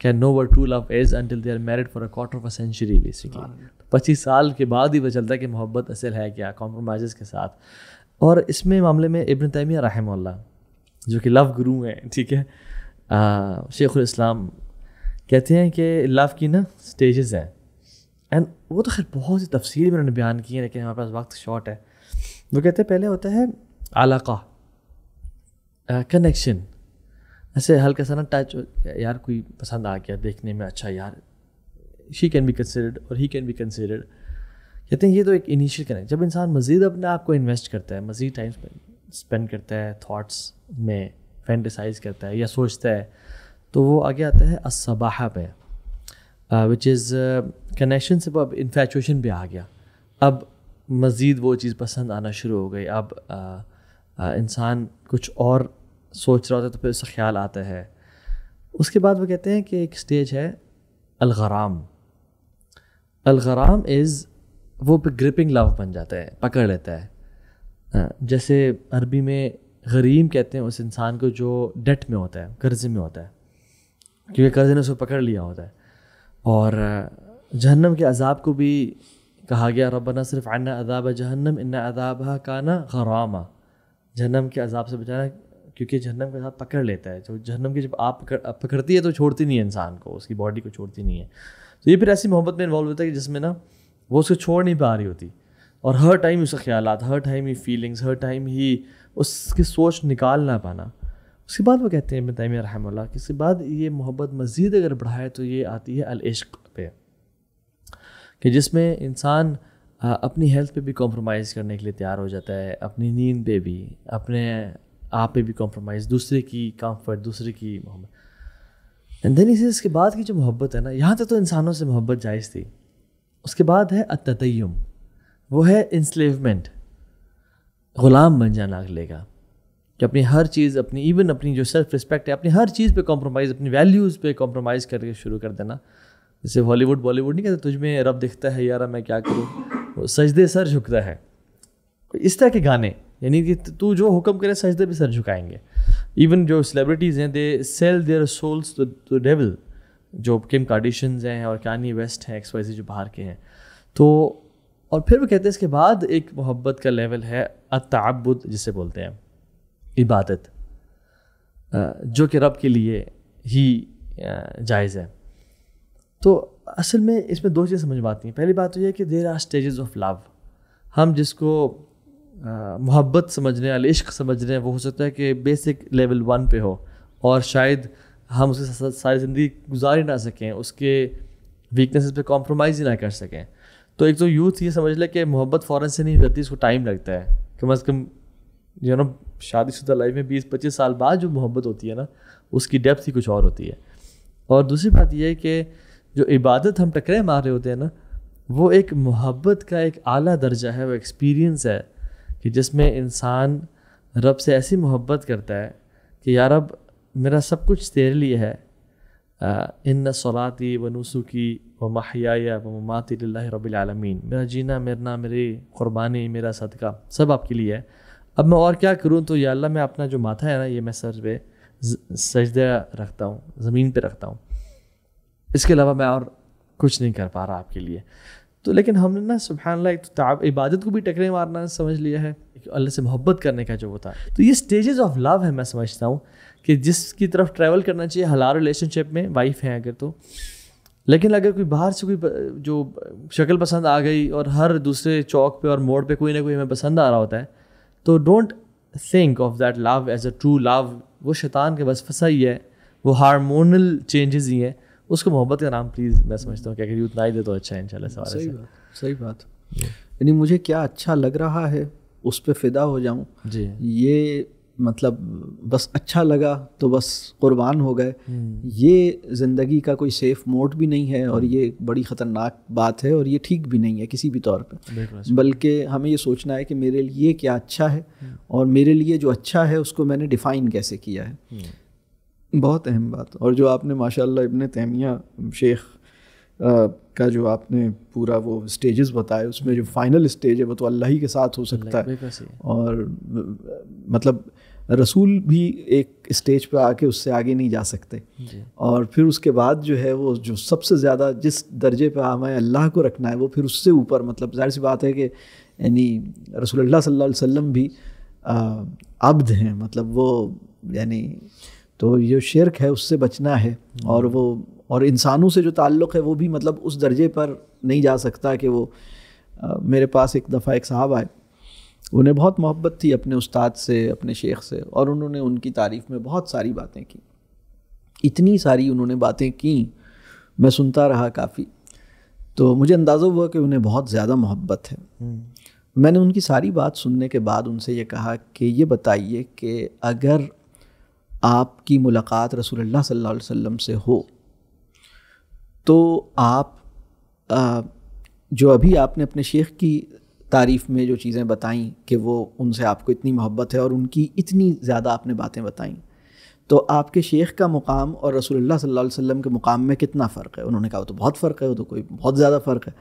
can know what true love is until they are married for a quarter of a century basically पच्चीस साल के बाद ही पता चलता है कि मोहब्बत असल है क्या कॉम्प्रोमाइज़ के साथ और इसमें मामले में इबन तैमिया रहम जो कि लव गुरु हैं ठीक है शेख इस्लाम कहते हैं कि लव की ना स्टेजेस हैं एंड वो तो खैर बहुत ही तफसील भी उन्होंने बयान की है लेकिन हमारे पास वक्त शॉर्ट है वो कहते हैं पहले होता है आलाका कनेक्शन ऐसे हल्का सा ना टच यार कोई पसंद आ गया देखने में अच्छा यार शी कैन बी कंसिडर्ड और ही कैन बी कंसिडर्ड कहते हैं ये तो एक इनिशियल कनेक्ट जब इंसान मज़ीद अपने आप को इन्वेस्ट करता है मज़ीद टाइम स्पेंड करता है थाट्स में फैंटिसाइज करता है या सोचता है तो वो आगे आता है असबाह पे विच इज़ कनेक्शन से वो अब इन्फेचुएशन भी आ गया अब मज़ीद वो चीज़ पसंद आना शुरू हो गई अब uh, uh, इंसान कुछ और सोच रहा होता है तो फिर उसका ख्याल आता है उसके बाद वो कहते हैं कि एक स्टेज है अलगराम अलगराम इज़ वो ग्रिपिंग लव बन जाता है पकड़ लेता है uh, जैसे अरबी में गरीम कहते हैं उस इंसान को जो डेट में होता है कर्ज़े में होता है क्योंकि कर्ज़े ने उसको पकड़ लिया होता है और जहन्नम के अजाब को भी कहा गया रबना सिर्फ आना अदाब जहन्नम इन्ना का काना गरामा जहन्नम के अजाब से बचाना क्योंकि जहन्नम का अजाब पकड़ लेता है जो तो जहन्नम की जब आप पकड़ पकड़ती है तो छोड़ती नहीं है इंसान को उसकी बॉडी को छोड़ती नहीं है तो ये फिर ऐसी मोहब्बत में इन्वॉल्व होता है कि जिसमें ना वो उसको छोड़ नहीं पा रही होती और हर टाइम उसका ख्याल हर टाइम ही फीलिंग्स हर टाइम ही उसकी सोच निकाल ना पाना उसके बाद वो कहते हैं इबन तैमिया रहमल्ला कि इसके बाद ये मोहब्बत मज़ीद अगर बढ़ाए तो ये आती है अल इश्क पे कि जिसमें इंसान अपनी हेल्थ पे भी कॉम्प्रोमाइज़ करने के लिए तैयार हो जाता है अपनी नींद पे भी अपने आप पे भी कॉम्प्रोमाइज़ दूसरे की कम्फर्ट दूसरे की मोहब्बत एंड देन इसे इसके बाद की जो मोहब्बत है ना यहाँ तक तो इंसानों से मोहब्बत जायज़ थी उसके बाद है अततयम वो है इंस्लेवमेंट ग़ुलाम बन जाना अगले का कि अपनी हर चीज़ अपनी इवन अपनी जो सेल्फ रिस्पेक्ट है अपनी हर चीज़ पे कॉम्प्रोमाइज़ अपनी वैल्यूज़ पे कॉम्प्रोमाइज़ करके शुरू कर देना जैसे हॉलीवुड बॉलीवुड नहीं कहते तुझमें रब दिखता है यार मैं क्या करूँ वो सजदे सर झुकता है इस तरह के गाने यानी कि तू जो हुक्म करे सजदे भी सर झुकाएंगे इवन जो सेलिब्रिटीज़ हैं they sell their souls to devil जो किम कार्डिशन हैं और कानी वेस्ट हैं एक्सवाइजी जो बाहर के हैं तो और फिर वो कहते हैं इसके बाद एक मोहब्बत का लेवल है अताबुद जिसे बोलते हैं इबादत जो कि रब के लिए ही जायज़ है तो असल में इसमें दो चीज़ें समझ में आती हैं पहली बात तो यह कि there are stages of love हम जिसको मोहब्बत रहे हैं इश्क समझ रहे हैं वो हो सकता है कि बेसिक लेवल वन पे हो और शायद हम उसके साथ सारी ज़िंदगी गुजार ही ना सकें उसके वीकनेसेस पे कॉम्प्रोमाइज़ ही ना कर सकें तो एक तो यूथ ये समझ ले कि मोहब्बत फ़ौरन से नहीं रहती इसको टाइम लगता है कम अज़ कम यू नो शादीशुदा लाइफ में बीस पच्चीस साल बाद जो मोहब्बत होती है ना उसकी डेप्थ ही कुछ और होती है और दूसरी बात यह है कि जो इबादत हम टकरे मार रहे होते हैं ना वो एक मोहब्बत का एक आला दर्जा है वो एक्सपीरियंस है कि जिसमें इंसान रब से ऐसी मोहब्बत करता है कि यार अब मेरा सब कुछ तेरे लिए है इन सलाती व नसूकी व माहिया व ममाती रबालमीन मेरा जीना मेरना मेरी क़ुरबानी मेरा सदका सब आपके लिए है अब मैं और क्या करूँ तो या अल्लाह मैं अपना जो माथा है ना ये मैं सर पे सजदा रखता हूँ ज़मीन पे रखता हूँ इसके अलावा मैं और कुछ नहीं कर पा रहा आपके लिए तो लेकिन हमने ना सुबहानला एक तो इबादत को भी टकरे मारना समझ लिया है तो अल्लाह से मोहब्बत करने का जो होता है तो ये स्टेजेस ऑफ लव है मैं समझता हूँ कि जिसकी तरफ ट्रैवल करना चाहिए हलार रिलेशनशिप में वाइफ है अगर तो लेकिन अगर कोई बाहर से कोई जो शक्ल पसंद आ गई और हर दूसरे चौक पे और मोड़ पे कोई ना कोई हमें पसंद आ रहा होता है तो don't think of that love as a true love वो शैतान के बस फंसा ही है वो हारमोनल चेंजेस ही हैं उसको मोहब्बत का नाम प्लीज़ मैं समझता हूँ क्या करिए उतना ही दे तो अच्छा है इन सही बात सही बात यानी मुझे क्या अच्छा लग रहा है उस पर फिदा हो जाऊँ जी ये मतलब बस अच्छा लगा तो बस कुर्बान हो गए हम्म। ये ज़िंदगी का कोई सेफ मोड भी नहीं है और हम्म। ये बड़ी ख़तरनाक बात है और ये ठीक भी नहीं है किसी भी तौर पे बल्कि हमें ये सोचना है कि मेरे लिए क्या अच्छा है हम्म। और मेरे लिए जो अच्छा है उसको मैंने डिफ़ाइन कैसे किया है बहुत अहम बात और जो आपने माशा इबन तहमिया शेख का जो आपने पूरा वो स्टेजेस बताए उसमें जो फाइनल स्टेज है वो तो अल्लाह ही के साथ हो सकता है और मतलब रसूल भी एक स्टेज पर आके उससे आगे नहीं जा सकते और फिर उसके बाद जो है वो जो सबसे ज़्यादा जिस दर्जे पर हमें अल्लाह को रखना है वो फिर उससे ऊपर मतलब जाहिर सी बात है कि यानी रसोल्ला सल्ला वसम भी अब्द हैं मतलब वो यानी तो ये शिरक है उससे बचना है और वो और इंसानों से जो ताल्लुक़ है वो भी मतलब उस दर्जे पर नहीं जा सकता कि वो आ, मेरे पास एक दफ़ा एक साहब आए उन्हें बहुत मोहब्बत थी अपने उस्ताद से अपने शेख से और उन्होंने उनकी तारीफ़ में बहुत सारी बातें की इतनी सारी उन्होंने बातें की मैं सुनता रहा काफ़ी तो मुझे अंदाज़ा हुआ कि उन्हें बहुत ज़्यादा मोहब्बत है हम्म। मैंने उनकी सारी बात सुनने के बाद उनसे ये कहा कि ये बताइए कि अगर आपकी मुलाकात अल्लाह सल्लल्लाहु अलैहि वसल्लम से हो तो आप आ, जो अभी आपने अपने शेख की तारीफ़ में जो चीज़ें बताई कि वो उनसे आपको इतनी मोहब्बत है और उनकी इतनी ज़्यादा आपने बातें बताई तो आपके शेख का मुकाम और रसोल्ला सल्लल्लाहु वसम के मुकाम में कितना फ़र्क है उन्होंने कहा वो तो बहुत फ़र्क है वो तो कोई बहुत ज़्यादा फ़र्क है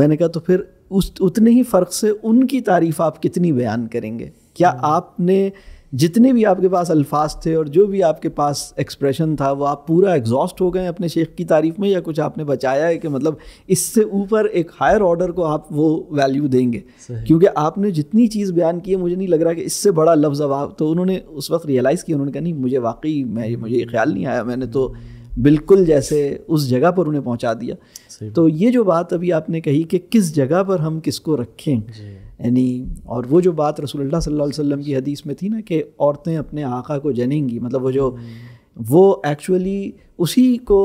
मैंने कहा तो फिर उस उतने ही फ़र्क से उनकी तारीफ़ आप कितनी बयान करेंगे क्या हम्म। आपने जितने भी आपके पास अल्फाज थे और जो भी आपके पास एक्सप्रेशन था वो आप पूरा एग्जॉस्ट हो गए अपने शेख की तारीफ में या कुछ आपने बचाया है कि मतलब इससे ऊपर एक हायर ऑर्डर को आप वो वैल्यू देंगे क्योंकि आपने जितनी चीज़ बयान की है मुझे नहीं लग रहा कि इससे बड़ा लफ्ज़ अब आप तो उन्होंने उस वक्त रियलाइज़ किया उन्होंने कहा नहीं मुझे वाकई मैं मुझे ये ख्याल नहीं आया मैंने तो बिल्कुल जैसे उस जगह पर उन्हें पहुँचा दिया तो ये जो बात अभी आपने कही कि किस जगह पर हम किसको रखें यानी और वो जो बात रसोल्ला सल्लल्लाहु अलैहि वसल्लम की हदीस में थी ना कि औरतें अपने आका को जनेंगी मतलब वो जो हम्म। वो एक्चुअली उसी को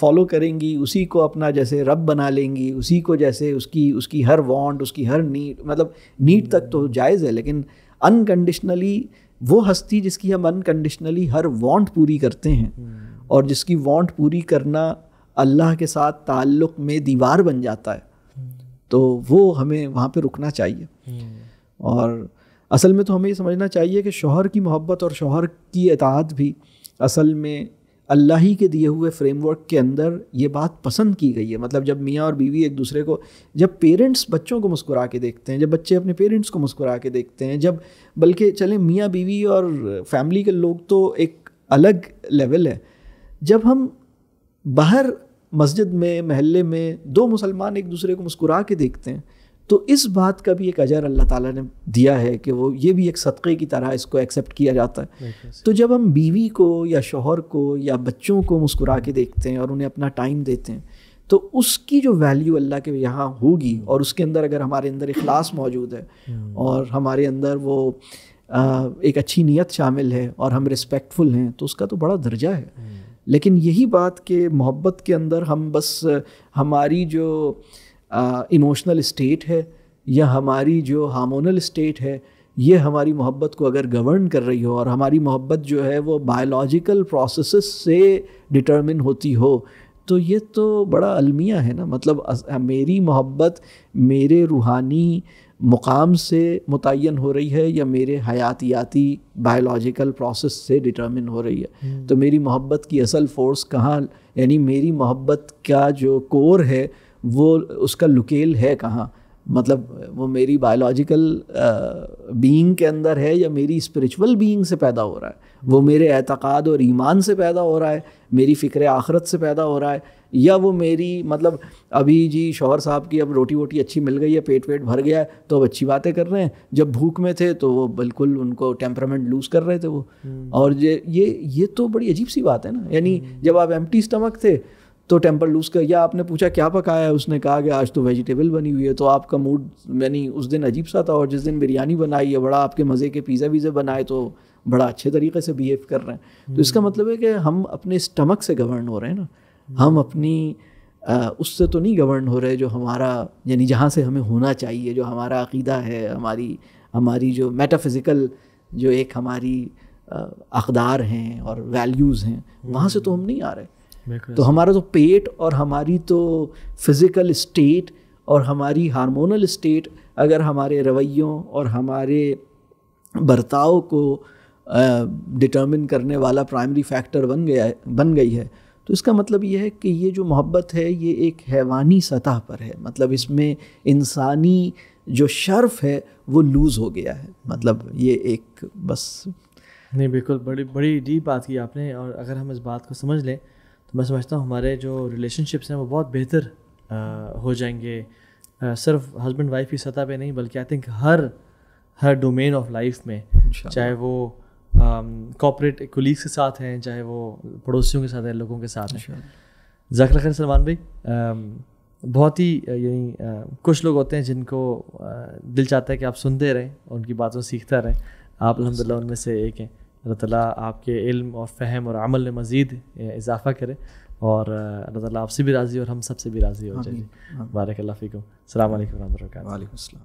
फॉलो करेंगी उसी को अपना जैसे रब बना लेंगी उसी को जैसे उसकी उसकी हर वांट उसकी हर नीड मतलब नीड तक तो हम्म। जायज़ है लेकिन अनकंडीशनली वो हस्ती जिसकी हम अनकंडीशनली हर वांट पूरी करते हैं हम्म। और जिसकी वांट पूरी करना अल्लाह के साथ ताल्लुक़ में दीवार बन जाता है तो वो हमें वहाँ पे रुकना चाहिए हम्म। और असल में तो हमें ये समझना चाहिए कि शोहर की मोहब्बत और शोहर की अतात भी असल में अल्लाह ही के दिए हुए फ्रेमवर्क के अंदर ये बात पसंद की गई है मतलब जब मियाँ और बीवी एक दूसरे को जब पेरेंट्स बच्चों को मुस्कुरा के देखते हैं जब बच्चे अपने पेरेंट्स को मुस्कुरा के देखते हैं जब बल्कि चले मियाँ बीवी और फैमिली के लोग तो एक अलग लेवल है जब हम बाहर मस्जिद में महल्ले में दो मुसलमान एक दूसरे को मुस्कुरा के देखते हैं तो इस बात का भी एक अजर अल्लाह ताला ने दिया है कि वो ये भी एक सदक़े की तरह इसको एक्सेप्ट किया जाता है तो जब हम बीवी को या शोहर को या बच्चों को मुस्कुरा के देखते हैं और उन्हें अपना टाइम देते हैं तो उसकी जो वैल्यू अल्लाह के यहाँ होगी hmm. और उसके अंदर अगर हमारे अंदर अखलास मौजूद है hmm. और हमारे अंदर वो आ, एक अच्छी नीयत शामिल है और हम रिस्पेक्टफुल हैं तो उसका तो बड़ा दर्जा है hmm. लेकिन यही बात कि मोहब्बत के अंदर हम बस हमारी जो इमोशनल स्टेट है या हमारी जो हार्मोनल स्टेट है ये हमारी मोहब्बत को अगर गवर्न कर रही हो और हमारी मोहब्बत जो है वो बायोलॉजिकल प्रोसेस से डिटर्मिन होती हो तो ये तो बड़ा अलमिया है ना मतलब मेरी मोहब्बत मेरे रूहानी मुकाम से मुतन हो रही है या मेरे हयातियाती बायोलॉजिकल प्रोसेस से डिटर्मिन हो रही है हम्म। तो मेरी मोहब्बत की असल फ़ोर्स कहाँ यानी मेरी मोहब्बत का जो कोर है वो उसका लुकेल है कहाँ मतलब वो मेरी बायोलॉजिकल बीइंग के अंदर है या मेरी स्पिरिचुअल बीइंग से पैदा हो रहा है वो मेरे एतक़ाद और ईमान से पैदा हो रहा है मेरी फ़िक्र आखरत से पैदा हो रहा है या वो मेरी मतलब अभी जी शोहर साहब की अब रोटी वोटी अच्छी मिल गई है पेट वेट भर गया है तो अब अच्छी बातें कर रहे हैं जब भूख में थे तो वो बिल्कुल उनको टेम्परामेंट लूज़ कर रहे थे वो हम्म। और ये ये ये तो बड़ी अजीब सी बात है ना यानी हम्म। जब आप एम स्टमक थे तो टेम्पर लूज कर या आपने पूछा क्या पकाया है उसने कहा कि आज तो वेजिटेबल बनी हुई है तो आपका मूड यानी उस दिन अजीब सा था और जिस दिन बिरयानी बनाई है बड़ा आपके मज़े के पिज़्ज़ा वीज़ा बनाए तो बड़ा अच्छे तरीके से बिहेव कर रहे हैं तो इसका मतलब है कि हम अपने स्टमक से गवर्न हो रहे हैं ना हम अपनी उससे तो नहीं गवर्न हो रहे जो हमारा यानी जहाँ से हमें होना चाहिए जो हमारा अकीदा है हमारी हमारी जो मेटाफिज़िकल जो एक हमारी अकदार हैं और वैल्यूज़ हैं वहाँ से तो हम नहीं आ रहे तो हमारा तो पेट और हमारी तो फिज़िकल स्टेट और हमारी हार्मोनल स्टेट अगर हमारे रवैयों और हमारे बर्ताव को डिटर्मिन करने वाला प्राइमरी फैक्टर बन गया है बन गई है तो इसका मतलब यह है कि ये जो मोहब्बत है ये एक हैवानी सतह पर है मतलब इसमें इंसानी जो शर्फ है वो लूज़ हो गया है मतलब ये एक बस नहीं बिल्कुल बड़ी बड़ी डीप बात की आपने और अगर हम इस बात को समझ लें तो मैं समझता हूँ हमारे जो रिलेशनशिप्स हैं वो बहुत बेहतर हो जाएंगे आ, सिर्फ हस्बैंड वाइफ की सतह पे नहीं बल्कि आई थिंक हर हर डोमेन ऑफ लाइफ में चाहे वो कॉपरेट um, कोलीग्स के साथ हैं चाहे वो पड़ोसियों के साथ हैं लोगों के साथ हैं जखर खैर सलमान भाई um, बहुत ही uh, यानी uh, कुछ लोग होते हैं जिनको uh, दिल चाहता है कि आप सुनते रहें उनकी बातों सीखता रहें आप अलहमदिल्ला उनमें से एक हैं अल्लाह ताला आपके इल्म और फ़हम और अमल में मज़ीद इजाफ़ा करें और अल्लाह ताला आपसे भी राज़ी और हम सब से भी राज़ी हो जाए बारक अल्लाफ़ी को सलाम वालेकुम